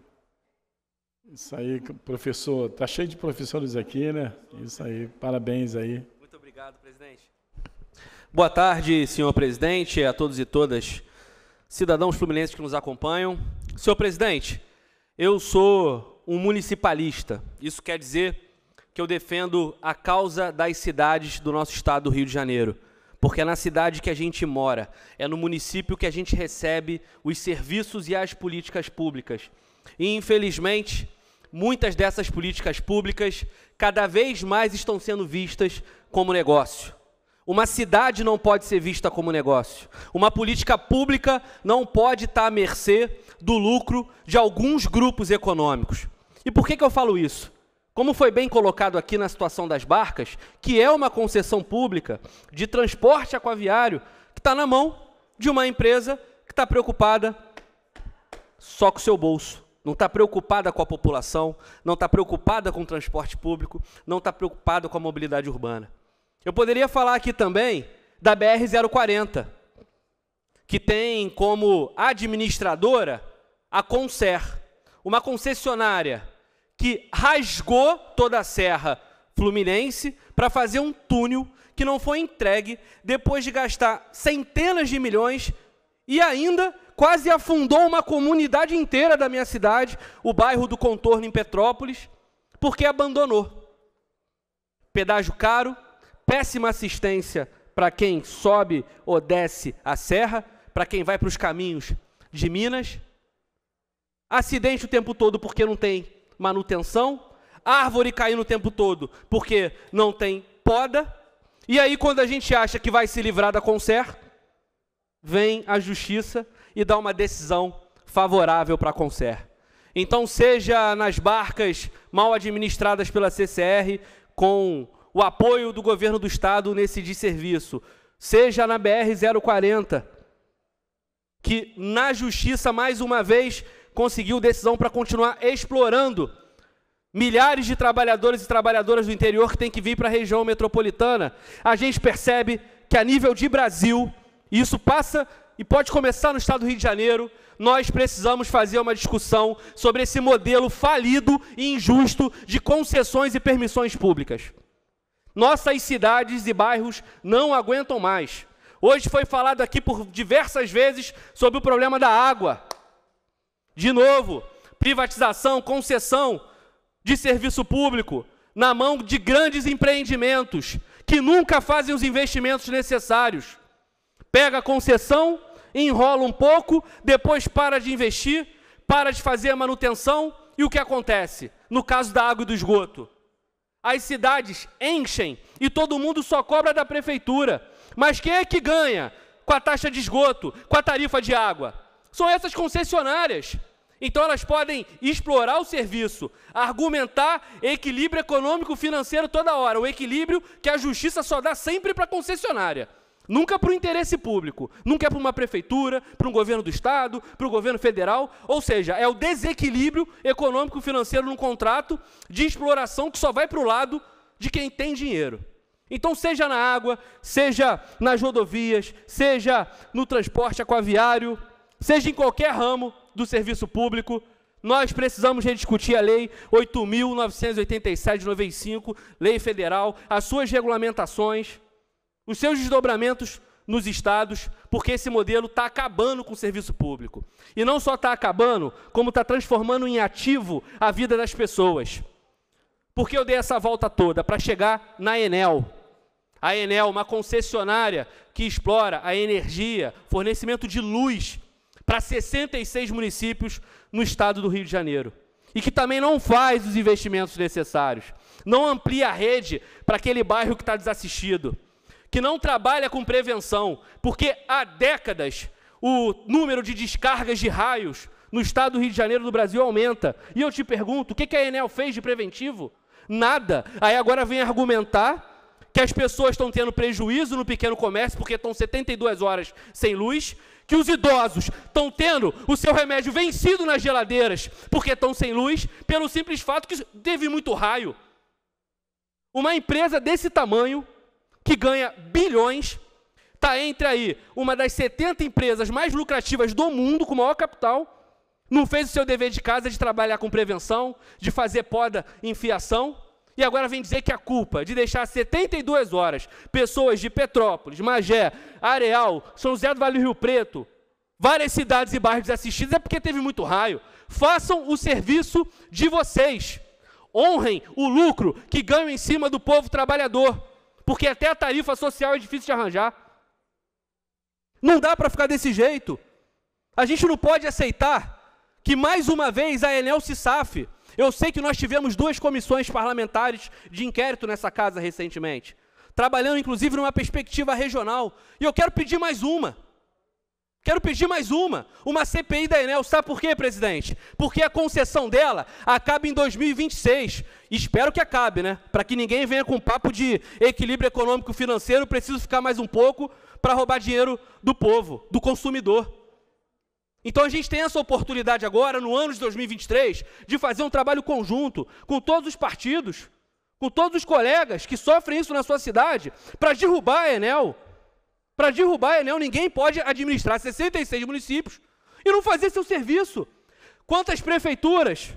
Isso aí, professor. Tá cheio de professores aqui, né? Isso aí, parabéns aí. Muito obrigado, presidente. Boa tarde, senhor presidente, a todos e todas, cidadãos fluminenses que nos acompanham. Senhor presidente, eu sou um municipalista. Isso quer dizer que eu defendo a causa das cidades do nosso estado do Rio de Janeiro porque é na cidade que a gente mora, é no município que a gente recebe os serviços e as políticas públicas. E, infelizmente, muitas dessas políticas públicas cada vez mais estão sendo vistas como negócio. Uma cidade não pode ser vista como negócio. Uma política pública não pode estar à mercê do lucro de alguns grupos econômicos. E por que, que eu falo isso? Como foi bem colocado aqui na situação das barcas, que é uma concessão pública de transporte aquaviário que está na mão de uma empresa que está preocupada só com o seu bolso. Não está preocupada com a população, não está preocupada com o transporte público, não está preocupada com a mobilidade urbana. Eu poderia falar aqui também da BR-040, que tem como administradora a Concer, uma concessionária que rasgou toda a Serra Fluminense para fazer um túnel que não foi entregue depois de gastar centenas de milhões e ainda quase afundou uma comunidade inteira da minha cidade, o bairro do Contorno em Petrópolis, porque abandonou. Pedágio caro, péssima assistência para quem sobe ou desce a serra, para quem vai para os caminhos de Minas. Acidente o tempo todo porque não tem manutenção, árvore caindo o tempo todo porque não tem poda, e aí quando a gente acha que vai se livrar da Conser, vem a justiça e dá uma decisão favorável para a Conser. Então, seja nas barcas mal administradas pela CCR, com o apoio do governo do estado nesse desserviço, seja na BR 040, que na justiça mais uma vez conseguiu decisão para continuar explorando milhares de trabalhadores e trabalhadoras do interior que têm que vir para a região metropolitana. A gente percebe que a nível de Brasil, e isso passa e pode começar no estado do Rio de Janeiro, nós precisamos fazer uma discussão sobre esse modelo falido e injusto de concessões e permissões públicas. Nossas cidades e bairros não aguentam mais. Hoje foi falado aqui por diversas vezes sobre o problema da água. De novo, privatização, concessão de serviço público na mão de grandes empreendimentos que nunca fazem os investimentos necessários. Pega a concessão, enrola um pouco, depois para de investir, para de fazer a manutenção e o que acontece? No caso da água e do esgoto, as cidades enchem e todo mundo só cobra da prefeitura. Mas quem é que ganha com a taxa de esgoto, com a tarifa de água? são essas concessionárias. Então elas podem explorar o serviço, argumentar equilíbrio econômico financeiro toda hora, o equilíbrio que a justiça só dá sempre para a concessionária. Nunca para o interesse público, nunca é para uma prefeitura, para um governo do estado, para o governo federal, ou seja, é o desequilíbrio econômico financeiro num contrato de exploração que só vai para o lado de quem tem dinheiro. Então, seja na água, seja nas rodovias, seja no transporte aquaviário, seja em qualquer ramo do serviço público, nós precisamos rediscutir a Lei 8.987 de 95, Lei Federal, as suas regulamentações, os seus desdobramentos nos estados, porque esse modelo está acabando com o serviço público. E não só está acabando, como está transformando em ativo a vida das pessoas. Por que eu dei essa volta toda? Para chegar na Enel. A Enel, uma concessionária que explora a energia, fornecimento de luz para 66 municípios no estado do Rio de Janeiro. E que também não faz os investimentos necessários. Não amplia a rede para aquele bairro que está desassistido. Que não trabalha com prevenção, porque há décadas o número de descargas de raios no estado do Rio de Janeiro do Brasil aumenta. E eu te pergunto, o que a Enel fez de preventivo? Nada. Aí agora vem argumentar que as pessoas estão tendo prejuízo no pequeno comércio porque estão 72 horas sem luz, que os idosos estão tendo o seu remédio vencido nas geladeiras, porque estão sem luz, pelo simples fato que teve muito raio. Uma empresa desse tamanho, que ganha bilhões, está entre aí uma das 70 empresas mais lucrativas do mundo, com maior capital, não fez o seu dever de casa de trabalhar com prevenção, de fazer poda e enfiação. E agora vem dizer que a culpa de deixar 72 horas pessoas de Petrópolis, Magé, Areal, São José do Vale do Rio Preto, várias cidades e bairros assistidos é porque teve muito raio. Façam o serviço de vocês. Honrem o lucro que ganham em cima do povo trabalhador, porque até a tarifa social é difícil de arranjar. Não dá para ficar desse jeito. A gente não pode aceitar que mais uma vez a Enel se safe eu sei que nós tivemos duas comissões parlamentares de inquérito nessa casa recentemente, trabalhando inclusive numa perspectiva regional. E eu quero pedir mais uma. Quero pedir mais uma, uma CPI da Enel. Sabe por quê, presidente? Porque a concessão dela acaba em 2026. Espero que acabe, né? Para que ninguém venha com papo de equilíbrio econômico financeiro, preciso ficar mais um pouco para roubar dinheiro do povo, do consumidor. Então a gente tem essa oportunidade agora, no ano de 2023, de fazer um trabalho conjunto com todos os partidos, com todos os colegas que sofrem isso na sua cidade, para derrubar a Enel. Para derrubar a Enel, ninguém pode administrar 66 municípios e não fazer seu serviço. Quantas prefeituras,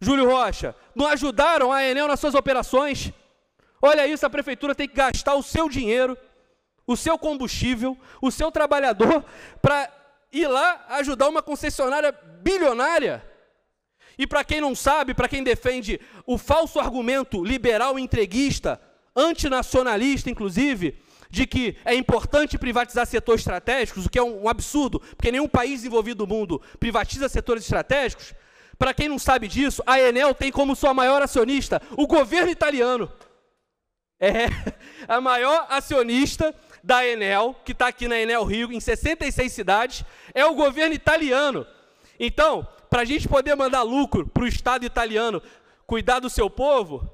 Júlio Rocha, não ajudaram a Enel nas suas operações? Olha isso, a prefeitura tem que gastar o seu dinheiro, o seu combustível, o seu trabalhador para ir lá ajudar uma concessionária bilionária. E para quem não sabe, para quem defende o falso argumento liberal entreguista, antinacionalista inclusive, de que é importante privatizar setores estratégicos, o que é um, absurdo, porque nenhum país envolvido no mundo privatiza setores estratégicos. Para quem não sabe disso, a Enel tem como sua maior acionista o governo italiano. É a maior acionista da Enel, que está aqui na Enel Rio, em 66 cidades, é o governo italiano. Então, para a gente poder mandar lucro para o Estado italiano cuidar do seu povo,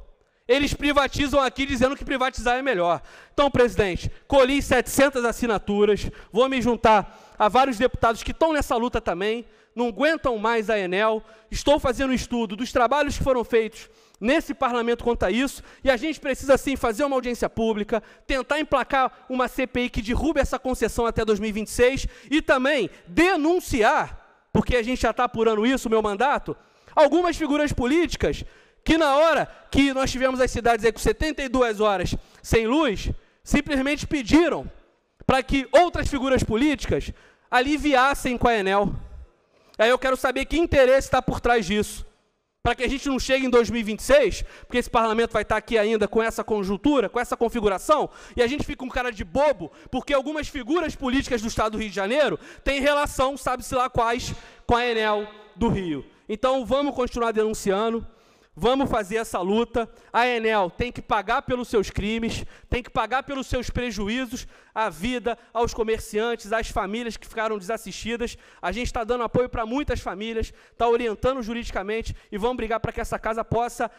eles privatizam aqui dizendo que privatizar é melhor. Então, presidente, colhi 700 assinaturas, vou me juntar a vários deputados que estão nessa luta também, não aguentam mais a Enel, estou fazendo um estudo dos trabalhos que foram feitos nesse parlamento a isso, e a gente precisa sim fazer uma audiência pública, tentar emplacar uma CPI que derrube essa concessão até 2026 e também denunciar, porque a gente já está apurando isso, meu mandato, algumas figuras políticas que na hora que nós tivemos as cidades aí com 72 horas sem luz, simplesmente pediram para que outras figuras políticas aliviassem com a Enel. Aí eu quero saber que interesse está por trás disso para que a gente não chegue em 2026, porque esse parlamento vai estar tá aqui ainda com essa conjuntura, com essa configuração, e a gente fica um cara de bobo, porque algumas figuras políticas do Estado do Rio de Janeiro têm relação, sabe-se lá quais, com a Enel do Rio. Então vamos continuar denunciando vamos fazer essa luta. A Enel tem que pagar pelos seus crimes, tem que pagar pelos seus prejuízos à vida, aos comerciantes, às famílias que ficaram desassistidas. A gente está dando apoio para muitas famílias, está orientando juridicamente e vamos brigar para que essa casa possa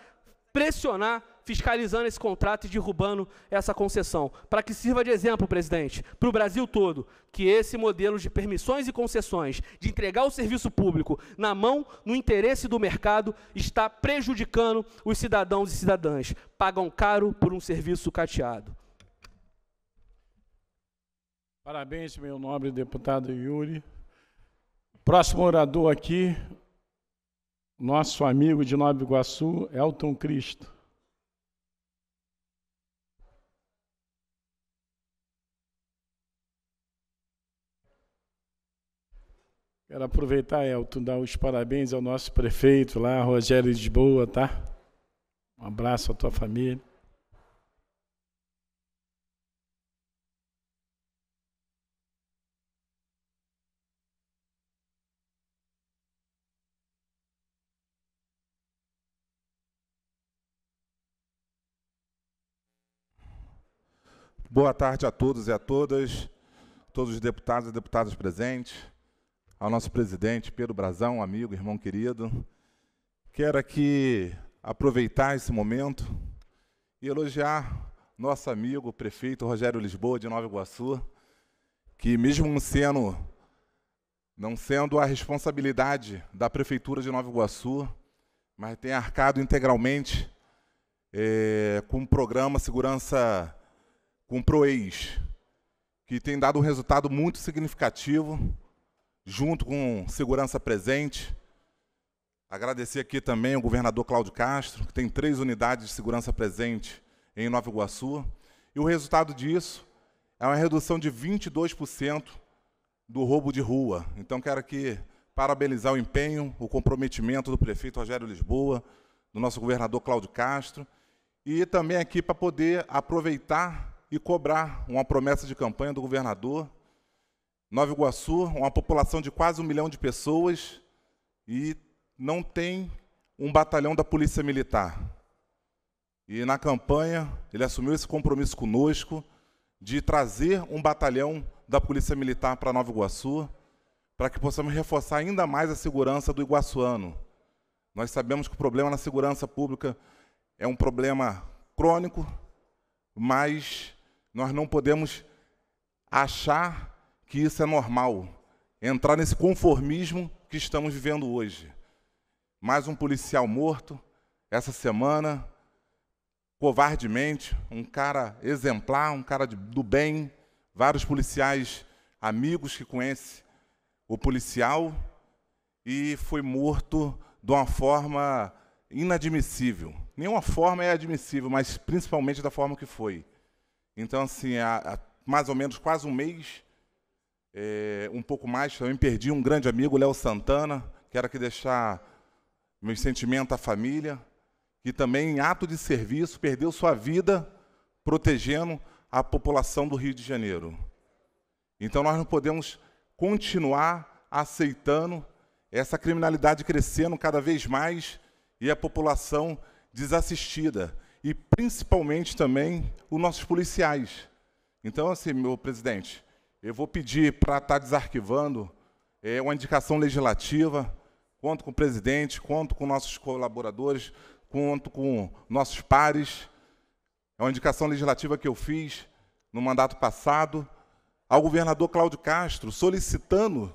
pressionar, fiscalizando esse contrato e derrubando essa concessão. Para que sirva de exemplo, presidente, para o Brasil todo, que esse modelo de permissões e concessões, de entregar o serviço público na mão, no interesse do mercado, está prejudicando os cidadãos e cidadãs. Pagam caro por um serviço cateado. Parabéns, meu nobre deputado Yuri. Próximo orador aqui, nosso amigo de Nova Iguaçu, Elton Cristo. Quero aproveitar, Elton, dar os parabéns ao nosso prefeito lá, Rogério Lisboa, tá? Um abraço à tua família. Boa tarde a todos e a todas, todos os deputados e deputadas presentes, ao nosso presidente Pedro Brazão, amigo, irmão querido. Quero aqui aproveitar esse momento e elogiar nosso amigo prefeito Rogério Lisboa de Nova Iguaçu, que mesmo sendo não sendo a responsabilidade da prefeitura de Nova Iguaçu, mas tem arcado integralmente é, com o programa Segurança com ProEis, que tem dado um resultado muito significativo, junto com Segurança Presente. Agradecer aqui também ao governador Cláudio Castro, que tem três unidades de segurança presente em Nova Iguaçu. E o resultado disso é uma redução de 22% do roubo de rua. Então, quero aqui parabenizar o empenho, o comprometimento do prefeito Rogério Lisboa, do nosso governador Cláudio Castro, e também aqui para poder aproveitar e cobrar uma promessa de campanha do governador. Nova Iguaçu, uma população de quase um milhão de pessoas e não tem um batalhão da Polícia Militar. E na campanha, ele assumiu esse compromisso conosco de trazer um batalhão da Polícia Militar para Nova Iguaçu, para que possamos reforçar ainda mais a segurança do iguaçuano. Nós sabemos que o problema na segurança pública é um problema crônico, mas nós não podemos achar que isso é normal, entrar nesse conformismo que estamos vivendo hoje. Mais um policial morto essa semana, covardemente, um cara exemplar, um cara de, do bem, vários policiais amigos que conhecem o policial e foi morto de uma forma inadmissível. Nenhuma forma é admissível, mas principalmente da forma que foi. Então, assim, há, há mais ou menos quase um mês, é, um pouco mais, também perdi um grande amigo, Léo Santana. Quero aqui deixar meus sentimentos à família, que também, em ato de serviço, perdeu sua vida protegendo a população do Rio de Janeiro. Então, nós não podemos continuar aceitando essa criminalidade crescendo cada vez mais e a população desassistida e principalmente também os nossos policiais. Então, assim, meu presidente, eu vou pedir para estar tá desarquivando é, uma indicação legislativa, quanto com o presidente, quanto com nossos colaboradores, quanto com nossos pares. É uma indicação legislativa que eu fiz no mandato passado ao governador Cláudio Castro, solicitando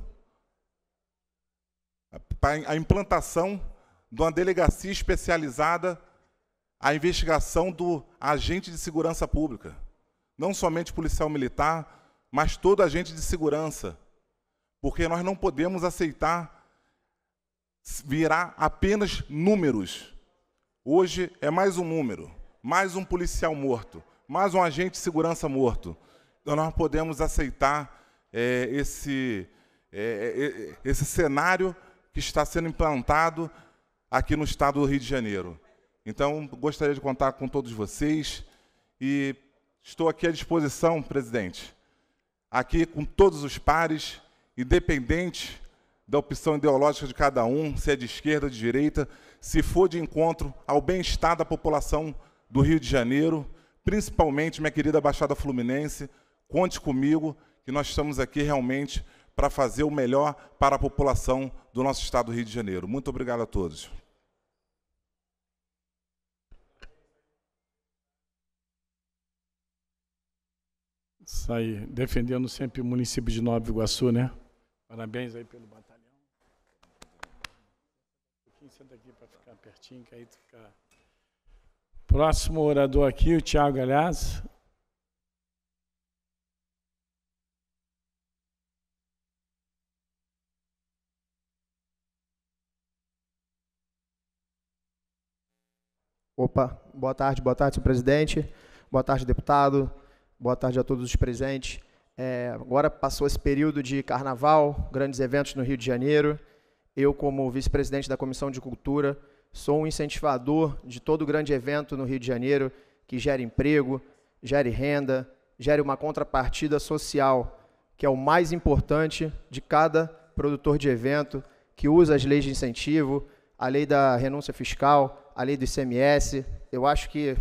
a implantação de uma delegacia especializada a investigação do agente de segurança pública. Não somente policial militar, mas todo agente de segurança. Porque nós não podemos aceitar virar apenas números. Hoje é mais um número, mais um policial morto, mais um agente de segurança morto. Então nós podemos aceitar é, esse, é, é, é esse cenário que está sendo implantado aqui no estado do Rio de Janeiro. Então, gostaria de contar com todos vocês e estou aqui à disposição, presidente, aqui com todos os pares, independente da opção ideológica de cada um, se é de esquerda, de direita, se for de encontro ao bem-estar da população do Rio de Janeiro, principalmente minha querida Baixada Fluminense, conte comigo, que nós estamos aqui realmente para fazer o melhor para a população do nosso estado do Rio de Janeiro. Muito obrigado a todos. Isso aí, defendendo sempre o município de Nova Iguaçu, né? Parabéns aí pelo batalhão. Um pouquinho, senta aqui para ficar pertinho, que aí tu fica... Próximo orador aqui, o Tiago Aliás. Opa, boa tarde, boa tarde, senhor presidente. Boa tarde, deputado boa tarde a todos os presentes. É, agora passou esse período de carnaval, grandes eventos no Rio de Janeiro. Eu, como vice-presidente da Comissão de Cultura, sou um incentivador de todo grande evento no Rio de Janeiro que gere emprego, gere renda, gere uma contrapartida social, que é o mais importante de cada produtor de evento que usa as leis de incentivo, a lei da renúncia fiscal, a lei do ICMS. Eu acho que.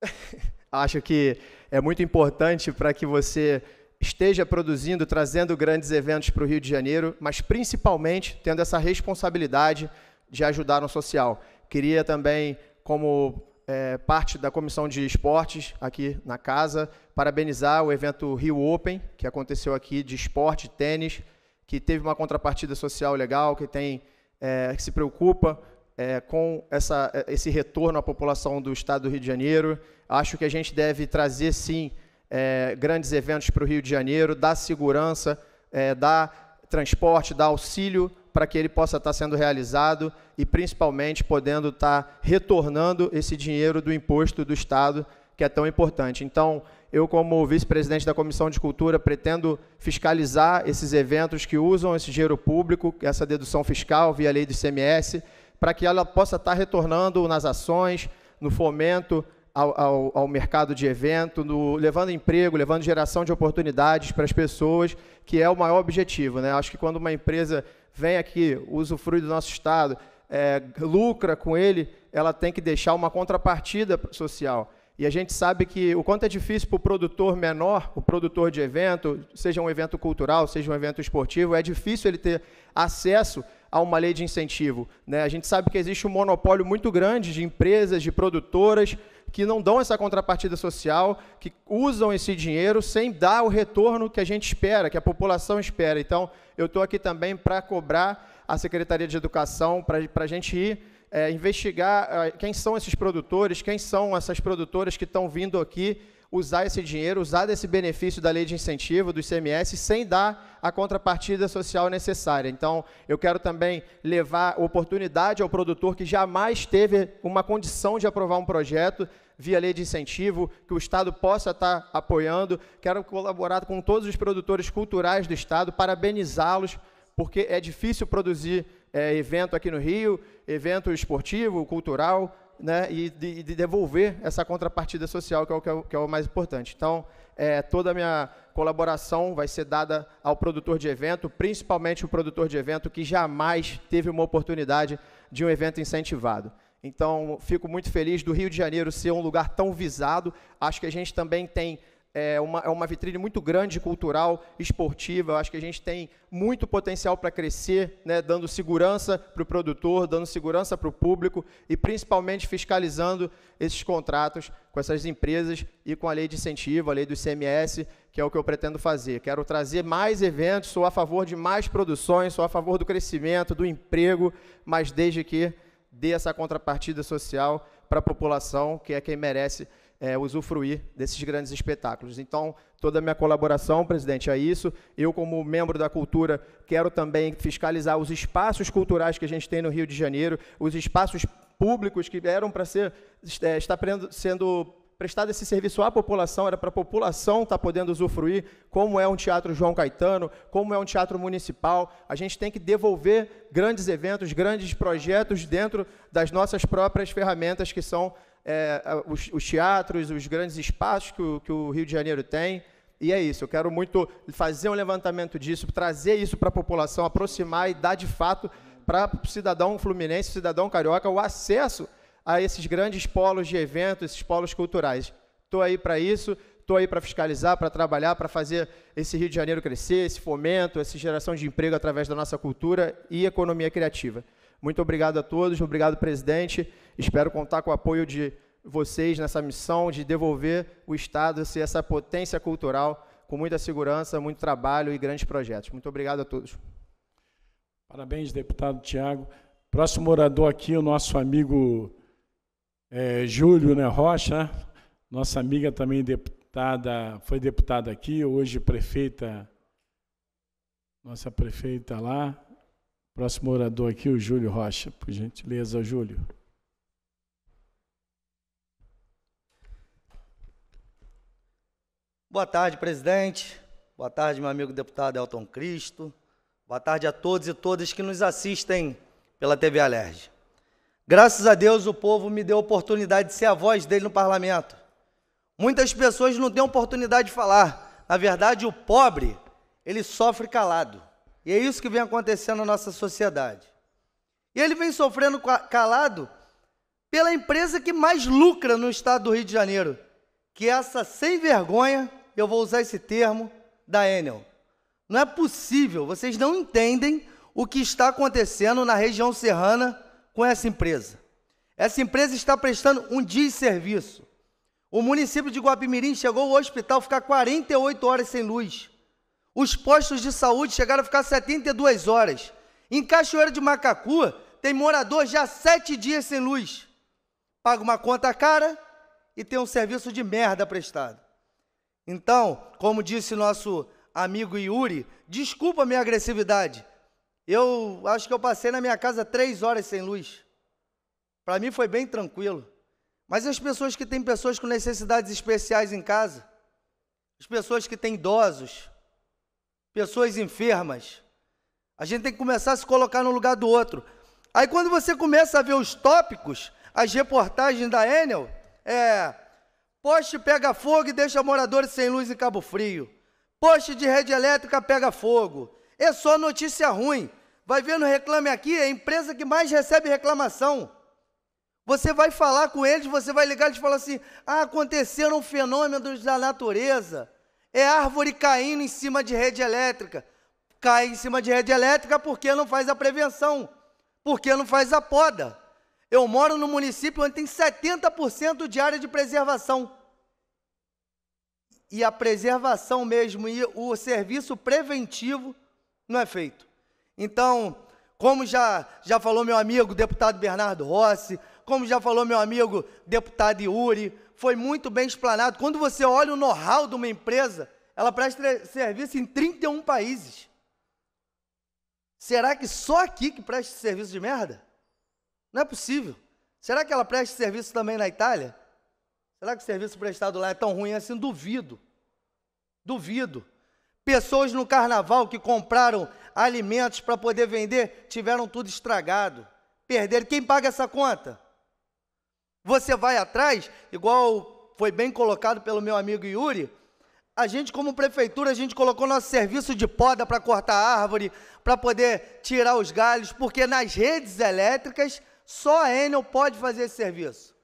Acho que é muito importante para que você esteja produzindo, trazendo grandes eventos para o Rio de Janeiro, mas principalmente tendo essa responsabilidade de ajudar no social. Queria também, como é, parte da comissão de esportes aqui na casa, parabenizar o evento Rio Open, que aconteceu aqui de esporte, tênis, que teve uma contrapartida social legal, que tem é, que se preocupa é, com essa, é, esse retorno à população do estado do Rio de Janeiro. Acho que a gente deve trazer, sim, é, grandes eventos para o Rio de Janeiro, dar segurança, é, dar transporte, dar auxílio para que ele possa estar sendo realizado e, principalmente, podendo estar retornando esse dinheiro do imposto do Estado, que é tão importante. Então, eu, como vice-presidente da Comissão de Cultura, pretendo fiscalizar esses eventos que usam esse dinheiro público, essa dedução fiscal via lei do ICMS, para que ela possa estar retornando nas ações, no fomento ao, ao, ao mercado de evento, no, levando emprego, levando geração de oportunidades para as pessoas, que é o maior objetivo. Né? Acho que quando uma empresa vem aqui, usufrui do nosso Estado, é, lucra com ele, ela tem que deixar uma contrapartida social. E a gente sabe que o quanto é difícil para o produtor menor, o produtor de evento, seja um evento cultural, seja um evento esportivo, é difícil ele ter acesso a uma lei de incentivo. Né? A gente sabe que existe um monopólio muito grande de empresas, de produtoras, que não dão essa contrapartida social, que usam esse dinheiro sem dar o retorno que a gente espera, que a população espera. Então, eu estou aqui também para cobrar a Secretaria de Educação, para a gente ir é, investigar é, quem são esses produtores, quem são essas produtoras que estão vindo aqui usar esse dinheiro, usar desse benefício da lei de incentivo, do ICMS, sem dar a contrapartida social necessária. Então, eu quero também levar oportunidade ao produtor que jamais teve uma condição de aprovar um projeto via lei de incentivo, que o Estado possa estar apoiando. Quero colaborar com todos os produtores culturais do Estado, parabenizá-los, porque é difícil produzir é, evento aqui no Rio, evento esportivo, cultural, né, e de, de, devolver essa contrapartida social, que é o, que é o, que é o mais importante. Então, é, toda a minha colaboração vai ser dada ao produtor de evento, principalmente o produtor de evento que jamais teve uma oportunidade de um evento incentivado. Então, fico muito feliz do Rio de Janeiro ser um lugar tão visado. Acho que a gente também tem é uma, é uma vitrine muito grande, cultural, esportiva. Eu acho que a gente tem muito potencial para crescer, né, dando segurança para o produtor, dando segurança para o público e principalmente fiscalizando esses contratos com essas empresas e com a lei de incentivo, a lei do ICMS, que é o que eu pretendo fazer. Quero trazer mais eventos, sou a favor de mais produções, sou a favor do crescimento, do emprego, mas desde que dê essa contrapartida social para a população, que é quem merece é, usufruir desses grandes espetáculos. Então, toda a minha colaboração, presidente, é isso. Eu, como membro da cultura, quero também fiscalizar os espaços culturais que a gente tem no Rio de Janeiro, os espaços públicos que eram para ser é, está sendo prestado esse serviço à população, era para a população estar tá podendo usufruir, como é um teatro João Caetano, como é um teatro municipal. A gente tem que devolver grandes eventos, grandes projetos dentro das nossas próprias ferramentas que são é, os, os, teatros, os grandes espaços que o, que o Rio de Janeiro tem. E é isso, eu quero muito fazer um levantamento disso, trazer isso para a população, aproximar e dar de fato para o cidadão fluminense, cidadão carioca, o acesso a esses grandes polos de evento, esses polos culturais. Estou aí para isso, estou aí para fiscalizar, para trabalhar, para fazer esse Rio de Janeiro crescer, esse fomento, essa geração de emprego através da nossa cultura e economia criativa. Muito obrigado a todos, obrigado, presidente. Espero contar com o apoio de vocês nessa missão de devolver o Estado ser essa potência cultural com muita segurança, muito trabalho e grandes projetos. Muito obrigado a todos. Parabéns, deputado Tiago. Próximo orador aqui, o nosso amigo é, Júlio né, Rocha, nossa amiga também deputada, foi deputada aqui, hoje prefeita, nossa prefeita lá, Próximo orador aqui, o Júlio Rocha. Por gentileza, Júlio. Boa tarde, presidente. Boa tarde, meu amigo deputado Elton Cristo. Boa tarde a todos e todas que nos assistem pela TV Alerj. Graças a Deus o povo me deu a oportunidade de ser a voz dele no parlamento. Muitas pessoas não têm oportunidade de falar. Na verdade, o pobre, ele sofre calado. E é isso que vem acontecendo na nossa sociedade. E ele vem sofrendo calado pela empresa que mais lucra no estado do Rio de Janeiro, que é essa sem vergonha, eu vou usar esse termo, da Enel. Não é possível, vocês não entendem o que está acontecendo na região serrana com essa empresa. Essa empresa está prestando um desserviço. O município de Guapimirim chegou ao hospital ficar 48 horas sem luz. Os postos de saúde chegaram a ficar 72 horas. Em Cachoeira de Macacu, tem morador já sete dias sem luz. Paga uma conta cara e tem um serviço de merda prestado. Então, como disse nosso amigo Yuri, desculpa a minha agressividade. Eu acho que eu passei na minha casa três horas sem luz. Para mim foi bem tranquilo. Mas as pessoas que têm pessoas com necessidades especiais em casa, as pessoas que têm idosos, pessoas enfermas. A gente tem que começar a se colocar no lugar do outro. Aí quando você começa a ver os tópicos, as reportagens da Enel, é poste pega fogo e deixa moradores sem luz em Cabo Frio. Poste de rede elétrica pega fogo. É só notícia ruim. Vai vendo reclame aqui, é a empresa que mais recebe reclamação. Você vai falar com eles, você vai ligar e falar assim: "Ah, aconteceram fenômenos da natureza". É árvore caindo em cima de rede elétrica. Cai em cima de rede elétrica porque não faz a prevenção, porque não faz a poda. Eu moro no município onde tem 70% de área de preservação. E a preservação mesmo e o serviço preventivo não é feito. Então, como já, já falou meu amigo deputado Bernardo Rossi, como já falou meu amigo deputado Yuri, foi muito bem explanado. Quando você olha o know-how de uma empresa, ela presta serviço em 31 países. Será que só aqui que presta serviço de merda? Não é possível. Será que ela presta serviço também na Itália? Será que o serviço prestado lá é tão ruim assim? Duvido. Duvido. Pessoas no carnaval que compraram alimentos para poder vender tiveram tudo estragado. Perderam. Quem paga essa conta? Você vai atrás, igual foi bem colocado pelo meu amigo Yuri, a gente, como prefeitura, a gente colocou nosso serviço de poda para cortar árvore, para poder tirar os galhos, porque nas redes elétricas só a Enel pode fazer esse serviço.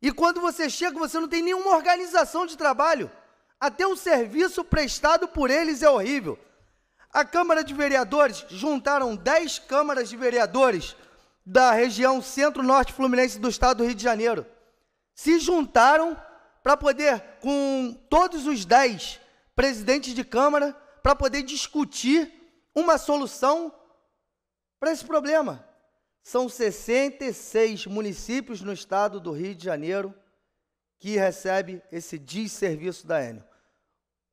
E quando você chega, você não tem nenhuma organização de trabalho. Até o serviço prestado por eles é horrível. A Câmara de Vereadores juntaram 10 câmaras de vereadores da região centro-norte fluminense do estado do Rio de Janeiro se juntaram para poder, com todos os dez presidentes de Câmara, para poder discutir uma solução para esse problema. São 66 municípios no estado do Rio de Janeiro que recebe esse desserviço da Enel.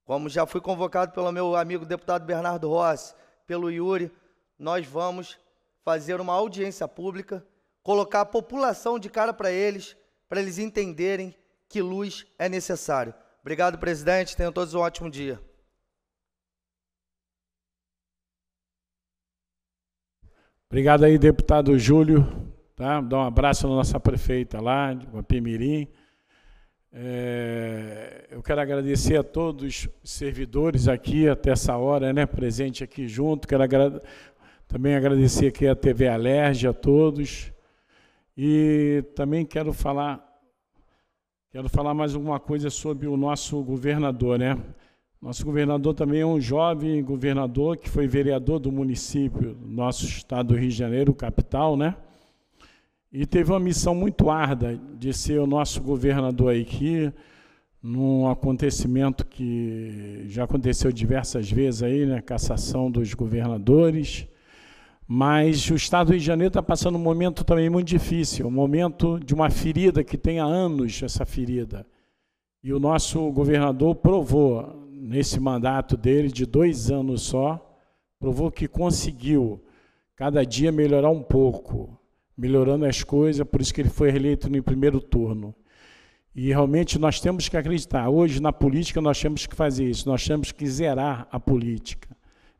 Como já fui convocado pelo meu amigo deputado Bernardo Rossi, pelo Yuri, nós vamos fazer uma audiência pública, colocar a população de cara para eles, para eles entenderem que luz é necessário. Obrigado, presidente. Tenham todos um ótimo dia. Obrigado aí, deputado Júlio. Tá? Dá um abraço na nossa prefeita lá, de Guapimirim. É, eu quero agradecer a todos os servidores aqui até essa hora, né, presente aqui junto. Quero também agradecer aqui a TV Alerj, a todos. E também quero falar quero falar mais alguma coisa sobre o nosso governador, né? Nosso governador também é um jovem governador que foi vereador do município, nosso estado do Rio de Janeiro, capital, né? E teve uma missão muito árdua de ser o nosso governador aqui, num acontecimento que já aconteceu diversas vezes aí, né? Cassação dos governadores. Mas o estado do Rio de Janeiro está passando um momento também muito difícil, um momento de uma ferida que tem há anos essa ferida. E o nosso governador provou, nesse mandato dele de dois anos só, provou que conseguiu cada dia melhorar um pouco, melhorando as coisas, por isso que ele foi reeleito no primeiro turno. E realmente nós temos que acreditar. Hoje, na política, nós temos que fazer isso, nós temos que zerar a política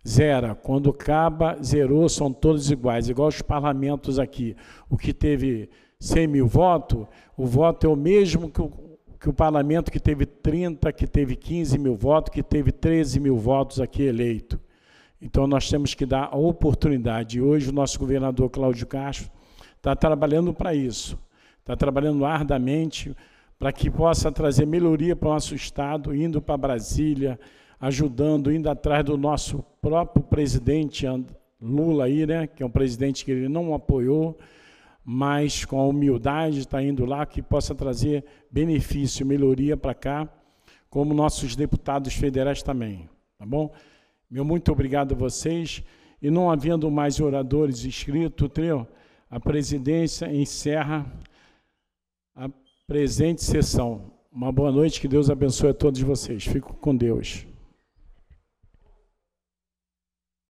zera. Quando acaba, zerou, são todos iguais, igual os parlamentos aqui. O que teve 100 mil votos, o voto é o mesmo que o, que o parlamento que teve 30, que teve 15 mil votos, que teve 13 mil votos aqui eleito. Então, nós temos que dar a oportunidade. E hoje, o nosso governador Cláudio Castro está trabalhando para isso, está trabalhando arduamente para que possa trazer melhoria para o nosso Estado, indo para Brasília, ajudando, indo atrás do nosso próprio presidente Lula aí, né? Que é um presidente que ele não apoiou, mas com a humildade está indo lá que possa trazer benefício, melhoria para cá, como nossos deputados federais também, tá bom? Meu muito obrigado a vocês. E não havendo mais oradores inscritos, trio, a presidência encerra a presente sessão. Uma boa noite, que Deus abençoe a todos vocês. Fico com Deus.